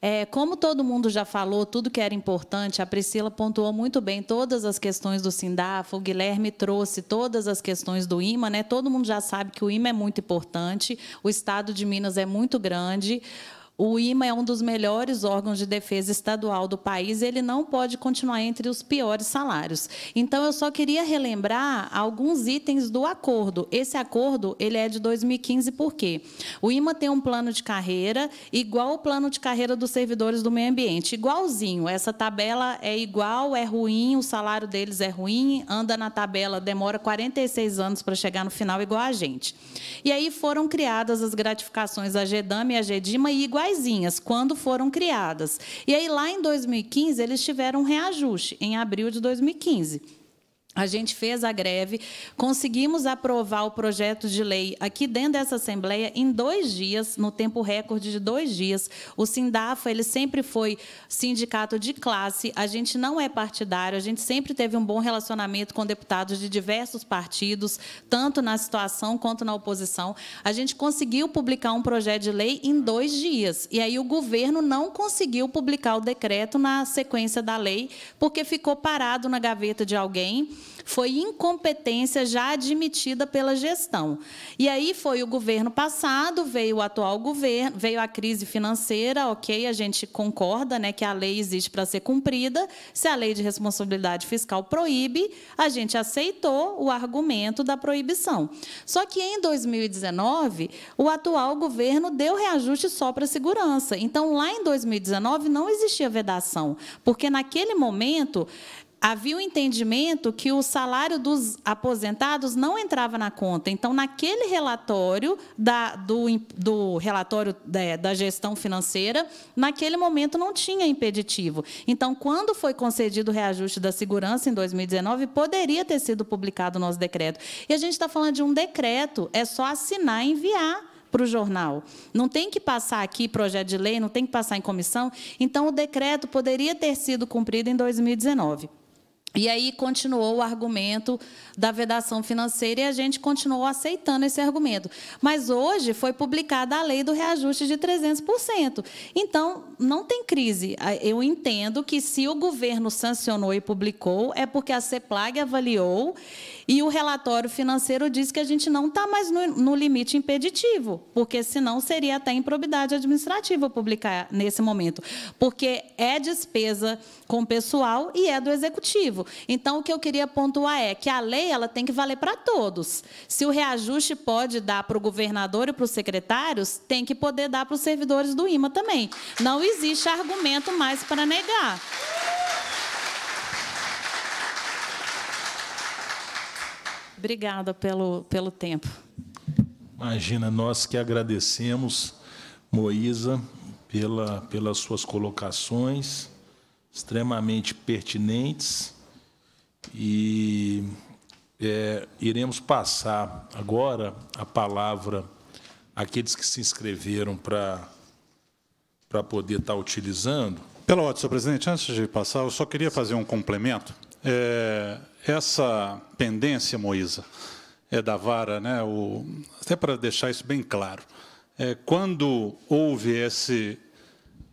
É, como todo mundo já falou, tudo que era importante, a Priscila pontuou muito bem todas as questões do Sindafo, o Guilherme trouxe todas as questões do IMA, né? todo mundo já sabe que o IMA é muito importante, o estado de Minas é muito grande, o IMA é um dos melhores órgãos de defesa estadual do país, ele não pode continuar entre os piores salários. Então eu só queria relembrar alguns itens do acordo. Esse acordo, ele é de 2015 por quê? O IMA tem um plano de carreira igual ao plano de carreira dos servidores do meio ambiente, igualzinho. Essa tabela é igual, é ruim, o salário deles é ruim, anda na tabela, demora 46 anos para chegar no final igual a gente. E aí foram criadas as gratificações a GEDAM e a GEDIMA e igual quando foram criadas. E aí, lá em 2015, eles tiveram um reajuste, em abril de 2015. A gente fez a greve, conseguimos aprovar o projeto de lei aqui dentro dessa Assembleia em dois dias, no tempo recorde de dois dias. O Sindafa ele sempre foi sindicato de classe, a gente não é partidário, a gente sempre teve um bom relacionamento com deputados de diversos partidos, tanto na situação quanto na oposição. A gente conseguiu publicar um projeto de lei em dois dias, e aí o governo não conseguiu publicar o decreto na sequência da lei, porque ficou parado na gaveta de alguém foi incompetência já admitida pela gestão. E aí foi o governo passado, veio o atual governo, veio a crise financeira, ok, a gente concorda né, que a lei existe para ser cumprida. Se a lei de responsabilidade fiscal proíbe, a gente aceitou o argumento da proibição. Só que em 2019, o atual governo deu reajuste só para segurança. Então, lá em 2019, não existia vedação, porque naquele momento havia o um entendimento que o salário dos aposentados não entrava na conta. Então, naquele relatório da, do, do, relatório da, é, da, gestão financeira, naquele momento não tinha impeditivo. Então, quando foi concedido o reajuste da segurança em 2019, poderia ter sido publicado o nosso decreto. E a gente está falando de um decreto, é só assinar e enviar para o jornal. Não tem que passar aqui projeto de lei, não tem que passar em comissão. Então, o decreto poderia ter sido cumprido em 2019. E aí continuou o argumento da vedação financeira e a gente continuou aceitando esse argumento. Mas hoje foi publicada a lei do reajuste de 300%. Então, não tem crise. Ah, eu entendo que se o governo sancionou e publicou, é porque a CEPLAG avaliou e o relatório financeiro diz que a gente não está mais no, no, limite impeditivo, porque senão seria até improbidade administrativa publicar nesse momento, porque é despesa com pessoal e é do executivo. Então, o que eu queria pontuar é que a lei ela tem que valer para todos. Se o reajuste pode dar para o governador e para os secretários, tem que poder dar para os servidores do IMA também. Não existe argumento mais para negar. Obrigada pelo, pelo tempo. Imagina, nós que agradecemos, Moísa, pela, pelas suas colocações, extremamente pertinentes. E é, iremos passar agora a palavra àqueles que se inscreveram para poder estar tá utilizando. Pela ordem, senhor presidente, antes de passar, eu só queria fazer um complemento. É, essa pendência, Moísa, é da vara, né? O, até para deixar isso bem claro. É, quando houve esse,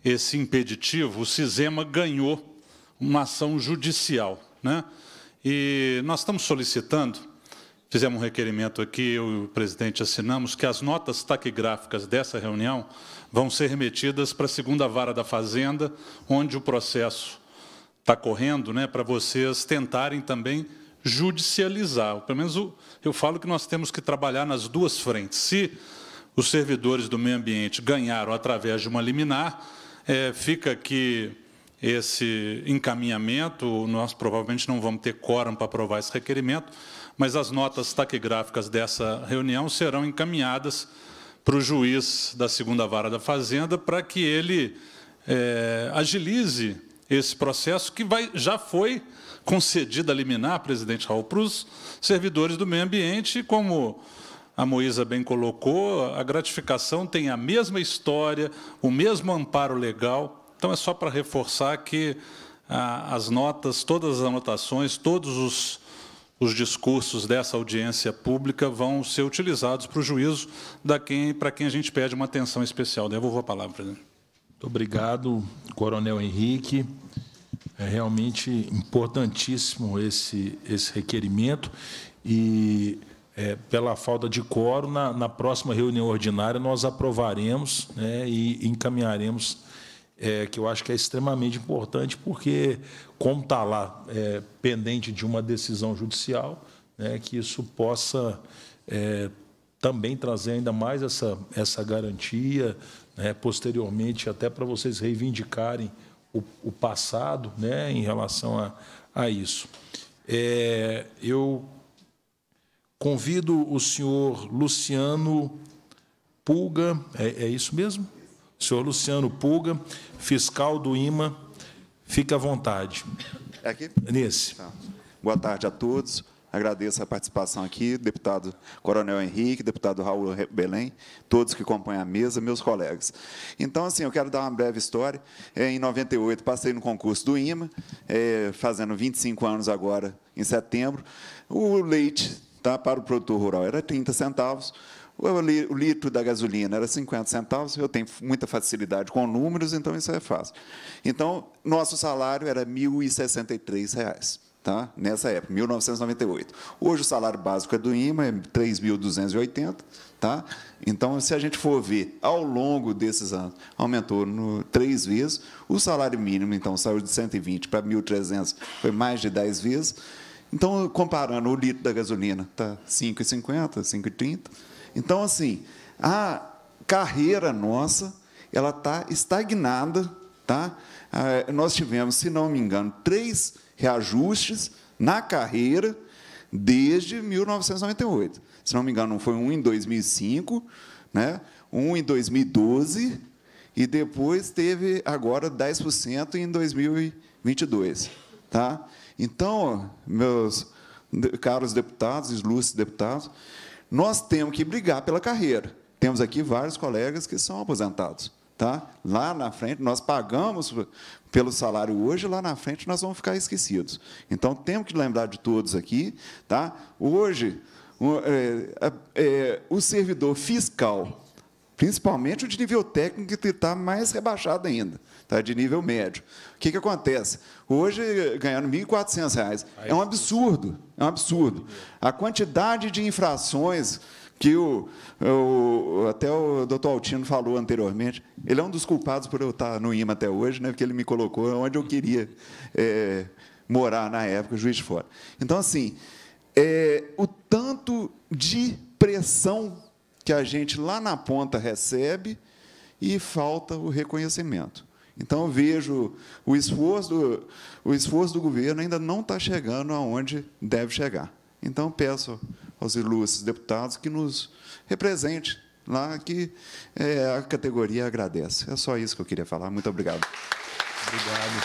esse impeditivo, o Cisema ganhou uma ação judicial. Né? E nós estamos solicitando, fizemos um requerimento aqui, eu e o presidente assinamos, que as notas taquigráficas dessa reunião vão ser remetidas para a segunda vara da Fazenda, onde o processo está correndo, né, para vocês tentarem também judicializar. Pelo menos eu falo que nós temos que trabalhar nas duas frentes. Se os servidores do meio ambiente ganharam através de uma liminar, é, fica aqui esse encaminhamento, nós provavelmente não vamos ter quórum para aprovar esse requerimento, mas as notas taquigráficas dessa reunião serão encaminhadas para o juiz da segunda vara da fazenda para que ele é, agilize esse processo que vai, já foi concedida a liminar, presidente Raul, para os servidores do meio ambiente, como a Moísa bem colocou, a gratificação tem a mesma história, o mesmo amparo legal. Então, é só para reforçar que ah, as notas, todas as anotações, todos os, os discursos dessa audiência pública vão ser utilizados para o juízo da quem, para quem a gente pede uma atenção especial. Devolvo a palavra, presidente. Muito obrigado, Coronel Henrique. É realmente importantíssimo esse, esse requerimento e é, pela falta de coro na, na, próxima reunião ordinária nós aprovaremos né, e encaminharemos, é, que eu acho que é extremamente importante, porque como está lá é, pendente de uma decisão judicial, né, que isso possa é, também trazer ainda mais essa, essa garantia né, posteriormente, até para vocês reivindicarem o, o, passado né, em relação a, a isso. É, eu convido o senhor Luciano Pulga, é, é isso mesmo? O senhor Luciano Pulga, fiscal do IMA, fique à vontade. É aqui? Nesse. Tá. Boa tarde a todos. Agradeço a participação aqui, deputado Coronel Henrique, deputado Raul Belém, todos que compõem a mesa, meus colegas. Então, assim, eu quero dar uma breve história. É, em 98, passei no concurso do IMA, é, fazendo 25 anos agora, em setembro. O leite tá, para o produtor rural era 30 centavos, o litro da gasolina era 50 centavos, eu tenho muita facilidade com números, então isso é fácil. Então, nosso salário era R$ 1.063 tá? nessa época, 1998. Hoje o salário básico é do IMA, é 3.280. Tá? Então, se a gente for ver ao longo desses anos, aumentou no, três vezes. O salário mínimo, então, saiu de 120 para 1.300, foi mais de 10 vezes. Então, comparando, o litro da gasolina está 5,50, 5,30. Então, assim, a carreira nossa ela está estagnada. Tá? Ah, nós tivemos, se não me engano, três reajustes na carreira desde 1998. Se não me engano, foi um em 2005, né? um em 2012, e depois teve agora 10% em 2022. Tá? Então, meus caros deputados, ilustres deputados, nós temos que brigar pela carreira. Temos aqui vários colegas que são aposentados. Tá? Lá na frente, nós pagamos pelo salário hoje, lá na frente nós vamos ficar esquecidos. Então, temos que lembrar de todos aqui. Tá? Hoje, o, é, é, é o servidor fiscal, principalmente o de nível técnico, que está mais rebaixado ainda, tá? de nível médio. O que, que acontece? Hoje, ganhando R$ 1.400 é um absurdo, é um absurdo. A quantidade de infrações que o, o, até o doutor Altino falou anteriormente, ele é um dos culpados por eu estar no IMA até hoje, né, porque ele me colocou onde eu queria é, morar na época, juiz de fora. Então, assim, é, o tanto de pressão que a gente lá na ponta recebe e falta o reconhecimento. Então, eu vejo o esforço do, o esforço do governo ainda não está chegando aonde deve chegar. Então, peço aos ilustres deputados que nos represente lá, que é, a categoria agradece. É só isso que eu queria falar. Muito obrigado. Obrigado.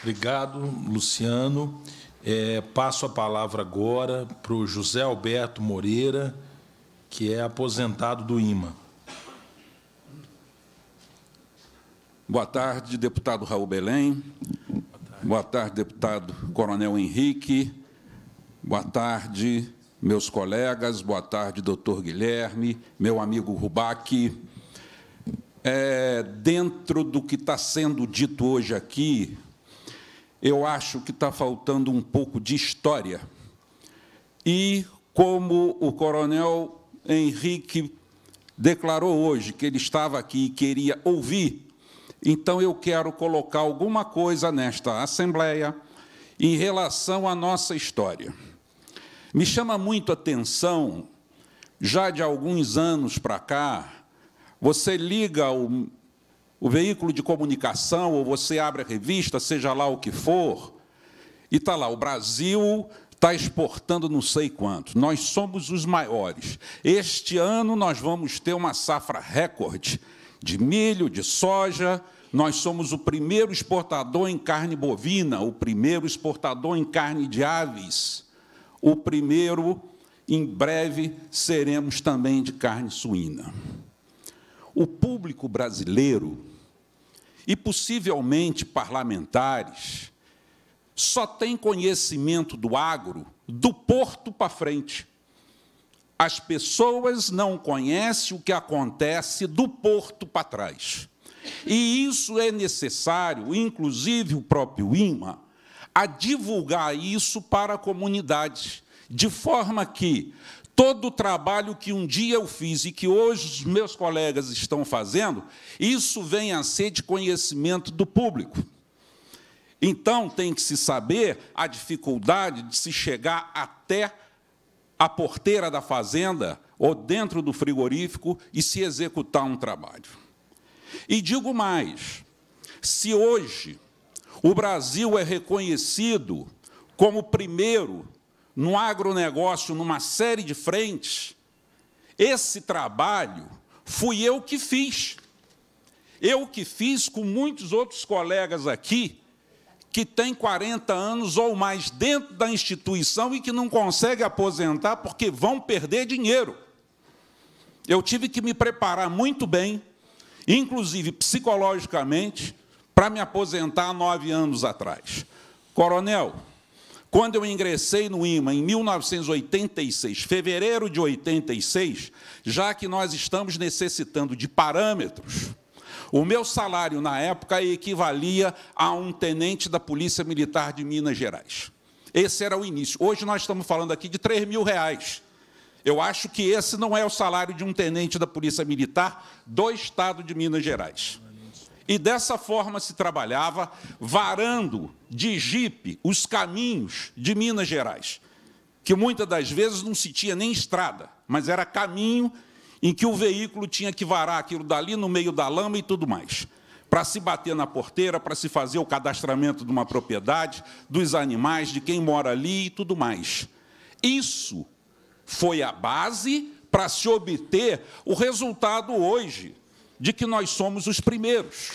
Obrigado, Luciano. É, passo a palavra agora para o José Alberto Moreira, que é aposentado do IMA. Boa tarde, deputado Raul Belém. Boa tarde, Boa tarde deputado Coronel Henrique. Boa tarde, meus colegas, boa tarde, doutor Guilherme, meu amigo Rubac. É, dentro do que está sendo dito hoje aqui, eu acho que está faltando um pouco de história. E como o coronel Henrique declarou hoje que ele estava aqui e queria ouvir, então eu quero colocar alguma coisa nesta Assembleia em relação à nossa história. Me chama muito a atenção, já de alguns anos para cá, você liga o, o veículo de comunicação ou você abre a revista, seja lá o que for, e está lá, o Brasil está exportando não sei quanto. Nós somos os maiores. Este ano nós vamos ter uma safra recorde de milho, de soja. Nós somos o primeiro exportador em carne bovina, o primeiro exportador em carne de aves. O primeiro, em breve, seremos também de carne suína. O público brasileiro e possivelmente parlamentares só tem conhecimento do agro do porto para frente. As pessoas não conhecem o que acontece do porto para trás. E isso é necessário, inclusive o próprio IMA, a divulgar isso para a comunidade, de forma que todo o trabalho que um dia eu fiz e que hoje os meus colegas estão fazendo, isso venha a ser de conhecimento do público. Então, tem que se saber a dificuldade de se chegar até a porteira da fazenda ou dentro do frigorífico e se executar um trabalho. E digo mais: se hoje o Brasil é reconhecido como primeiro no agronegócio, numa série de frentes. Esse trabalho fui eu que fiz. Eu que fiz com muitos outros colegas aqui que têm 40 anos ou mais dentro da instituição e que não conseguem aposentar porque vão perder dinheiro. Eu tive que me preparar muito bem, inclusive psicologicamente, para me aposentar nove anos atrás. Coronel, quando eu ingressei no IMA em 1986, fevereiro de 86, já que nós estamos necessitando de parâmetros, o meu salário na época equivalia a um tenente da Polícia Militar de Minas Gerais. Esse era o início. Hoje nós estamos falando aqui de 3 mil reais. Eu acho que esse não é o salário de um tenente da Polícia Militar do Estado de Minas Gerais. E dessa forma se trabalhava, varando de jipe os caminhos de Minas Gerais, que muitas das vezes não se tinha nem estrada, mas era caminho em que o veículo tinha que varar aquilo dali no meio da lama e tudo mais. Para se bater na porteira, para se fazer o cadastramento de uma propriedade, dos animais, de quem mora ali e tudo mais. Isso foi a base para se obter o resultado hoje de que nós somos os primeiros.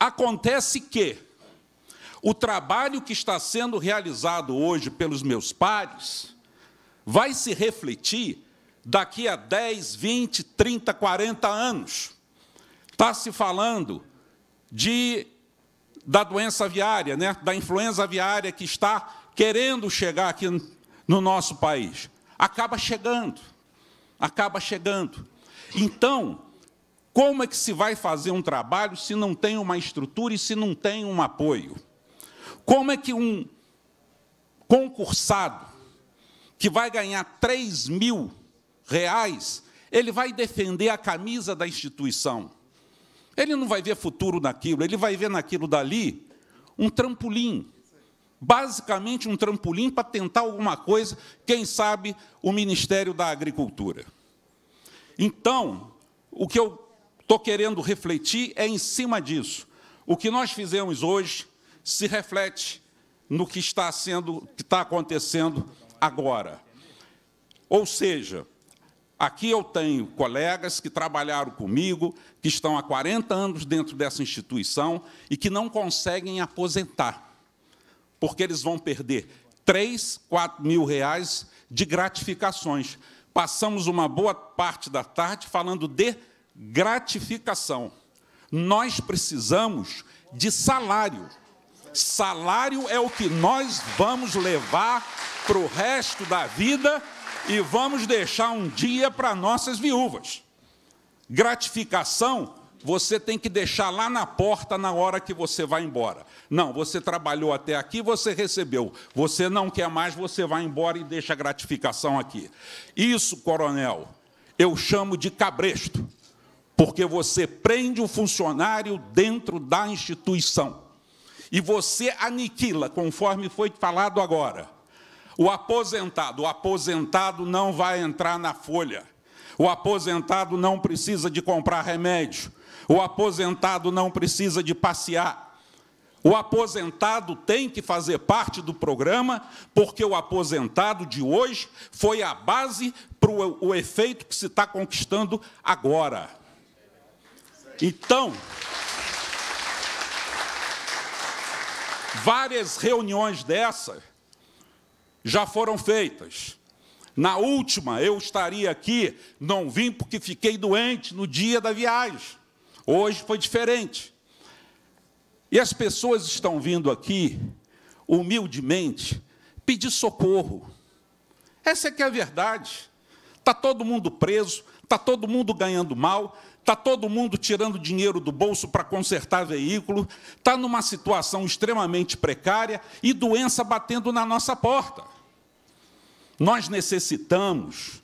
Acontece que o trabalho que está sendo realizado hoje pelos meus pares vai se refletir daqui a 10, 20, 30, 40 anos. Está se falando de, da doença aviária, né? da influenza aviária que está querendo chegar aqui no nosso país. Acaba chegando, acaba chegando. Então, como é que se vai fazer um trabalho se não tem uma estrutura e se não tem um apoio? Como é que um concursado que vai ganhar 3 mil reais, ele vai defender a camisa da instituição? Ele não vai ver futuro naquilo, ele vai ver naquilo dali um trampolim basicamente um trampolim para tentar alguma coisa, quem sabe o Ministério da Agricultura. Então, o que eu estou querendo refletir é em cima disso. O que nós fizemos hoje se reflete no que está sendo, que está acontecendo agora. Ou seja, aqui eu tenho colegas que trabalharam comigo, que estão há 40 anos dentro dessa instituição e que não conseguem aposentar porque eles vão perder 3, 4 mil reais de gratificações. Passamos uma boa parte da tarde falando de gratificação. Nós precisamos de salário. Salário é o que nós vamos levar para o resto da vida e vamos deixar um dia para nossas viúvas. Gratificação você tem que deixar lá na porta na hora que você vai embora. Não, você trabalhou até aqui, você recebeu. Você não quer mais, você vai embora e deixa a gratificação aqui. Isso, coronel, eu chamo de cabresto, porque você prende o funcionário dentro da instituição e você aniquila, conforme foi falado agora. O aposentado, o aposentado não vai entrar na folha. O aposentado não precisa de comprar remédio. O aposentado não precisa de passear. O aposentado tem que fazer parte do programa, porque o aposentado de hoje foi a base para o efeito que se está conquistando agora. Então, várias reuniões dessas já foram feitas. Na última, eu estaria aqui, não vim porque fiquei doente no dia da viagem. Hoje foi diferente. E as pessoas estão vindo aqui, humildemente, pedir socorro. Essa é que é a verdade. Está todo mundo preso, está todo mundo ganhando mal, está todo mundo tirando dinheiro do bolso para consertar veículo, está numa situação extremamente precária e doença batendo na nossa porta. Nós necessitamos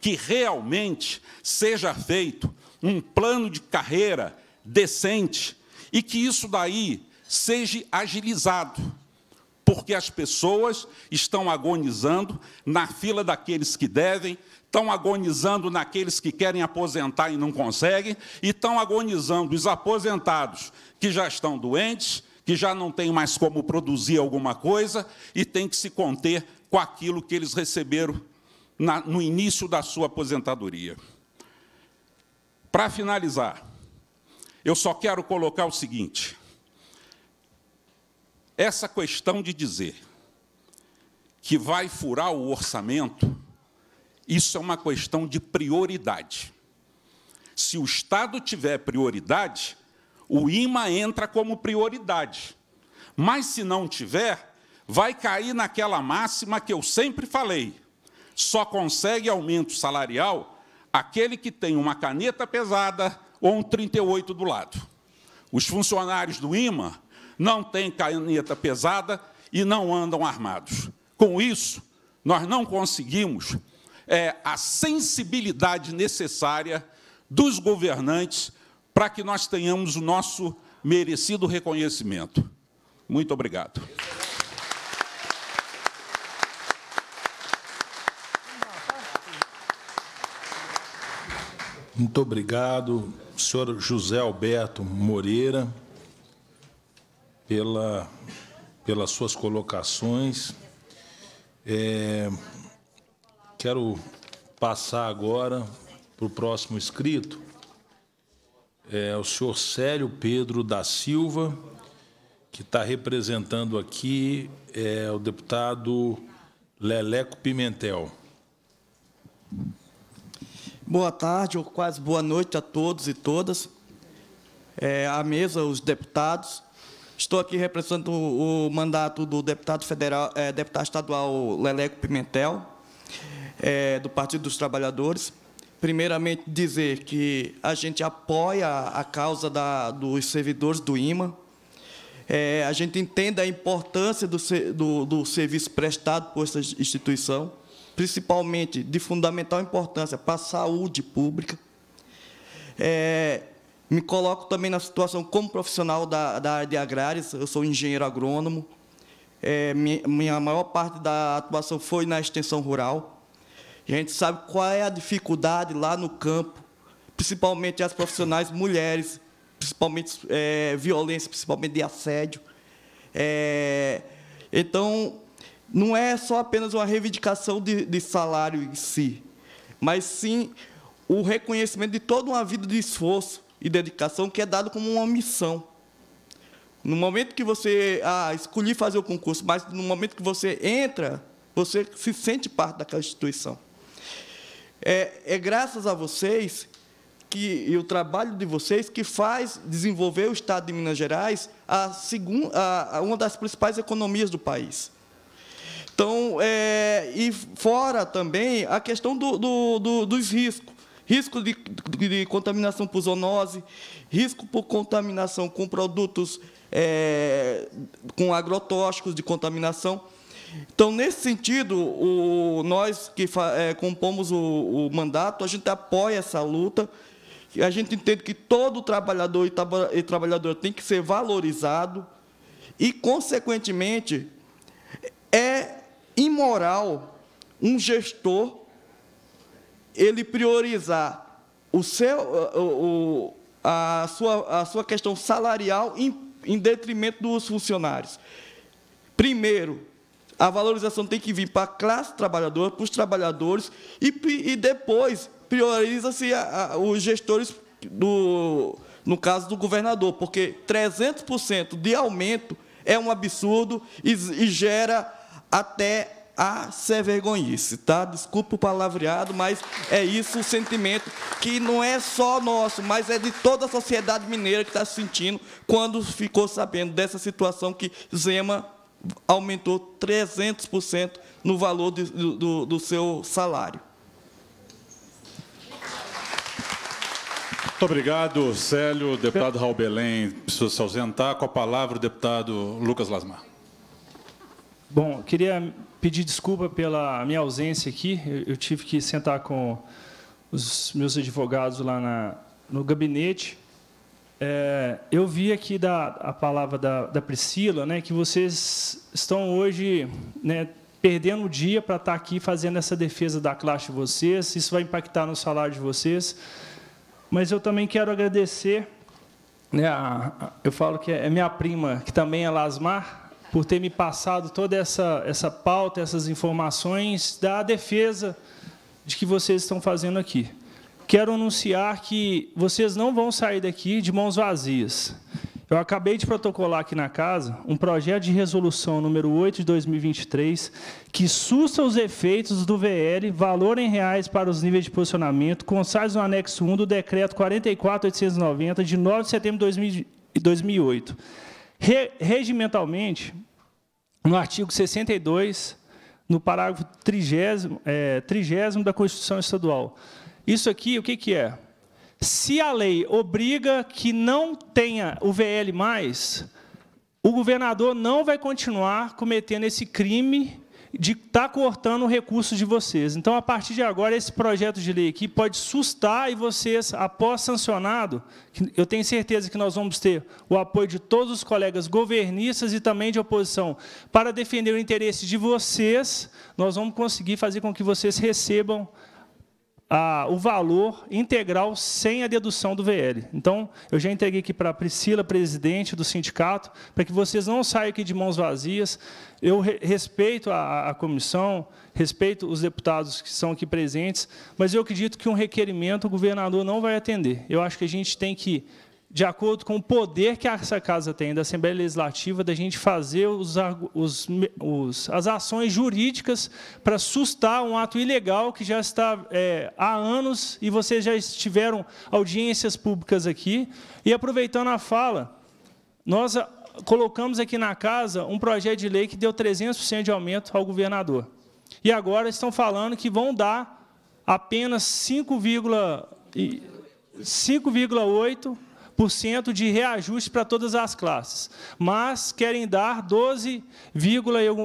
que realmente seja feito um plano de carreira decente e que isso daí seja agilizado, porque as pessoas estão agonizando na fila daqueles que devem, estão agonizando naqueles que querem aposentar e não conseguem, e estão agonizando os aposentados que já estão doentes, que já não têm mais como produzir alguma coisa e têm que se conter com aquilo que eles receberam no início da sua aposentadoria. Para finalizar, eu só quero colocar o seguinte: essa questão de dizer que vai furar o orçamento, isso é uma questão de prioridade. Se o Estado tiver prioridade, o IMA entra como prioridade. Mas se não tiver, vai cair naquela máxima que eu sempre falei: só consegue aumento salarial aquele que tem uma caneta pesada ou um 38 do lado. Os funcionários do IMA não têm caneta pesada e não andam armados. Com isso, nós não conseguimos é, a sensibilidade necessária dos governantes para que nós tenhamos o nosso merecido reconhecimento. Muito obrigado. Muito obrigado, senhor José Alberto Moreira, pela, pelas suas colocações. É, quero passar agora para o próximo escrito, é o senhor Célio Pedro da Silva, que está representando aqui é, o deputado Leleco Pimentel. Boa tarde, ou quase boa noite a todos e todas. É, à mesa, os deputados. Estou aqui representando o, o mandato do deputado federal, é, deputado estadual Leleco Pimentel, é, do Partido dos Trabalhadores. Primeiramente, dizer que a gente apoia a causa da, dos servidores do IMA. É, a gente entende a importância do, do, do serviço prestado por essa instituição principalmente de fundamental importância para a saúde pública. É, me coloco também na situação como profissional da, da área de agrárias, eu sou engenheiro agrônomo, é, minha, maior parte da atuação foi na extensão rural. A gente sabe qual é a dificuldade lá no campo, principalmente as profissionais mulheres, principalmente é, violência, principalmente de assédio. É, então, não é só apenas uma reivindicação de, de salário em si, mas sim o reconhecimento de toda uma vida de esforço e dedicação que é dado como uma missão. No momento que você ah, escolhi fazer o concurso, mas no momento que você entra, você se sente parte daquela instituição. É, é graças a vocês que, e o trabalho de vocês que faz desenvolver o Estado de Minas Gerais a, segun, a, a uma das principais economias do país. Então, é, e fora também a questão do, do, do, dos riscos. Risco de, de contaminação por zoonose, risco por contaminação com produtos é, com agrotóxicos de contaminação. Então, nesse sentido, o, nós que é, compomos o, o, mandato, a gente apoia essa luta. A gente entende que todo trabalhador e, e trabalhadora tem que ser valorizado e, consequentemente, é imoral um gestor ele priorizar o seu, o, a, sua, a sua questão salarial em, em detrimento dos funcionários. Primeiro, a valorização tem que vir para a classe trabalhadora, para os trabalhadores, e, e depois prioriza-se os gestores, do, no caso do governador, porque 300% de aumento é um absurdo e, e gera até a ser vergonhice, tá? Desculpa o palavreado, mas é isso o sentimento que não é só nosso, mas é de toda a sociedade mineira que está sentindo quando ficou sabendo dessa situação que Zema aumentou 300% no valor de, do, do seu salário. Muito obrigado, Célio. Deputado Raul Belém precisa se ausentar. Com a palavra, o deputado Lucas Lasmar. Bom, queria pedir desculpa pela minha ausência aqui. Eu, eu tive que sentar com os meus advogados lá na, no gabinete. É, eu vi aqui da, a palavra da, da Priscila, né, que vocês estão hoje né, perdendo o dia para estar tá aqui fazendo essa defesa da classe de vocês. Isso vai impactar no salário de vocês. Mas eu também quero agradecer. Né, a, a, eu falo que é minha prima, que também é Lasmar, por ter me passado toda essa, essa pauta, essas informações da defesa de que vocês estão fazendo aqui. Quero anunciar que vocês não vão sair daqui de mãos vazias. Eu acabei de protocolar aqui na casa um projeto de resolução número 8 de 2023 que susta os efeitos do VL, valor em reais para os níveis de posicionamento, consais no anexo 1 do decreto 44890 de 9 de setembro de 2008. Re regimentalmente, no artigo 62, no parágrafo 30, é, da Constituição Estadual. Isso aqui, o que, que é? Se a lei obriga que não tenha o VL mais, o governador não vai continuar cometendo esse crime de estar tá cortando o recurso de vocês. Então, a partir de agora, esse projeto de lei aqui pode sustar e vocês, após sancionado, eu tenho certeza que nós vamos ter o apoio de todos os colegas governistas e também de oposição, para defender o interesse de vocês, nós vamos conseguir fazer com que vocês recebam a, o valor integral sem a dedução do VL. Então, eu já entreguei aqui para a Priscila, presidente do sindicato, para que vocês não saiam aqui de mãos vazias. Eu re respeito a, a, comissão, respeito os deputados que são aqui presentes, mas eu acredito que um requerimento o governador não vai atender. Eu acho que a gente tem que de acordo com o poder que essa casa tem da Assembleia Legislativa, da gente fazer os, os, os, as ações jurídicas para sustar um ato ilegal que já está é, há anos e vocês já tiveram audiências públicas aqui. E aproveitando a fala, nós colocamos aqui na casa um projeto de lei que deu 300% de aumento ao governador. E agora estão falando que vão dar apenas 5,8% 12,5% de reajuste para todas as classes, mas querem dar 12,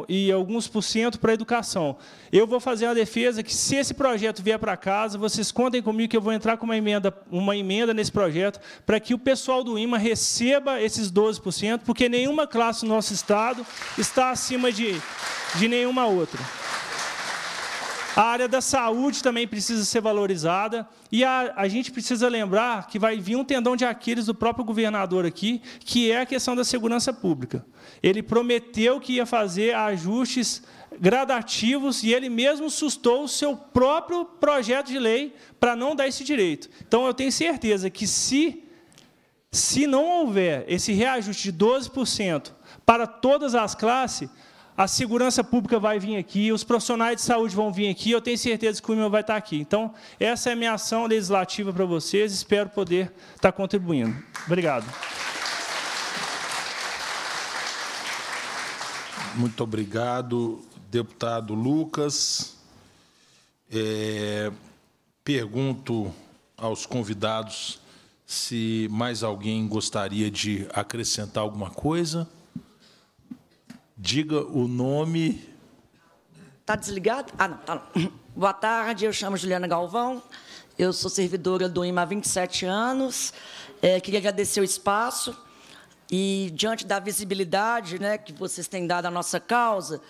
e alguns por cento para a educação. Eu vou fazer uma defesa que, se esse projeto vier para casa, vocês contem comigo que eu vou entrar com uma emenda, uma emenda nesse projeto para que o pessoal do IMA receba esses 12%, porque nenhuma classe no nosso Estado está acima de, de nenhuma outra. A área da saúde também precisa ser valorizada. E a, a gente precisa lembrar que vai vir um tendão de Aquiles do próprio governador aqui, que é a questão da segurança pública. Ele prometeu que ia fazer ajustes gradativos e ele mesmo sustou o seu próprio projeto de lei para não dar esse direito. Então, eu tenho certeza que se, se não houver esse reajuste de 12% para todas as classes, a segurança pública vai vir aqui, os profissionais de saúde vão vir aqui, eu tenho certeza que o meu vai estar aqui. Então, essa é a minha ação legislativa para vocês, espero poder estar contribuindo. Obrigado. Muito obrigado, deputado Lucas. É, pergunto aos convidados se mais alguém gostaria de acrescentar alguma coisa. Diga o nome. Está desligado? Ah, não, tá não. <clears throat> Boa tarde, eu chamo Juliana Galvão, eu sou servidora do IMA há 27 anos. É, queria agradecer o espaço e, diante da visibilidade né, que vocês têm dado à nossa causa,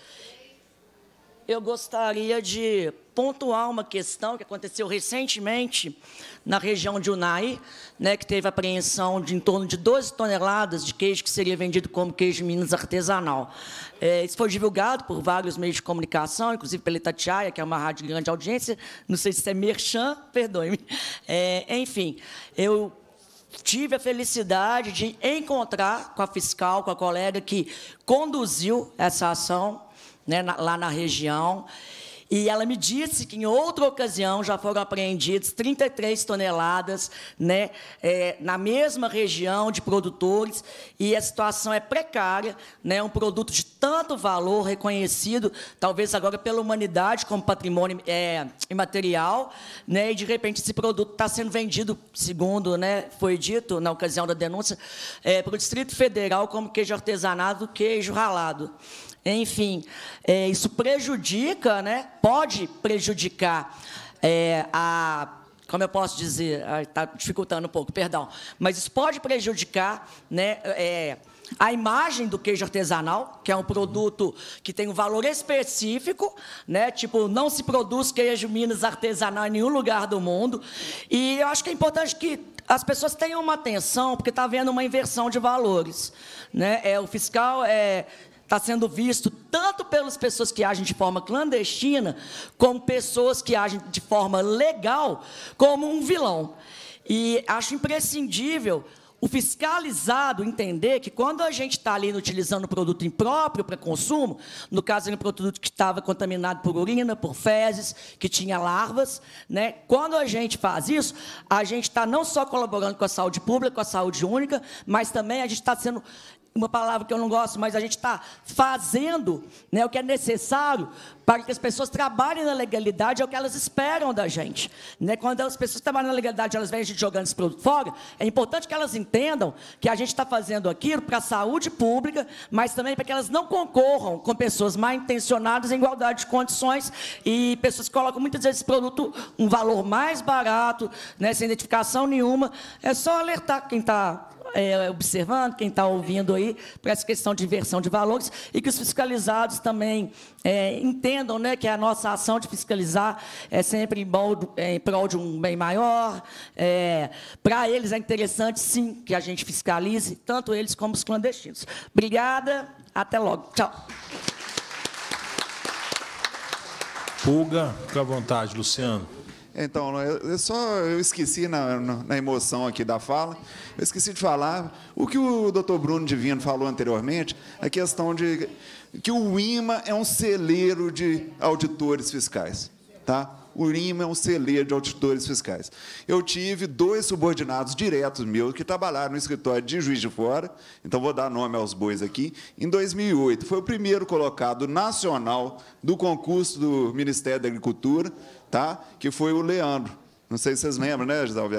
eu gostaria de pontuar uma questão que aconteceu recentemente na região de Unai, né, que teve apreensão de em torno de 12 toneladas de queijo que seria vendido como queijo Minas artesanal. É, isso foi divulgado por vários meios de comunicação, inclusive pela Itatiaia, que é uma rádio de grande audiência, não sei se é merchan, <laughs> perdoe-me. É, enfim, eu tive a felicidade de encontrar com a fiscal, com a colega que conduziu essa ação né, na, lá na região, e ela me disse que, em outra ocasião, já foram apreendidos 33 toneladas né, é, na mesma região de produtores, e a situação é precária, né, um produto de tanto valor, reconhecido, talvez agora pela humanidade como patrimônio é, imaterial, né, e, de repente, esse produto está sendo vendido, segundo né, foi dito na ocasião da denúncia, é, para o Distrito Federal como queijo artesanado, queijo ralado. Enfim, é, isso prejudica, né? pode prejudicar é, a como eu posso dizer, está ah, dificultando um pouco, perdão, mas isso pode prejudicar né, é, a imagem do queijo artesanal, que é um produto que tem um valor específico, né, tipo, não se produz queijo Minas artesanal em nenhum lugar do mundo, e eu acho que é importante que as pessoas tenham uma atenção, porque está havendo uma inversão de valores. Né? É, o fiscal é, está sendo visto tanto pelas pessoas que agem de forma clandestina, como pessoas que agem de forma legal, como um vilão. E acho imprescindível o fiscalizado entender que quando a gente está ali utilizando produto impróprio para consumo, no caso era um produto que estava contaminado por urina, por fezes, que tinha larvas, né? quando a gente faz isso, a gente está não só colaborando com a saúde pública, com a saúde única, mas também a gente está sendo uma palavra que eu não gosto, mas a gente está fazendo né, o que é necessário para que as pessoas trabalhem na legalidade, é o que elas esperam da gente. Né? Quando as pessoas trabalham na legalidade, elas vêm a gente jogando esse produto fora, é importante que elas entendam que a gente está fazendo aquilo para a saúde pública, mas também para que elas não concorram com pessoas mal intencionadas em igualdade de condições e pessoas que colocam muitas vezes esse produto um valor mais barato, né, sem identificação nenhuma. É só alertar quem está é, observando, quem está ouvindo aí, para essa questão de inversão de valores e que os fiscalizados também é, entendam né, que a nossa ação de fiscalizar é sempre em, bol, é, em prol de um bem maior. É, para eles é interessante, sim, que a gente fiscalize, tanto eles como os clandestinos. Obrigada, até logo. Tchau. Pulga, fica à vontade, Luciano. Então, eu só eu esqueci na, na, emoção aqui da fala, eu esqueci de falar o que o doutor Bruno Divino falou anteriormente, a questão de que o IMA é um celeiro de auditores fiscais. Tá? O Urim é um celeiro de auditores fiscais. Eu tive dois subordinados diretos meus que trabalharam no escritório de Juiz de Fora, então vou dar nome aos bois aqui, em 2008. Foi o primeiro colocado nacional do concurso do Ministério da Agricultura, tá? que foi o Leandro. Não sei se vocês lembram, né, Gisalve,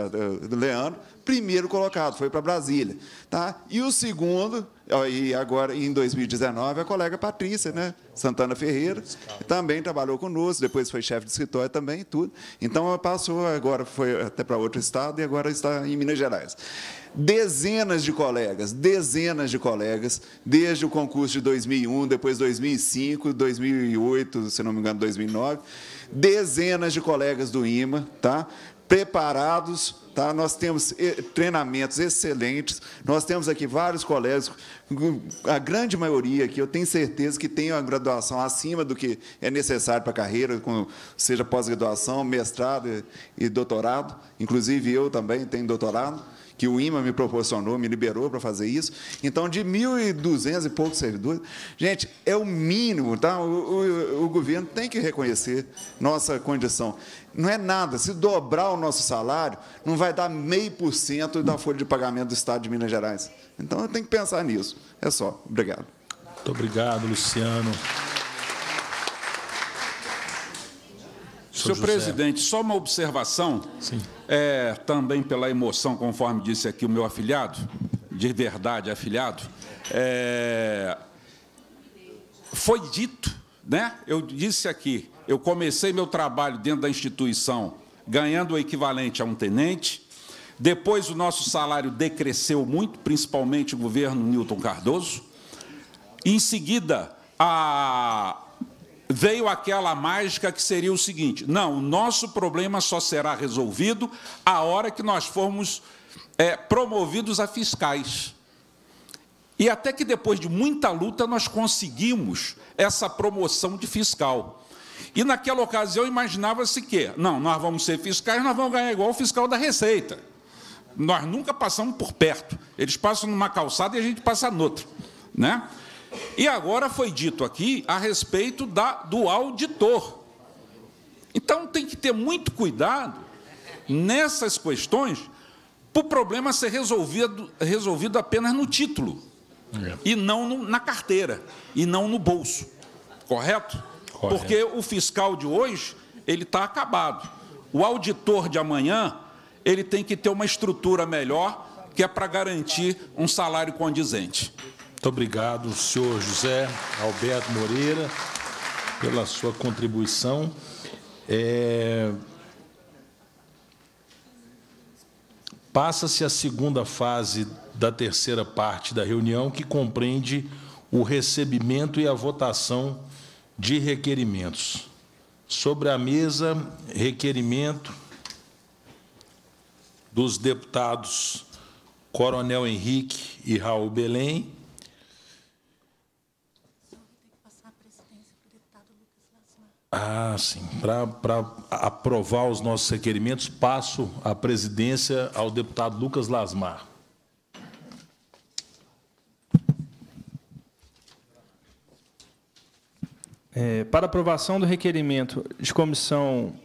Leandro? Primeiro colocado, foi para Brasília. Tá? E o segundo, e agora em 2019, a colega Patrícia, né? Santana Ferreira, também trabalhou conosco, depois foi chefe de escritório também e tudo. Então, ela passou, agora foi até para outro estado e agora está em Minas Gerais. Dezenas de colegas, dezenas de colegas, desde o concurso de 2001, depois 2005, 2008, se não me engano, 2009 dezenas de colegas do IMA, tá? preparados, tá? nós temos eh, treinamentos excelentes, nós temos aqui vários colegas, a grande maioria aqui, eu tenho certeza que tem uma graduação acima do que é necessário para a carreira, seja pós-graduação, mestrado e doutorado, inclusive eu também tenho doutorado, que o IMA me proporcionou, me liberou para fazer isso. Então, de 1.200 e poucos servidores, gente, é o mínimo, tá? O, o, o, governo tem que reconhecer nossa condição. Não é nada, se dobrar o nosso salário, não vai dar meio por cento da folha de pagamento do Estado de Minas Gerais. Então, eu tenho que pensar nisso. É só. Obrigado. Muito obrigado, Luciano. Senhor José. presidente, só uma observação, é, também pela emoção, conforme disse aqui o meu afilhado, de verdade afilhado, é, foi dito, né? Eu disse aqui, eu comecei meu trabalho dentro da instituição ganhando o equivalente a um tenente. Depois o nosso salário decresceu muito, principalmente o governo Newton Cardoso. Em seguida, a veio aquela mágica que seria o seguinte: não, o nosso problema só será resolvido a hora que nós formos é, promovidos a fiscais. E até que depois de muita luta nós conseguimos essa promoção de fiscal. E naquela ocasião imaginava-se que, não, nós vamos ser fiscais, nós vamos ganhar igual o fiscal da Receita. Nós nunca passamos por perto. Eles passam numa calçada e a gente passa noutra. Né? E agora foi dito aqui a respeito da, do auditor. Então tem que ter muito cuidado nessas questões para o problema ser resolvido, resolvido apenas no título é. e não no, na carteira e não no bolso. Correto? Correto? Porque o fiscal de hoje ele está acabado. O auditor de amanhã ele tem que ter uma estrutura melhor que é para garantir um salário condizente. Muito obrigado, senhor José Alberto Moreira, pela sua contribuição. É... Passa-se a segunda fase da terceira parte da reunião, que compreende o recebimento e a votação de requerimentos. Sobre a mesa, requerimento dos deputados Coronel Henrique e Raul Belém, Ah, sim. Para aprovar os nossos requerimentos, passo a presidência ao deputado Lucas Lasmar. É, para aprovação do requerimento de comissão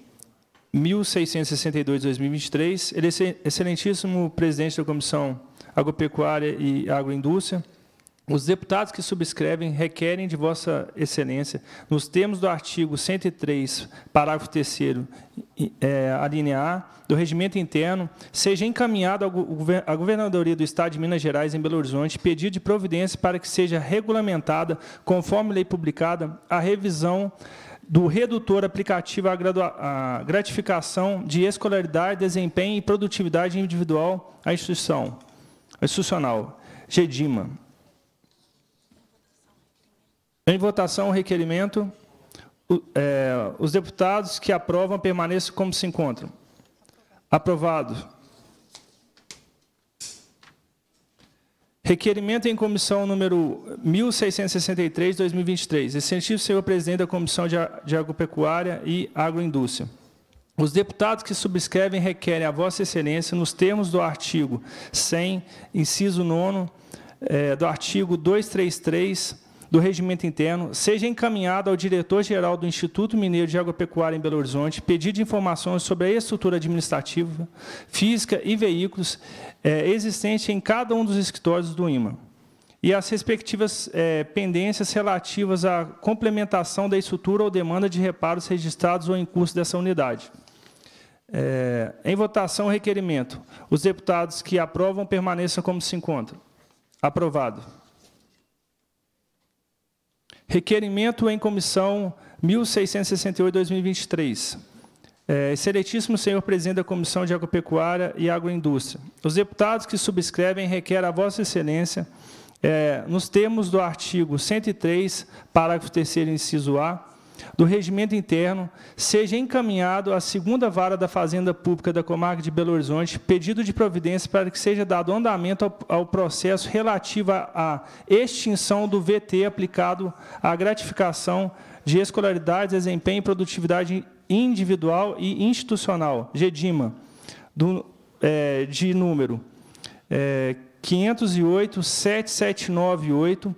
1662-2023, é excelentíssimo presidente da Comissão Agropecuária e Agroindústria, os deputados que subscrevem requerem de Vossa Excelência, nos termos do artigo 103, parágrafo 3, é, alinear, do regimento interno, seja encaminhado à Governadoria do Estado de Minas Gerais, em Belo Horizonte, pedido de providência para que seja regulamentada, conforme lei publicada, a revisão do redutor aplicativo à gratificação de escolaridade, desempenho e produtividade individual à instituição, institucional, GEDIMA em votação, o requerimento. O, é, os deputados que aprovam permaneçam como se encontram. Aprovado. Requerimento em comissão número 1663-2023. Incentivo, senhor presidente da Comissão de Agropecuária e Agroindústria. Os deputados que subscrevem requerem a Vossa Excelência, nos termos do artigo 100, inciso 9, é, do artigo 233, do Regimento Interno seja encaminhado ao diretor-geral do Instituto Mineiro de Agropecuária em Belo Horizonte pedido informações sobre a estrutura administrativa, física e veículos é, existente em cada um dos escritórios do IMA e as respectivas é, pendências relativas à complementação da estrutura ou demanda de reparos registrados ou em curso dessa unidade. É, em votação, requerimento. Os deputados que aprovam permaneçam como se encontram. Aprovado. Requerimento em comissão 1668-2023. É, excelentíssimo senhor presidente da Comissão de Agropecuária e Agroindústria. Os deputados que subscrevem requer a vossa excelência, é, nos termos do artigo 103, parágrafo 3 inciso A, do regimento interno seja encaminhado à segunda vara da Fazenda Pública da Comarca de Belo Horizonte pedido de providência para que seja dado andamento ao, ao processo relativo à extinção do VT aplicado à gratificação de escolaridade, desempenho e produtividade individual e institucional, GEDIMA, do, é, de número é, 508 7798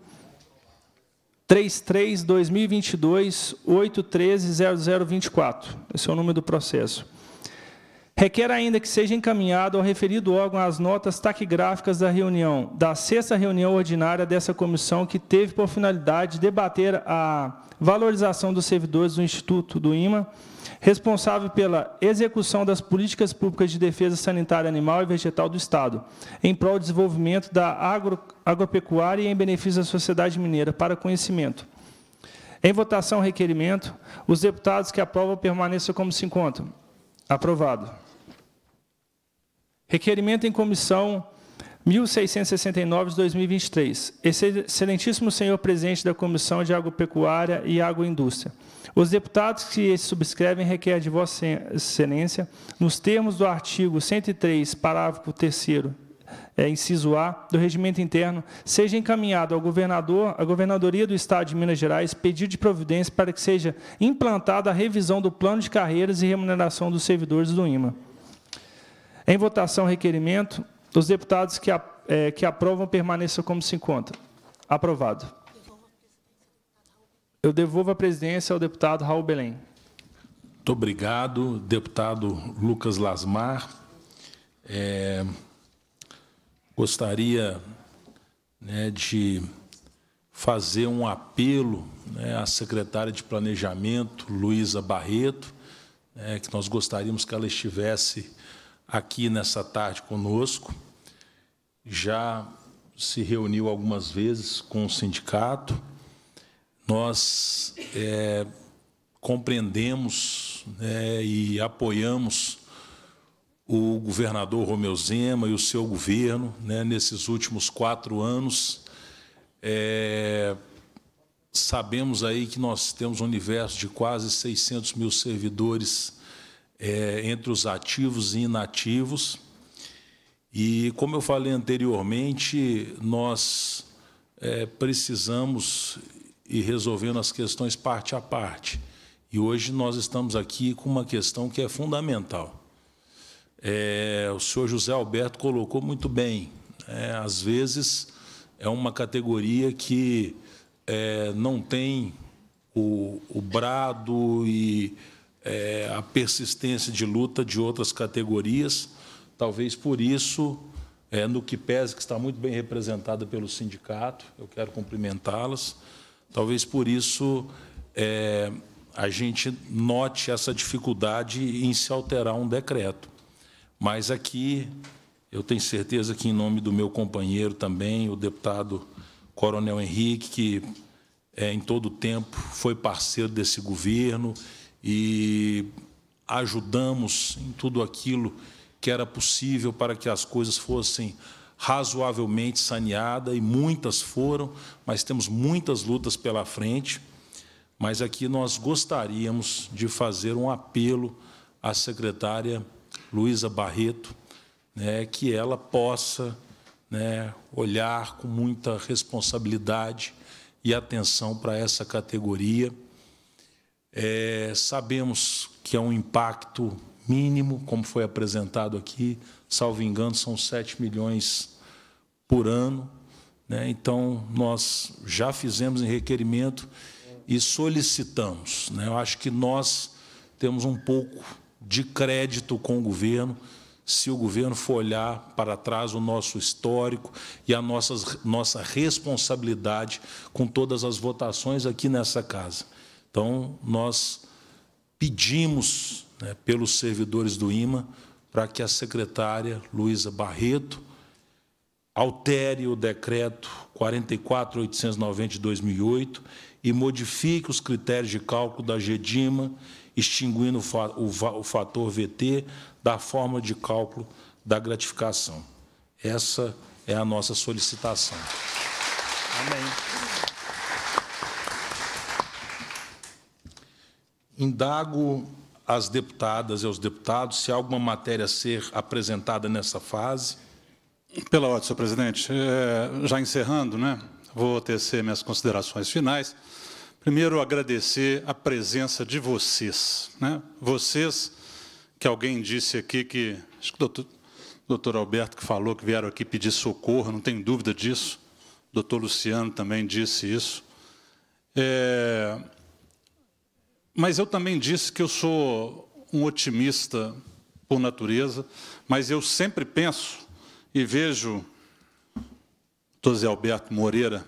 33 2022 813 0024. Esse é o número do processo. Requer ainda que seja encaminhado ao referido órgão as notas taquigráficas da reunião, da sexta reunião ordinária dessa comissão, que teve por finalidade debater a valorização dos servidores do Instituto do IMA, responsável pela execução das políticas públicas de defesa sanitária animal e vegetal do Estado, em prol do desenvolvimento da agro, agropecuária e em benefício da sociedade mineira, para conhecimento. Em votação, requerimento, os deputados que aprovam permaneçam como se encontram. Aprovado. Requerimento em comissão 1669 2023. Excelentíssimo senhor presidente da Comissão de Agropecuária e Agroindústria. Os deputados que subscrevem requer de Vossa Excelência, nos termos do artigo 103, parágrafo 3 é, inciso A, do regimento interno, seja encaminhado ao governador, à governadoria do Estado de Minas Gerais, pedido de providência para que seja implantada a revisão do plano de carreiras e remuneração dos servidores do IMA. Em votação, requerimento. Os deputados que, é, que aprovam permaneçam como se encontra. Aprovado. Eu devolvo a presidência ao deputado Raul Belém. Muito obrigado, deputado Lucas Lasmar. É, gostaria né, de fazer um apelo né, à secretária de Planejamento, Luísa Barreto, né, que nós gostaríamos que ela estivesse aqui nessa tarde conosco. Já se reuniu algumas vezes com o sindicato. Nós é, compreendemos né, e apoiamos o governador Romeu Zema e o seu governo né, nesses últimos quatro anos. É, sabemos aí que nós temos um universo de quase 600 mil servidores é, entre os ativos e inativos. E, como eu falei anteriormente, nós é, precisamos ir resolvendo as questões parte a parte. E hoje nós estamos aqui com uma questão que é fundamental. É, o senhor José Alberto colocou muito bem. É, às vezes é uma categoria que é, não tem o, o brado e é, a persistência de luta de outras categorias. Talvez por isso, é, no que pese que está muito bem representada pelo sindicato, eu quero cumprimentá-las. Talvez por isso é, a gente note essa dificuldade em se alterar um decreto. Mas aqui, eu tenho certeza que, em nome do meu companheiro também, o deputado Coronel Henrique, que é, em todo o tempo foi parceiro desse governo e ajudamos em tudo aquilo que era possível para que as coisas fossem razoavelmente saneadas, e muitas foram, mas temos muitas lutas pela frente. Mas aqui nós gostaríamos de fazer um apelo à secretária Luísa Barreto, né, que ela possa né, olhar com muita responsabilidade e atenção para essa categoria é, sabemos que é um impacto mínimo, como foi apresentado aqui, salvo engano, são 7 milhões por ano. Né? Então, nós já fizemos em requerimento e solicitamos. Né? Eu acho que nós temos um pouco de crédito com o governo, se o governo for olhar para trás o nosso histórico e a nossa, nossa responsabilidade com todas as votações aqui nessa casa. Então, nós pedimos né, pelos servidores do IMA para que a secretária Luísa Barreto altere o decreto 44890 de 2008 e modifique os critérios de cálculo da GEDIMA, extinguindo o fator VT da forma de cálculo da gratificação. Essa é a nossa solicitação. Amém. indago às deputadas e aos deputados se há alguma matéria a ser apresentada nessa fase. Pela ordem, senhor presidente. É, já encerrando, né, vou tecer minhas considerações finais. Primeiro, agradecer a presença de vocês. Né? Vocês, que alguém disse aqui que. Acho que o doutor, doutor Alberto que falou que vieram aqui pedir socorro, não tenho dúvida disso. O doutor Luciano também disse isso. É, mas eu também disse que eu sou um otimista por natureza, mas eu sempre penso e vejo, Zé Alberto Moreira,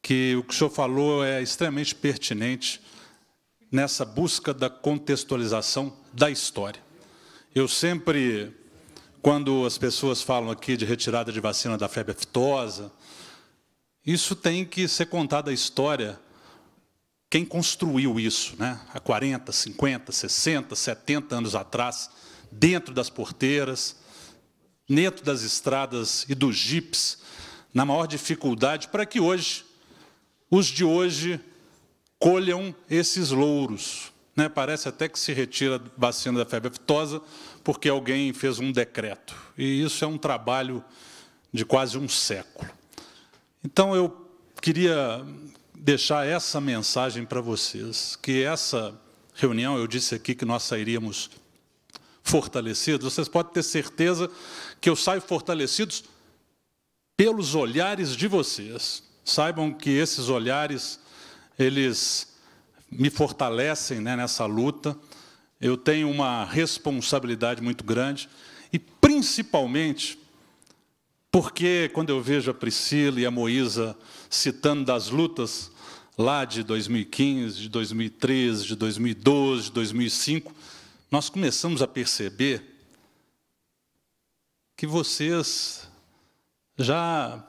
que o que o senhor falou é extremamente pertinente nessa busca da contextualização da história. Eu sempre, quando as pessoas falam aqui de retirada de vacina da febre aftosa, isso tem que ser contada a história quem construiu isso né? há 40, 50, 60, 70 anos atrás, dentro das porteiras, dentro das estradas e dos jipes, na maior dificuldade, para que hoje, os de hoje, colham esses louros. Né? Parece até que se retira a vacina da febre aftosa porque alguém fez um decreto. E isso é um trabalho de quase um século. Então, eu queria deixar essa mensagem para vocês, que essa reunião, eu disse aqui que nós sairíamos fortalecidos, vocês podem ter certeza que eu saio fortalecidos pelos olhares de vocês. Saibam que esses olhares, eles me fortalecem né, nessa luta. Eu tenho uma responsabilidade muito grande e, principalmente, porque quando eu vejo a Priscila e a Moísa citando das lutas, lá de 2015, de 2013, de 2012, de 2005, nós começamos a perceber que vocês já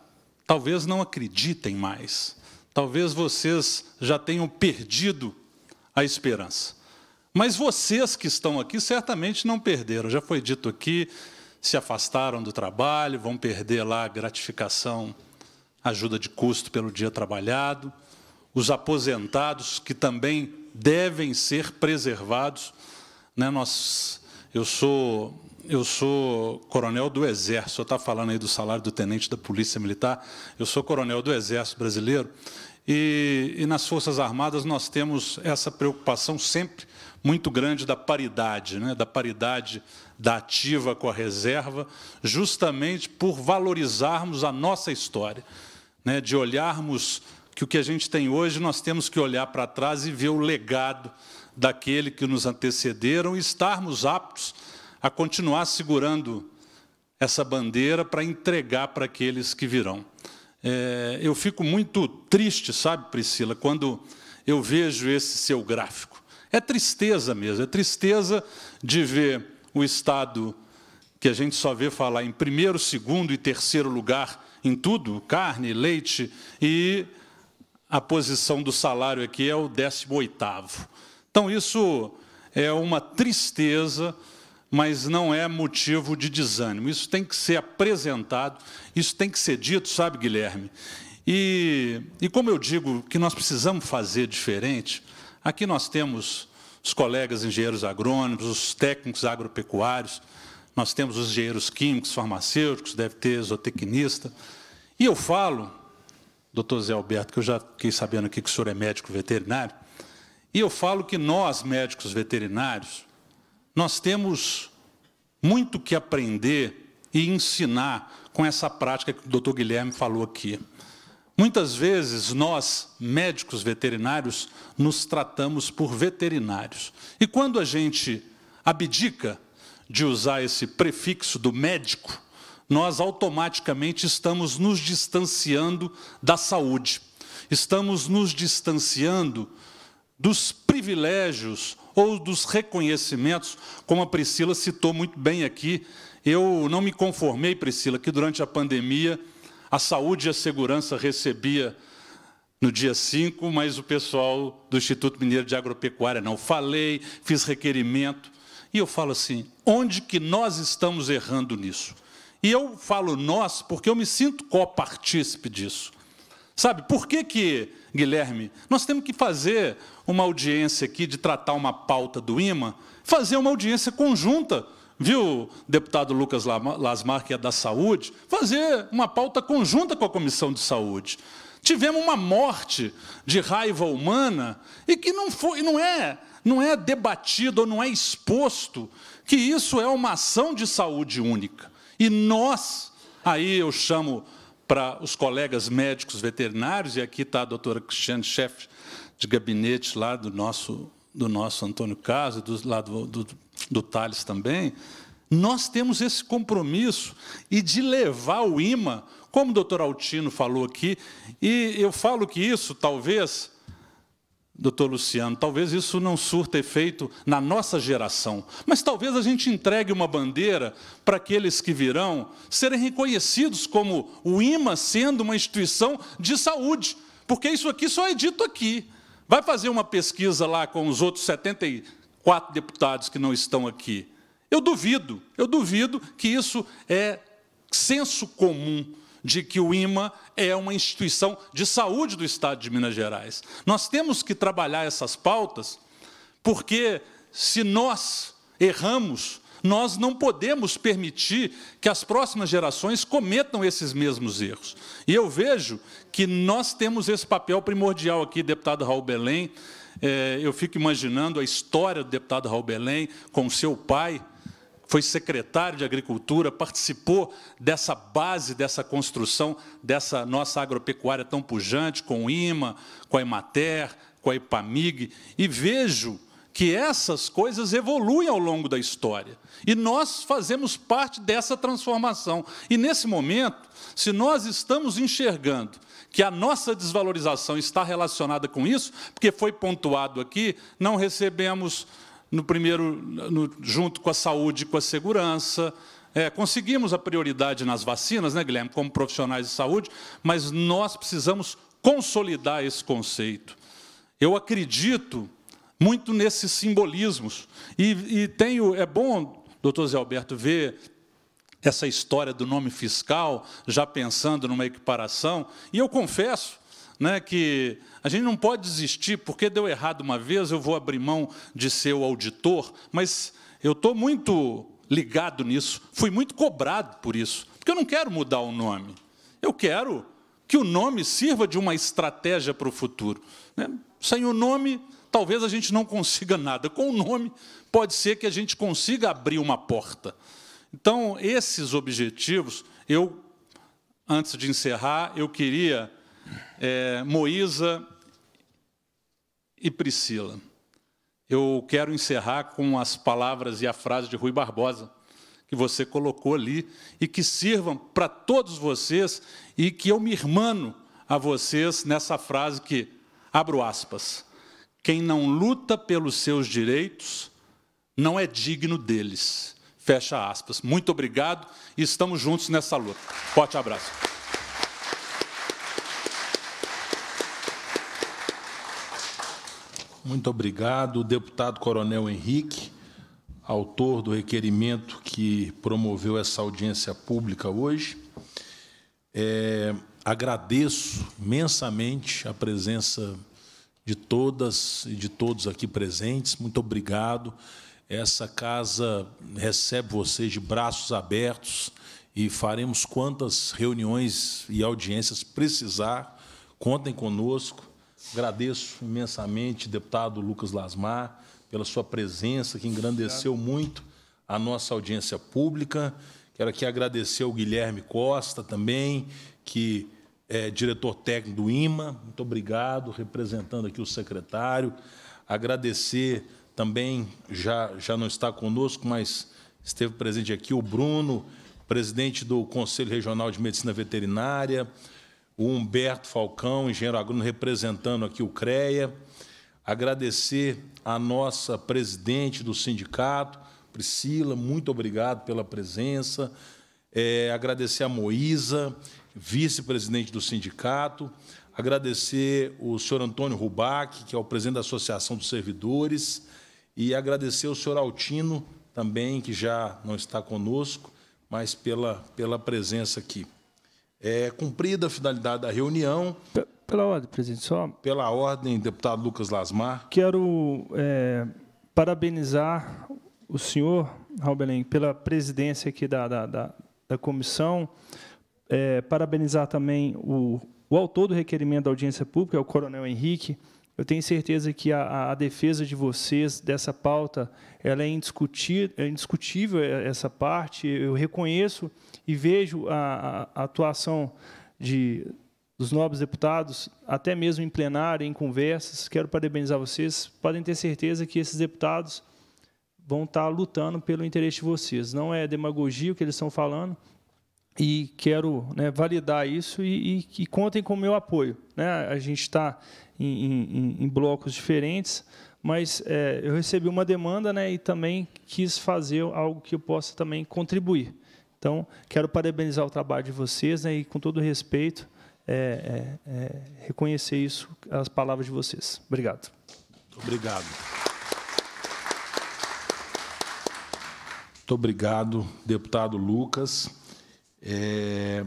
talvez não acreditem mais, talvez vocês já tenham perdido a esperança. Mas vocês que estão aqui certamente não perderam, já foi dito aqui, se afastaram do trabalho, vão perder lá a gratificação, ajuda de custo pelo dia trabalhado, os aposentados, que também devem ser preservados. Né? Nós, eu sou eu sou coronel do Exército, está falando aí do salário do tenente da Polícia Militar, eu sou coronel do Exército Brasileiro, e, e nas Forças Armadas nós temos essa preocupação sempre muito grande da paridade, né? da paridade da ativa com a reserva, justamente por valorizarmos a nossa história, né? de olharmos que o que a gente tem hoje nós temos que olhar para trás e ver o legado daquele que nos antecederam e estarmos aptos a continuar segurando essa bandeira para entregar para aqueles que virão. É, eu fico muito triste, sabe, Priscila, quando eu vejo esse seu gráfico. É tristeza mesmo, é tristeza de ver o Estado que a gente só vê falar em primeiro, segundo e terceiro lugar em tudo, carne, leite e a posição do salário aqui é o 18 oitavo. Então, isso é uma tristeza, mas não é motivo de desânimo. Isso tem que ser apresentado, isso tem que ser dito, sabe, Guilherme? E, e como eu digo que nós precisamos fazer diferente, aqui nós temos os colegas engenheiros agrônomos, os técnicos agropecuários, nós temos os engenheiros químicos, farmacêuticos, deve ter zootecnista. E eu falo doutor Zé Alberto, que eu já fiquei sabendo aqui que o senhor é médico veterinário, e eu falo que nós, médicos veterinários, nós temos muito que aprender e ensinar com essa prática que o doutor Guilherme falou aqui. Muitas vezes nós, médicos veterinários, nos tratamos por veterinários. E quando a gente abdica de usar esse prefixo do médico, nós automaticamente estamos nos distanciando da saúde, estamos nos distanciando dos privilégios ou dos reconhecimentos, como a Priscila citou muito bem aqui. Eu não me conformei, Priscila, que durante a pandemia a saúde e a segurança recebia no dia 5, mas o pessoal do Instituto Mineiro de Agropecuária não. Falei, fiz requerimento. E eu falo assim: onde que nós estamos errando nisso? E eu falo nós porque eu me sinto copartícipe disso. Sabe, por que, que, Guilherme, nós temos que fazer uma audiência aqui de tratar uma pauta do IMA, fazer uma audiência conjunta, viu, deputado Lucas Lasmar, que é da saúde, fazer uma pauta conjunta com a Comissão de Saúde. Tivemos uma morte de raiva humana e que não foi, não é, não é debatido ou não é exposto que isso é uma ação de saúde única. E nós, aí eu chamo para os colegas médicos veterinários, e aqui está a doutora Cristiane, chefe de gabinete lá do nosso, do nosso Antônio Caso, do, lá do, do, do Thales também, nós temos esse compromisso e de levar o IMA, como o doutor Altino falou aqui, e eu falo que isso talvez doutor Luciano, talvez isso não surta efeito na nossa geração, mas talvez a gente entregue uma bandeira para aqueles que virão serem reconhecidos como o IMA sendo uma instituição de saúde, porque isso aqui só é dito aqui. Vai fazer uma pesquisa lá com os outros 74 deputados que não estão aqui. Eu duvido, eu duvido que isso é senso comum de que o IMA é uma instituição de saúde do Estado de Minas Gerais. Nós temos que trabalhar essas pautas, porque se nós erramos, nós não podemos permitir que as próximas gerações cometam esses mesmos erros. E eu vejo que nós temos esse papel primordial aqui, deputado Raul Belém. É, eu fico imaginando a história do deputado Raul Belém com seu pai, foi secretário de Agricultura, participou dessa base, dessa construção, dessa nossa agropecuária tão pujante, com o IMA, com a Emater, com a Ipamig, e vejo que essas coisas evoluem ao longo da história. E nós fazemos parte dessa transformação. E, nesse momento, se nós estamos enxergando que a nossa desvalorização está relacionada com isso, porque foi pontuado aqui, não recebemos no primeiro, no, junto com a saúde, com a segurança. É, conseguimos a prioridade nas vacinas, né, Guilherme, como profissionais de saúde, mas nós precisamos consolidar esse conceito. Eu acredito muito nesses simbolismos. E, e tenho, é bom, doutor Zé Alberto, ver essa história do nome fiscal, já pensando numa equiparação. E eu confesso né, que a gente não pode desistir, porque deu errado uma vez, eu vou abrir mão de ser o auditor, mas eu estou muito ligado nisso, fui muito cobrado por isso, porque eu não quero mudar o nome, eu quero que o nome sirva de uma estratégia para o futuro. Né? Sem o nome, talvez a gente não consiga nada. Com o nome, pode ser que a gente consiga abrir uma porta. Então, esses objetivos, eu, antes de encerrar, eu queria é, Moísa e Priscila. Eu quero encerrar com as palavras e a frase de Rui Barbosa, que você colocou ali, e que sirvam para todos vocês, e que eu me irmano a vocês nessa frase que, abro aspas, quem não luta pelos seus direitos não é digno deles. Fecha aspas. Muito obrigado e estamos juntos nessa luta. Forte abraço. Muito obrigado, deputado Coronel Henrique, autor do requerimento que promoveu essa audiência pública hoje. É, agradeço imensamente a presença de todas e de todos aqui presentes. Muito obrigado. Essa casa recebe vocês de braços abertos e faremos quantas reuniões e audiências precisar. Contem conosco. Agradeço imensamente, deputado Lucas Lasmar, pela sua presença, que engrandeceu muito a nossa audiência pública. Quero aqui agradecer o Guilherme Costa também, que é diretor técnico do IMA. Muito obrigado, representando aqui o secretário. Agradecer também, já, já não está conosco, mas esteve presente aqui o Bruno, presidente do Conselho Regional de Medicina Veterinária, o Humberto Falcão, engenheiro agrônomo, representando aqui o CREA. Agradecer a nossa presidente do sindicato, Priscila, muito obrigado pela presença. É, agradecer a Moísa, vice-presidente do sindicato. Agradecer o senhor Antônio Rubac, que é o presidente da Associação dos Servidores. E agradecer o senhor Altino, também, que já não está conosco, mas pela, pela presença aqui. É, cumprida a finalidade da reunião. Pela ordem, presidente, só. Pela ordem, deputado Lucas Lasmar. Quero é, parabenizar o senhor, Raul Belém, pela presidência aqui da, da, da, da comissão. É, parabenizar também o, o autor do requerimento da audiência pública, o coronel Henrique, eu tenho certeza que a, a, defesa de vocês dessa pauta ela é, é indiscutível, é indiscutível essa parte. Eu reconheço e vejo a, a, atuação de, dos nobres deputados, até mesmo em plenário, em conversas. Quero parabenizar vocês. Podem ter certeza que esses deputados vão estar lutando pelo interesse de vocês. Não é demagogia o que eles estão falando, e quero né, validar isso e, e, e, contem com o meu apoio. Né? A gente está em, em, blocos diferentes, mas é, eu recebi uma demanda né, e também quis fazer algo que eu possa também contribuir. Então, quero parabenizar o trabalho de vocês né, e, com todo respeito, é, é, é reconhecer isso, as palavras de vocês. Obrigado. Obrigado. Muito obrigado, deputado Lucas. É,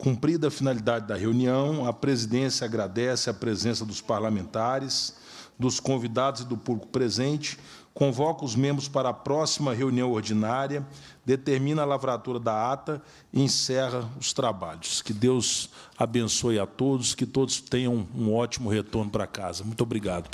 Cumprida a finalidade da reunião, a presidência agradece a presença dos parlamentares, dos convidados e do público presente, convoca os membros para a próxima reunião ordinária, determina a lavratura da ata e encerra os trabalhos. Que Deus abençoe a todos, que todos tenham um ótimo retorno para casa. Muito obrigado.